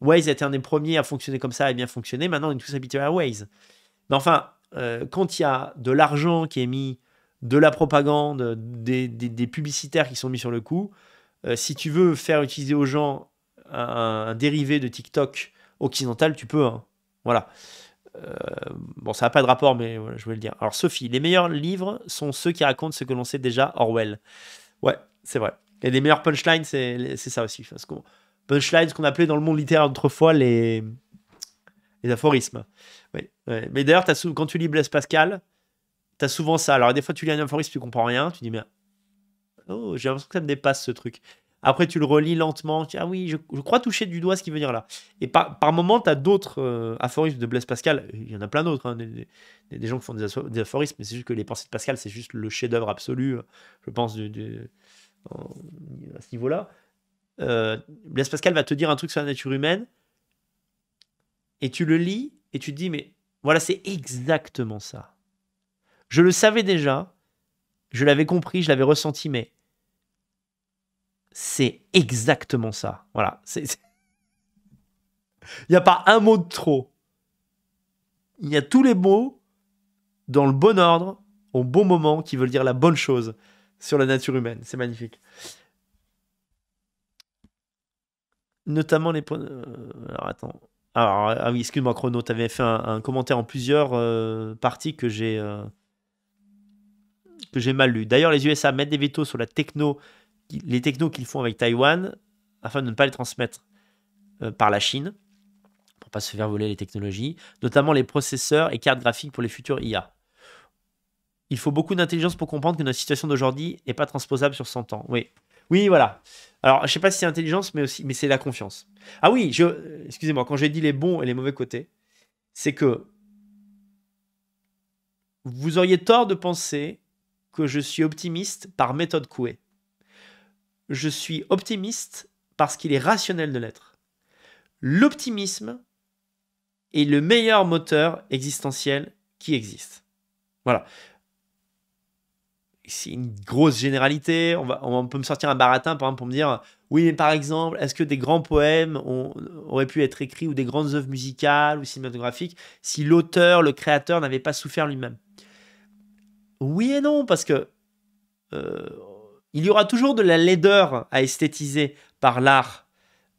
[SPEAKER 1] Waze a été un des premiers à fonctionner comme ça et bien fonctionner. Maintenant, on est tous habitués à Waze. Mais enfin, euh, quand il y a de l'argent qui est mis, de la propagande, des, publicitaires qui sont mis sur le coup, euh, si tu veux faire utiliser aux gens un, dérivé de TikTok occidental, tu peux. Hein. Voilà. Euh, bon, ça n'a pas de rapport, mais je voulais le dire. Alors, Sophie, les meilleurs livres sont ceux qui racontent ce que l'on sait déjà, Orwell. Ouais, c'est vrai. Et les meilleurs punchlines, c'est ça aussi. Parce que punchlines, ce qu'on appelait dans le monde littéraire autrefois les, les aphorismes. Mais d'ailleurs, quand tu lis Blaise Pascal, tu as souvent ça. Alors, des fois, tu lis un aphorisme, tu comprends rien, tu dis, mais oh, j'ai l'impression que ça me dépasse ce truc. Après, tu le relis lentement. Ah oui, je, crois toucher du doigt ce qui veut dire là. Et par, par moment, tu as d'autres euh, aphorismes de Blaise Pascal. Il y en a plein d'autres. Hein, des, des, gens qui font des, aphorismes, mais c'est juste que les pensées de Pascal, c'est juste le chef-d'œuvre absolu, euh, je pense, de à ce niveau-là. Euh, Blaise Pascal va te dire un truc sur la nature humaine. Et tu le lis et tu te dis, mais voilà, c'est exactement ça. Je le savais déjà, je l'avais compris, je l'avais ressenti, mais c'est exactement ça. Voilà. Il n'y a pas un mot de trop. Il y a tous les mots dans le bon ordre, au bon moment, qui veulent dire la bonne chose sur la nature humaine. C'est magnifique. Notamment les points. Euh, alors attends. Alors, ah oui, excuse-moi, Chrono, tu avais fait un, commentaire en plusieurs euh, parties que j'ai euh, que j'ai mal lu. D'ailleurs, les USA mettent des veto sur la techno les technos qu'ils font avec Taïwan afin de ne pas les transmettre euh, par la Chine pour ne pas se faire voler les technologies, notamment les processeurs et cartes graphiques pour les futurs IA. Il faut beaucoup d'intelligence pour comprendre que notre situation d'aujourd'hui n'est pas transposable sur 100 ans. Oui, oui, voilà. Alors, je ne sais pas si c'est intelligence, mais aussi, mais c'est la confiance. Ah oui, je, euh, excusez-moi, quand j'ai dit les bons et les mauvais côtés, c'est que vous auriez tort de penser que je suis optimiste par méthode couée je suis optimiste parce qu'il est rationnel de l'être. L'optimisme est le meilleur moteur existentiel qui existe. Voilà. C'est une grosse généralité. On, peut me sortir un baratin pour me dire oui, mais par exemple, est-ce que des grands poèmes auraient pu être écrits ou des grandes œuvres musicales ou cinématographiques si l'auteur, le créateur n'avait pas souffert lui-même Oui et non, parce que euh, il y aura toujours de la laideur à esthétiser par l'art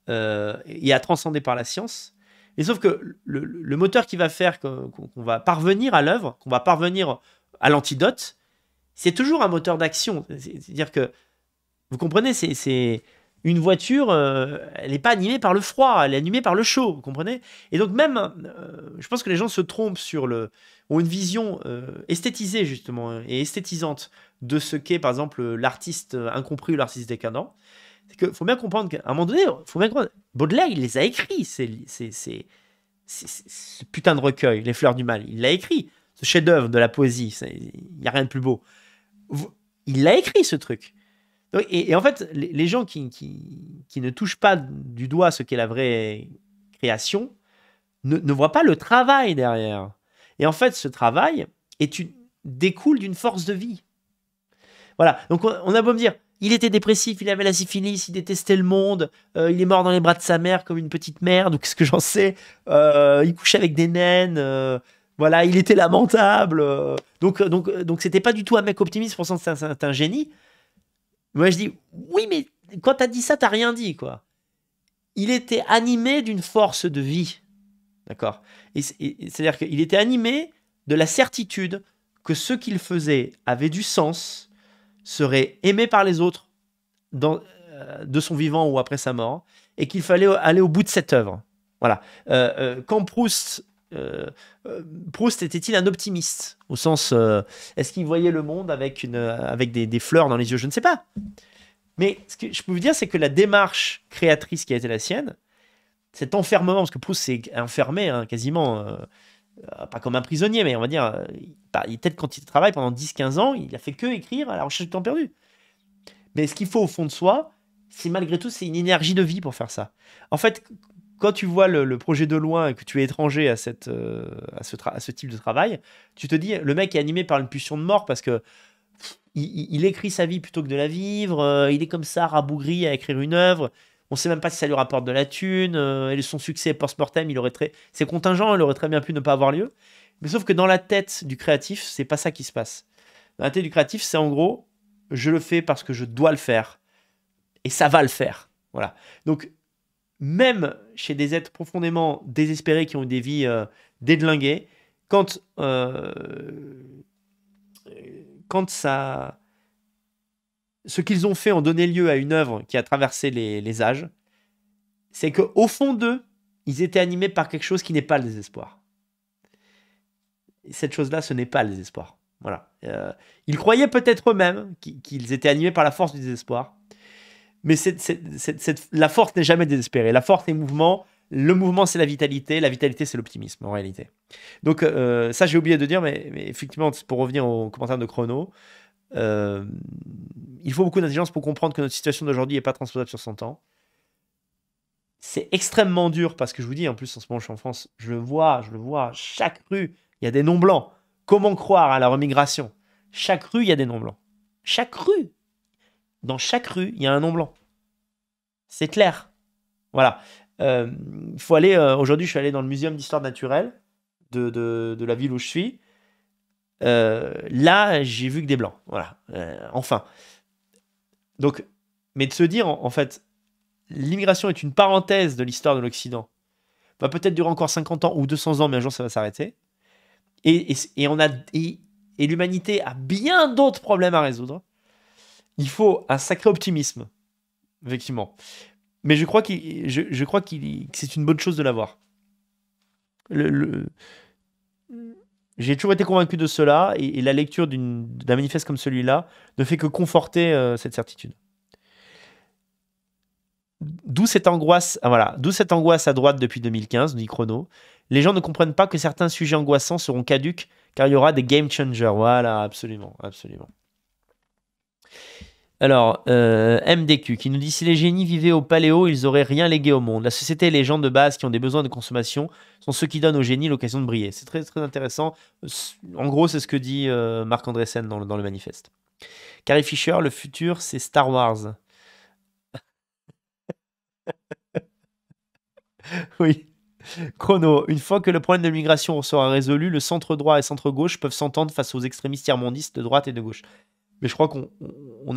[SPEAKER 1] euh, et à transcender par la science. Mais sauf que le, moteur qui va faire qu'on va parvenir à l'œuvre, qu'on va parvenir à l'antidote, c'est toujours un moteur d'action. C'est-à-dire que, vous comprenez, c'est une voiture, euh, elle n'est pas animée par le froid, elle est animée par le chaud, vous comprenez Et donc même, euh, je pense que les gens se trompent sur le, ont une vision euh, esthétisée justement hein, et esthétisante de ce qu'est par exemple l'artiste euh, incompris ou l'artiste décadent. C'est que faut bien comprendre qu'à un moment donné, faut bien comprendre, Baudelaire il les a écrits, c'est ce putain de recueil, Les Fleurs du Mal, il l'a écrit, ce chef-d'œuvre de la poésie, il n'y a rien de plus beau. Il l'a écrit ce truc. et, en fait, les, gens qui, qui, ne touchent pas du doigt ce qu'est la vraie création ne, ne voient pas le travail derrière. Et en fait, ce travail est une, découle d'une force de vie. Voilà, donc on, a beau me dire, il était dépressif, il avait la syphilis, il détestait le monde, euh, il est mort dans les bras de sa mère comme une petite merde, ou [laughs] ce que j'en sais, euh, il couchait avec des naines, euh, voilà, il était lamentable. donc, donc, donc, c'était pas du tout un mec optimiste, pour c'est un, un, génie. Moi, je dis, oui, mais quand t'as dit ça, t'as rien dit, quoi. Il était animé d'une force de vie. D'accord C'est-à-dire qu'il était animé de la certitude que ce qu'il faisait avait du sens, serait aimé par les autres euh, de son vivant ou après sa mort, et qu'il fallait aller au bout de cette œuvre. Voilà. Euh, euh, quand Proust. Proust était-il un optimiste Au sens, est-ce qu'il voyait le monde avec, des, des fleurs dans les yeux Je ne sais pas. Mais ce que je peux vous dire, c'est que la démarche créatrice qui a été la sienne, cet enfermement, parce que Proust s'est enfermé hein, quasiment, euh, euh, pas comme un prisonnier, mais on va dire, euh, peut-être quand il travaille pendant 10-15 ans, il a fait que écrire à la recherche du temps perdu. Mais ce qu'il faut au fond de soi, c'est malgré tout, c'est une énergie de vie pour faire ça. En fait, quand tu vois le, projet de loin et que tu es étranger à, ce type de travail, tu te dis, le mec est animé par une pulsion de mort parce que il, écrit sa vie plutôt que de la vivre, il est comme ça, rabougri à écrire une œuvre. On sait même pas si ça lui rapporte de la thune. Euh, et son succès post-mortem, il aurait très. C'est contingent, il aurait très bien pu ne pas avoir lieu. Mais sauf que dans la tête du créatif, c'est pas ça qui se passe. Dans la tête du créatif, c'est en gros, je le fais parce que je dois le faire. Et ça va le faire. Voilà. Donc, même chez des êtres profondément désespérés qui ont eu des vies euh, quand, euh, quand ça ce qu'ils ont fait en donnant lieu à une œuvre qui a traversé les, âges, c'est qu'au fond d'eux, ils étaient animés par quelque chose qui n'est pas le désespoir. cette chose-là, ce n'est pas le désespoir. Voilà. Euh, ils croyaient peut-être eux-mêmes qu'ils étaient animés par la force du désespoir, mais la force n'est jamais désespérée. La force est mouvement. Le mouvement, c'est la vitalité. La vitalité, c'est l'optimisme, en réalité. Donc, euh, ça, j'ai oublié de dire, mais, mais effectivement, pour revenir au commentaire de Chrono, euh, il faut beaucoup d'intelligence pour comprendre que notre situation d'aujourd'hui n'est pas transposable sur 100 ans. C'est extrêmement dur parce que je vous dis, en plus, en ce moment, je suis en France, je le vois, je le vois, chaque rue, il y a des noms blancs. Comment croire à la remigration Chaque rue, il y a des noms blancs. Chaque rue Dans chaque rue, il y a un nom blanc. C'est clair. Voilà. Euh, faut aller. Euh, aujourd'hui, je suis allé dans le muséum d'histoire naturelle de, la ville où je suis. Euh, là, j'ai vu que des blancs. Voilà. Euh, enfin. Donc, mais de se dire, en, fait, l'immigration est une parenthèse de l'histoire de l'Occident, va bah, peut-être durer encore 50 ans ou 200 ans, mais un jour ça va s'arrêter. Et, on a, et, l'humanité a bien d'autres problèmes à résoudre. Il faut un sacré optimisme, effectivement. Mais je crois, qu'il, je, crois que c'est une bonne chose de l'avoir. le, j'ai toujours été convaincu de cela et, la lecture d'un manifeste comme celui-là ne fait que conforter euh, cette certitude. D'où cette angoisse, ah, voilà, d'où cette angoisse à droite depuis 2015, dit Chrono. Les gens ne comprennent pas que certains sujets angoissants seront caduques car il y aura des game changers. Voilà, absolument, absolument. Alors, euh, MDQ qui nous dit si les génies vivaient au paléo, ils auraient rien légué au monde. La société et les gens de base qui ont des besoins de consommation sont ceux qui donnent aux génies l'occasion de briller. C'est très très intéressant. Euh, en gros, c'est ce que dit euh, Marc Andressen dans le, dans le manifeste. Carrie Fisher, le futur, c'est Star Wars. [laughs] oui. Chrono, une fois que le problème de l'immigration sera résolu, le centre droit et centre gauche peuvent s'entendre face aux extrémistes tiers-mondistes de droite et de gauche. Mais je crois qu'on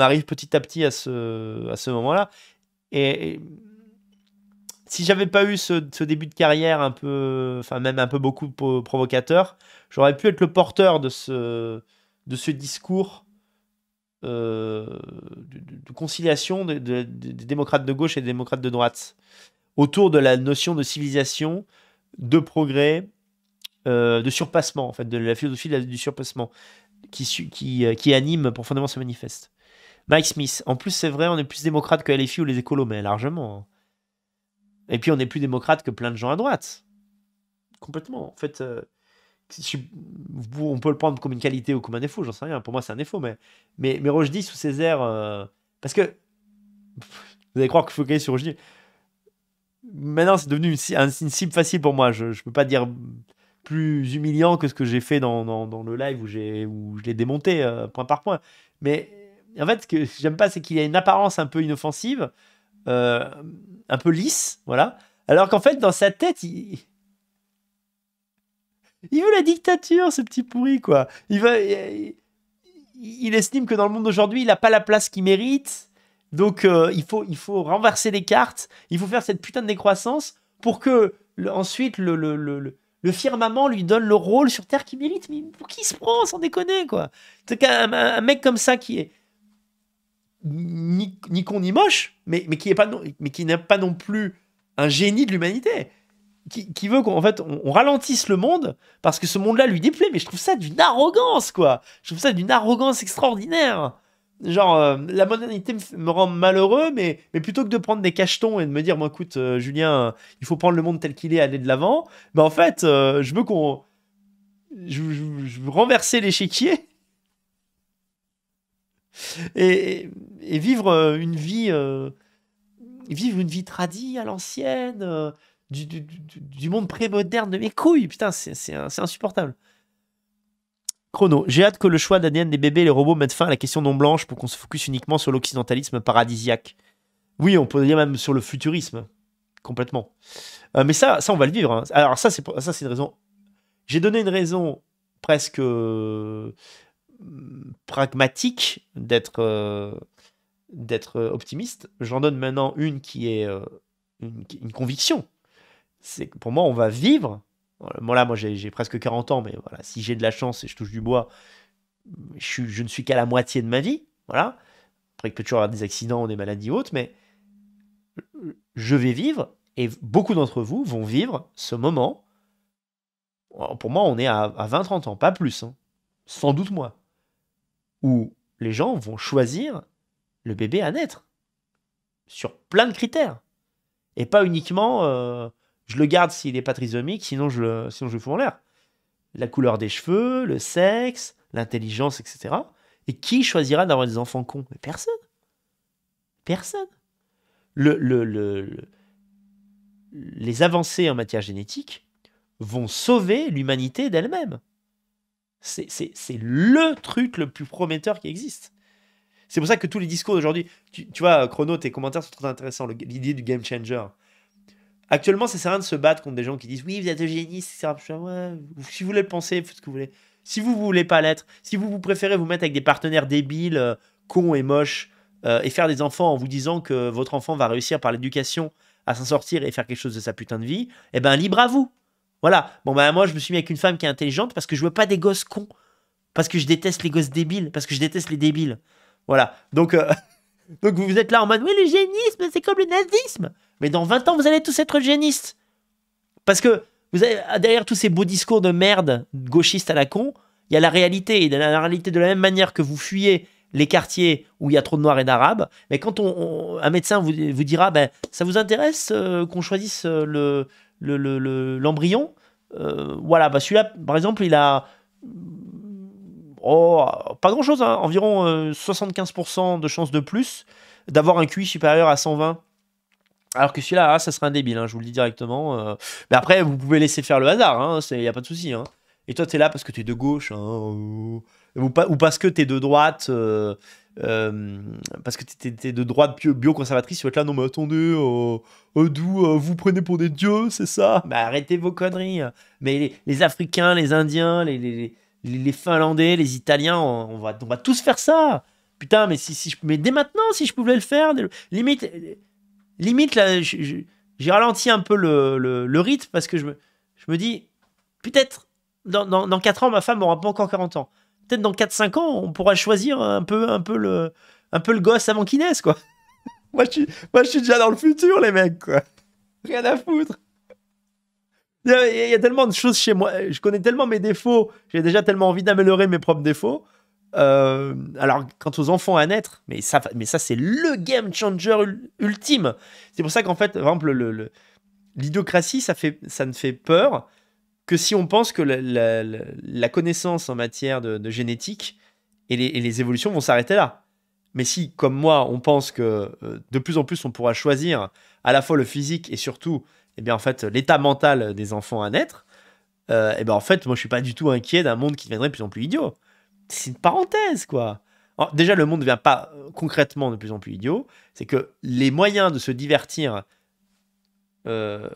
[SPEAKER 1] arrive petit à petit à ce, à ce moment-là. Et, si j'avais pas eu ce, début de carrière un peu, enfin même un peu beaucoup provocateur, j'aurais pu être le porteur de ce, de ce discours euh, de, conciliation des démocrates de gauche et des démocrates de droite autour de la notion de civilisation, de progrès, euh, de surpassement, en fait, de la philosophie du surpassement qui, euh, qui, anime profondément ce manifeste. Mike Smith. En plus, c'est vrai, on est plus démocrate que LFI ou les écolos, mais largement. Et puis, on est plus démocrate que plein de gens à droite. Complètement. En fait, euh, on peut le prendre comme une qualité ou comme un défaut, j'en sais rien. Pour moi, c'est un défaut, mais, mais, mais sous ses airs. Euh, parce que. Vous allez croire qu'il faut sur Rochdy. Maintenant, c'est devenu une, cible facile pour moi. Je ne peux pas dire plus humiliant que ce que j'ai fait dans, dans, le live où, j'ai, où je l'ai démonté euh, point par point. Mais en fait, ce que j'aime pas, c'est qu'il a une apparence un peu inoffensive, euh, un peu lisse, voilà. Alors qu'en fait, dans sa tête, il... il veut la dictature, ce petit pourri, quoi. Il, va il estime que dans le monde d'aujourd'hui, il n'a pas la place qu'il mérite. Donc, euh, il, faut, il faut renverser les cartes. Il faut faire cette putain de décroissance pour que, ensuite, le, le le firmament lui donne le rôle sur Terre qu'il mérite. Mais pour qui se prend, sans déconner, quoi cas, un, mec comme ça qui est ni, ni con ni moche, mais, qui n'est pas, non, plus un génie de l'humanité. Qui, veut qu'en fait ralentisse le monde parce que ce monde-là lui déplaît. Mais je trouve ça d'une arrogance, quoi. Je trouve ça d'une arrogance extraordinaire genre euh, la modernité me, rend malheureux mais, mais plutôt que de prendre des cachetons et de me dire moi écoute euh, Julien il faut prendre le monde tel qu'il est aller de l'avant mais ben, en fait euh, je veux qu'on je, renverser l'échiquier [laughs] et, vivre une vie vivre une vie tradie à l'ancienne du, du, du, monde prémoderne de mes couilles putain c'est insupportable Chrono. J'ai hâte que le choix d'ADN des bébés et les robots mette fin à la question non blanche pour qu'on se focus uniquement sur l'occidentalisme paradisiaque. Oui, on peut dire même sur le futurisme. Complètement. Euh, mais ça, ça, on va le vivre. Hein. Alors, ça, c'est, ça, c'est une raison. J'ai donné une raison presque euh, pragmatique d'être, euh, d'être optimiste. J'en donne maintenant une qui est une, une conviction. C'est pour moi, on va vivre moi, là, moi, j'ai presque 40 ans, mais voilà, si j'ai de la chance et je touche du bois, je, ne suis qu'à la moitié de ma vie. Voilà. Après, il peut toujours avoir des accidents, des maladies hautes, mais je vais vivre, et beaucoup d'entre vous vont vivre ce moment. Pour moi, on est à, 20-30 ans, pas plus. Hein. Sans doute moi. Où les gens vont choisir le bébé à naître. Sur plein de critères. Et pas uniquement. Euh, je le garde s'il est pas trisomique, sinon je le, fous en l'air. La couleur des cheveux, le sexe, l'intelligence, etc. Et qui choisira d'avoir des enfants cons Personne. Personne. Le, les avancées en matière génétique vont sauver l'humanité d'elle-même. C'est le truc le plus prometteur qui existe. C'est pour ça que tous les discours d'aujourd'hui, tu, tu, vois, Chrono, tes commentaires sont très intéressants. L'idée du game changer, Actuellement, ça sert à rien de se battre contre des gens qui disent oui, vous êtes eugéniste, génie. Ouais, si vous voulez le penser, faites ce que vous voulez. Si vous ne voulez pas l'être, si vous, vous préférez vous mettre avec des partenaires débiles, euh, cons et moches, euh, et faire des enfants en vous disant que votre enfant va réussir par l'éducation à s'en sortir et faire quelque chose de sa putain de vie, eh ben libre à vous. Voilà. Bon ben moi je me suis mis avec une femme qui est intelligente parce que je veux pas des gosses cons, parce que je déteste les gosses débiles, parce que je déteste les débiles. Voilà. Donc euh, [laughs] donc vous êtes là en mode oui génisme, c'est comme le nazisme. Mais dans 20 ans, vous allez tous être génistes. Parce que vous avez, ah, derrière tous ces beaux discours de merde gauchistes à la con, il y a la réalité. Et la réalité, de la même manière que vous fuyez les quartiers où il y a trop de noirs et d'arabes, mais quand on, un médecin vous, vous dira ben, Ça vous intéresse euh, qu'on choisisse l'embryon euh, le, le, euh, Voilà, bah, celui-là, par exemple, il a. Oh, pas grand-chose, hein, environ 75% de chances de plus d'avoir un QI supérieur à 120 alors que celui-là, ah, ça serait un débile, hein, je vous le dis directement. Euh. Mais après, vous pouvez laisser faire le hasard, il hein, y n'y a pas de souci. Hein. Et toi, tu es là parce que tu es de gauche, ou, parce que tu es de droite. parce que t'es de droite euh, euh, bioconservatrice, tu vas être là, non mais attendez, d'où vous prenez pour des dieux, c'est ça Mais bah, arrêtez vos conneries. Mais les, Africains, les Indiens, les, Finlandais, les Italiens, on, va, on va tous faire ça. Putain, mais si, si je, mais dès maintenant, si je pouvais le faire, limite, limite, là, j'ai ralenti un peu le, rythme parce que je me, je me dis, peut-être dans, dans, 4 ans, ma femme n'aura pas encore 40 ans. Peut-être dans 4-5 ans, on pourra choisir un peu, un peu, le, un peu le gosse avant qu'il naisse, quoi. [laughs] moi, je suis, je suis déjà dans le futur, les mecs, quoi. Rien à foutre. il y a tellement de choses chez moi. Je connais tellement mes défauts. J'ai déjà tellement envie d'améliorer mes propres défauts euh, alors, quant aux enfants à naître, mais ça, mais ça c'est le game changer ultime. C'est pour ça qu'en fait, par exemple, le, l'idocratie, ça, fait, ça ne fait peur que si on pense que la, connaissance en matière de, génétique et les, évolutions vont s'arrêter là. Mais si, comme moi, on pense que euh, de plus en plus on pourra choisir à la fois le physique et surtout, eh bien en fait, l'état mental des enfants à naître, euh, eh bien en fait, moi je suis pas du tout inquiet d'un monde qui deviendrait de plus en plus idiot. C'est une parenthèse, quoi. déjà, le monde ne devient pas euh, concrètement de plus en plus idiot. C'est que les moyens de se divertir, euh,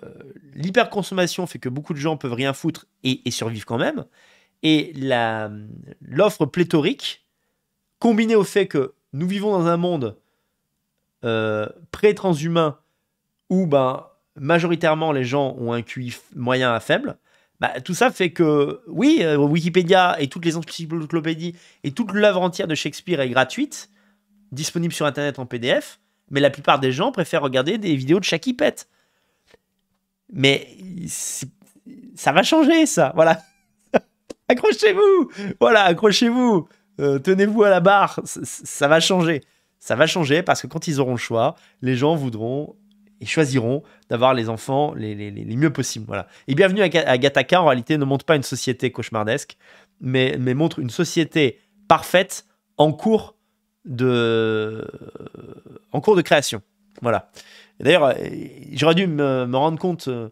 [SPEAKER 1] l'hyperconsommation fait que beaucoup de gens peuvent rien foutre et, survivent survivre quand même. Et euh, l'offre pléthorique, combinée au fait que nous vivons dans un monde pré-transhumain où ben, majoritairement les gens ont un QI moyen à faible, bah, tout ça fait que, oui, euh, Wikipédia et toutes les encyclopédies et toute l'œuvre entière de Shakespeare est gratuite, disponible sur Internet en PDF, mais la plupart des gens préfèrent regarder des vidéos de Shaky Mais ça va changer, ça. Voilà. [laughs] accrochez-vous. Voilà, accrochez-vous. Euh, tenez-vous à la barre. ça va changer. Ça va changer parce que quand ils auront le choix, les gens voudront ils choisiront d'avoir les enfants les, les, les, mieux possibles. Voilà. Et bienvenue à, à Gataka, en réalité, ne montre pas une société cauchemardesque, mais, mais montre une société parfaite en cours de, en cours de création. Voilà. D'ailleurs, euh, j'aurais dû me, rendre compte euh,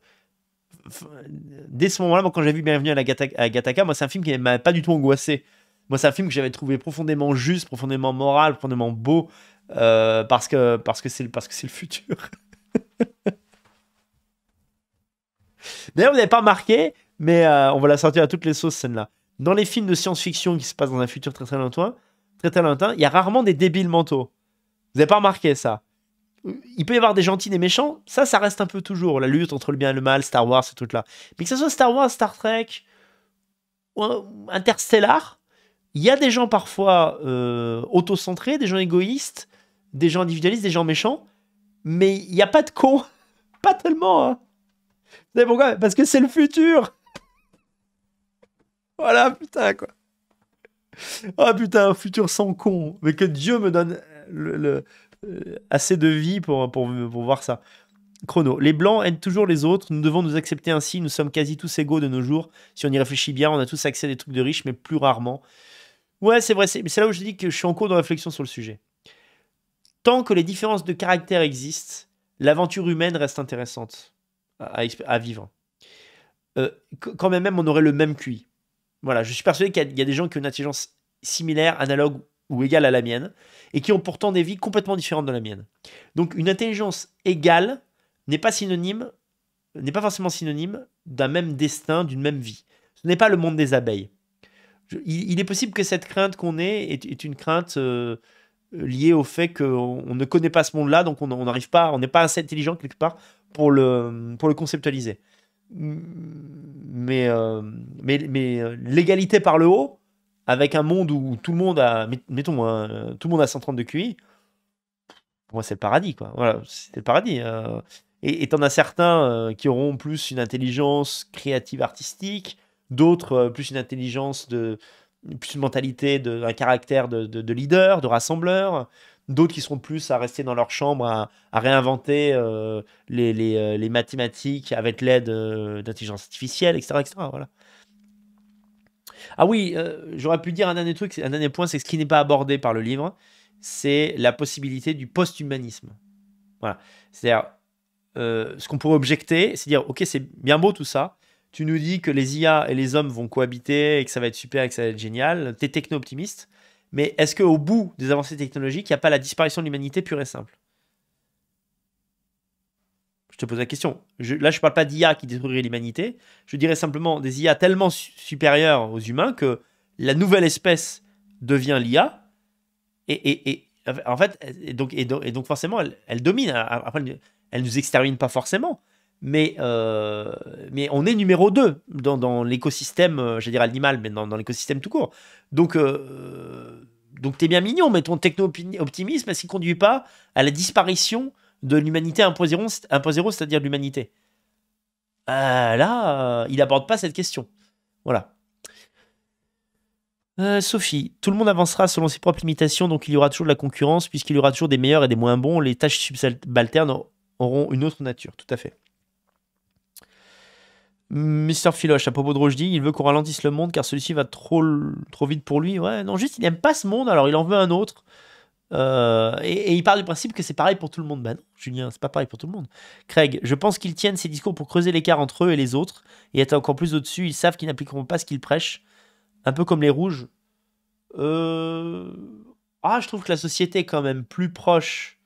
[SPEAKER 1] dès ce moment-là, quand j'ai vu Bienvenue à, la moi, c'est un film qui ne m'a pas du tout angoissé. Moi, c'est un film que j'avais trouvé profondément juste, profondément moral, profondément beau, euh, parce que parce que c'est parce que c'est le futur. [laughs] [laughs] D'ailleurs, vous n'avez pas remarqué, mais euh, on va la sortir à toutes les sauces, celle-là. Dans les films de science-fiction qui se passent dans un futur très très lointain, très très il y a rarement des débiles mentaux. Vous n'avez pas remarqué ça il peut y avoir des gentils, des méchants, ça, ça reste un peu toujours, la lutte entre le bien et le mal, Star Wars, c'est tout là. Mais que ce soit Star Wars, Star Trek, ou Interstellar, il y a des gens parfois euh, autocentrés, des gens égoïstes, des gens individualistes, des gens méchants, mais il n'y a pas de con. [laughs] Pas tellement. Hein. Vous savez pourquoi Parce que c'est le futur. [laughs] voilà, putain, quoi. oh, putain, un futur sans con. Mais que Dieu me donne euh, le, euh, assez de vie pour, pour, pour voir ça. Chrono. Les blancs aident toujours les autres. Nous devons nous accepter ainsi. Nous sommes quasi tous égaux de nos jours. Si on y réfléchit bien, on a tous accès à des trucs de riches, mais plus rarement. Ouais, c'est vrai. C'est là où je dis que je suis en cours de réflexion sur le sujet tant que les différences de caractère existent, l'aventure humaine reste intéressante à, vivre. Euh, quand même, on aurait le même QI. Voilà, je suis persuadé qu'il y, a des gens qui ont une intelligence similaire, analogue ou égale à la mienne, et qui ont pourtant des vies complètement différentes de la mienne. Donc une intelligence égale n'est pas synonyme, n'est pas forcément synonyme d'un même destin, d'une même vie. Ce n'est pas le monde des abeilles. il, est possible que cette crainte qu'on ait est, une crainte euh, lié au fait qu'on ne connaît pas ce monde-là, donc on n'arrive pas, on n'est pas assez intelligent quelque part pour le, pour le conceptualiser. Mm, euh, mais, mais, euh, l'égalité par le haut, avec un monde où tout le monde a, mettons, hein, tout le monde a 130 de QI, pour moi c'est le paradis, quoi. Voilà, c'est le paradis. Euh. et t'en as certains qui auront plus une intelligence créative artistique, d'autres plus une intelligence de, plus une mentalité, de, caractère de, leader, de rassembleur. D'autres qui seront plus à rester dans leur chambre, à, réinventer euh, euh, les, mathématiques avec l'aide euh, d'intelligence artificielle, etc. Voilà. Ah oui, j'aurais pu dire un dernier truc, un dernier point, c'est ce qui n'est pas abordé par le livre, c'est la possibilité du post-humanisme. Voilà. C'est-à-dire, ce qu'on pourrait objecter, c'est dire, ok, c'est bien beau tout ça, tu nous dis que les IA et les hommes vont cohabiter et que ça va être super et que ça va être génial. Tu es techno-optimiste. Mais est-ce qu'au bout des avancées technologiques, il n'y a pas la disparition de l'humanité pure et simple Je te pose la question. là, je ne parle pas d'IA qui détruirait l'humanité. Je dirais simplement des IA tellement supérieures aux humains que la nouvelle espèce devient l'IA. Et, en fait, donc, et donc, forcément, elle, domine. Après, elle ne nous extermine pas forcément mais, euh, mais on est numéro 2 dans, l'écosystème, euh, je dirais animal, mais dans, l'écosystème tout court. Donc, euh, donc t'es bien mignon, mais ton techno-optimisme, ne conduit pas à la disparition de l'humanité 1.0, c'est-à-dire l'humanité ah, Là, il n'aborde pas cette question. Voilà. Sophie, tout le monde avancera selon ses propres limitations, donc il y aura toujours de la concurrence, puisqu'il y aura toujours des meilleurs et des moins bons. Les tâches subalternes auront une autre nature, tout à fait. Mr. Philoche, à propos de dit il veut qu'on ralentisse le monde car celui-ci va trop, trop vite pour lui. Ouais, non, juste, il n'aime pas ce monde, alors il en veut un autre. Euh, et, il part du principe que c'est pareil pour tout le monde. Ben non, Julien, c'est pas pareil pour tout le monde. Craig, je pense qu'ils tiennent ces discours pour creuser l'écart entre eux et les autres et être encore plus au-dessus. Ils savent qu'ils n'appliqueront pas ce qu'ils prêchent. Un peu comme les rouges. Euh... Ah, je trouve que la société est quand même plus proche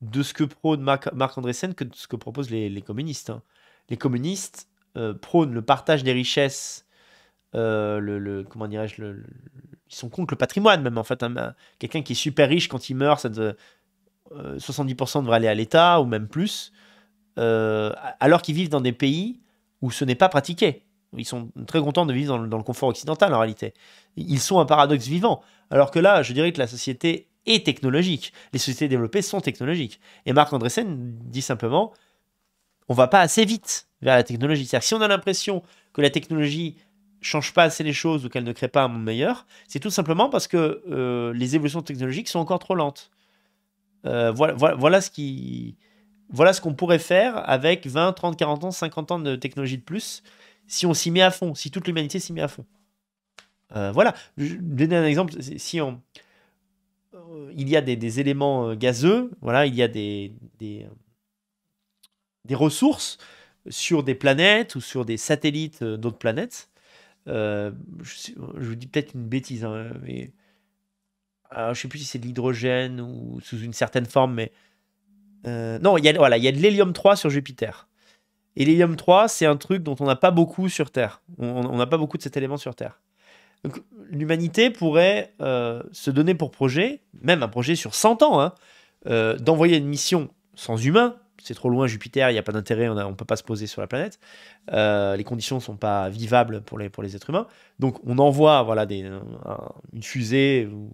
[SPEAKER 1] de ce que prône Marc Andressen que de ce que proposent les, communistes. Les communistes, hein. Euh, prône le partage des richesses, euh, le, comment dirais-je, ils sont contre le patrimoine même en fait. Hein, ben, quelqu'un qui est super riche quand il meurt, ça de, 70% euh, devrait aller à l'État ou même plus, alors qu'ils vivent dans des pays où ce n'est pas pratiqué. Ils sont très contents de vivre dans, dans le confort occidental en réalité. Ils sont un paradoxe vivant. Alors que là, je dirais que la société est technologique. Les sociétés développées sont technologiques. Et Marc Andressen dit simplement, on va pas assez vite vers la technologie. si on a l'impression que la technologie change pas assez les choses ou qu'elle ne crée pas un monde meilleur, c'est tout simplement parce que euh, les évolutions technologiques sont encore trop lentes. Euh, voilà, voilà, ce qui, voilà ce qu'on pourrait faire avec 20, 30, 40 ans, 50 ans de technologie de plus si on s'y met à fond, si toute l'humanité s'y met à fond. Euh, voilà, je vais donner un exemple. Si on, il y a des, éléments gazeux, voilà, il y a des des ressources sur des planètes ou sur des satellites euh, d'autres planètes. Euh, je, vous dis peut-être une bêtise, hein, mais je sais plus si c'est de l'hydrogène ou sous une certaine forme, mais euh, non, il y a voilà, il y a de l'hélium 3 sur Jupiter. Et l'hélium 3, c'est un truc dont on n'a pas beaucoup sur Terre. On n'a pas beaucoup de cet élément sur Terre. Donc l'humanité pourrait se donner pour projet, même un projet sur 100 ans, hein, d'envoyer une mission sans humain, c'est trop loin Jupiter, il n'y a pas d'intérêt, on ne peut pas se poser sur la planète. Euh, les conditions ne sont pas vivables pour les, pour les êtres humains. Donc on envoie voilà, des, une fusée, euh,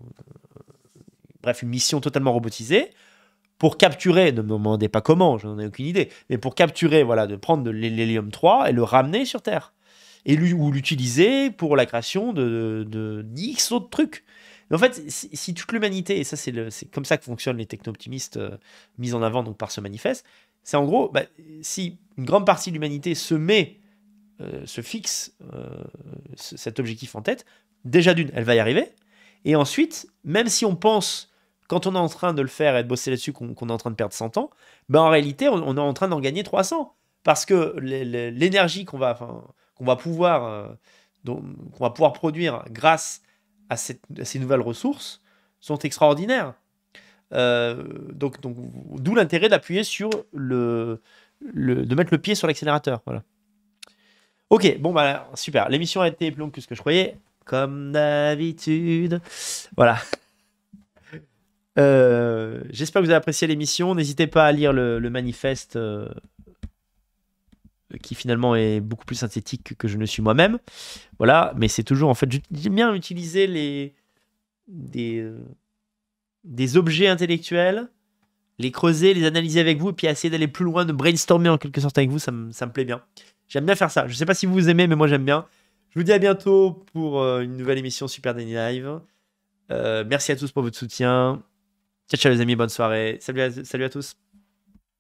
[SPEAKER 1] bref, une mission totalement robotisée pour capturer, ne me demandez pas comment, je n'en ai aucune idée, mais pour capturer, voilà, de prendre de l'hélium 3 et le ramener sur Terre. Et ou l'utiliser pour la création de, de, de, autres trucs en fait, si, toute l'humanité, et ça c'est, comme ça que fonctionnent les techno-optimistes euh, mis en avant donc par ce manifeste, c'est en gros, bah, si une grande partie de l'humanité se met, euh, se fixe euh, cet objectif en tête, déjà d'une, elle va y arriver, et ensuite, même si on pense quand on est en train de le faire et de bosser là-dessus qu'on, est en train de perdre 100 ans, bah en réalité, on, est en train d'en gagner 300. Parce que l'énergie qu'on va, qu'on va pouvoir... qu'on va pouvoir produire grâce à, ces nouvelles ressources sont extraordinaires. Euh, donc, donc d'où l'intérêt d'appuyer sur le, de mettre le pied sur l'accélérateur. Voilà. Ok, bon bah super. L'émission a été plus longue que ce que je croyais, comme d'habitude. Voilà. Euh, j'espère que vous avez apprécié l'émission. N'hésitez pas à lire le, manifeste. Euh, qui finalement est beaucoup plus synthétique que je ne suis moi-même. Voilà, mais c'est toujours en fait, j'aime bien utiliser les des, euh, des objets intellectuels, les creuser, les analyser avec vous, et puis essayer d'aller plus loin, de brainstormer en quelque sorte avec vous, ça, ça me plaît bien. J'aime bien faire ça. Je ne sais pas si vous aimez, mais moi j'aime bien. Je vous dis à bientôt pour euh, une nouvelle émission Super Denny Live. Euh, merci à tous pour votre soutien. Ciao, ciao les amis, bonne soirée. Salut salut à tous.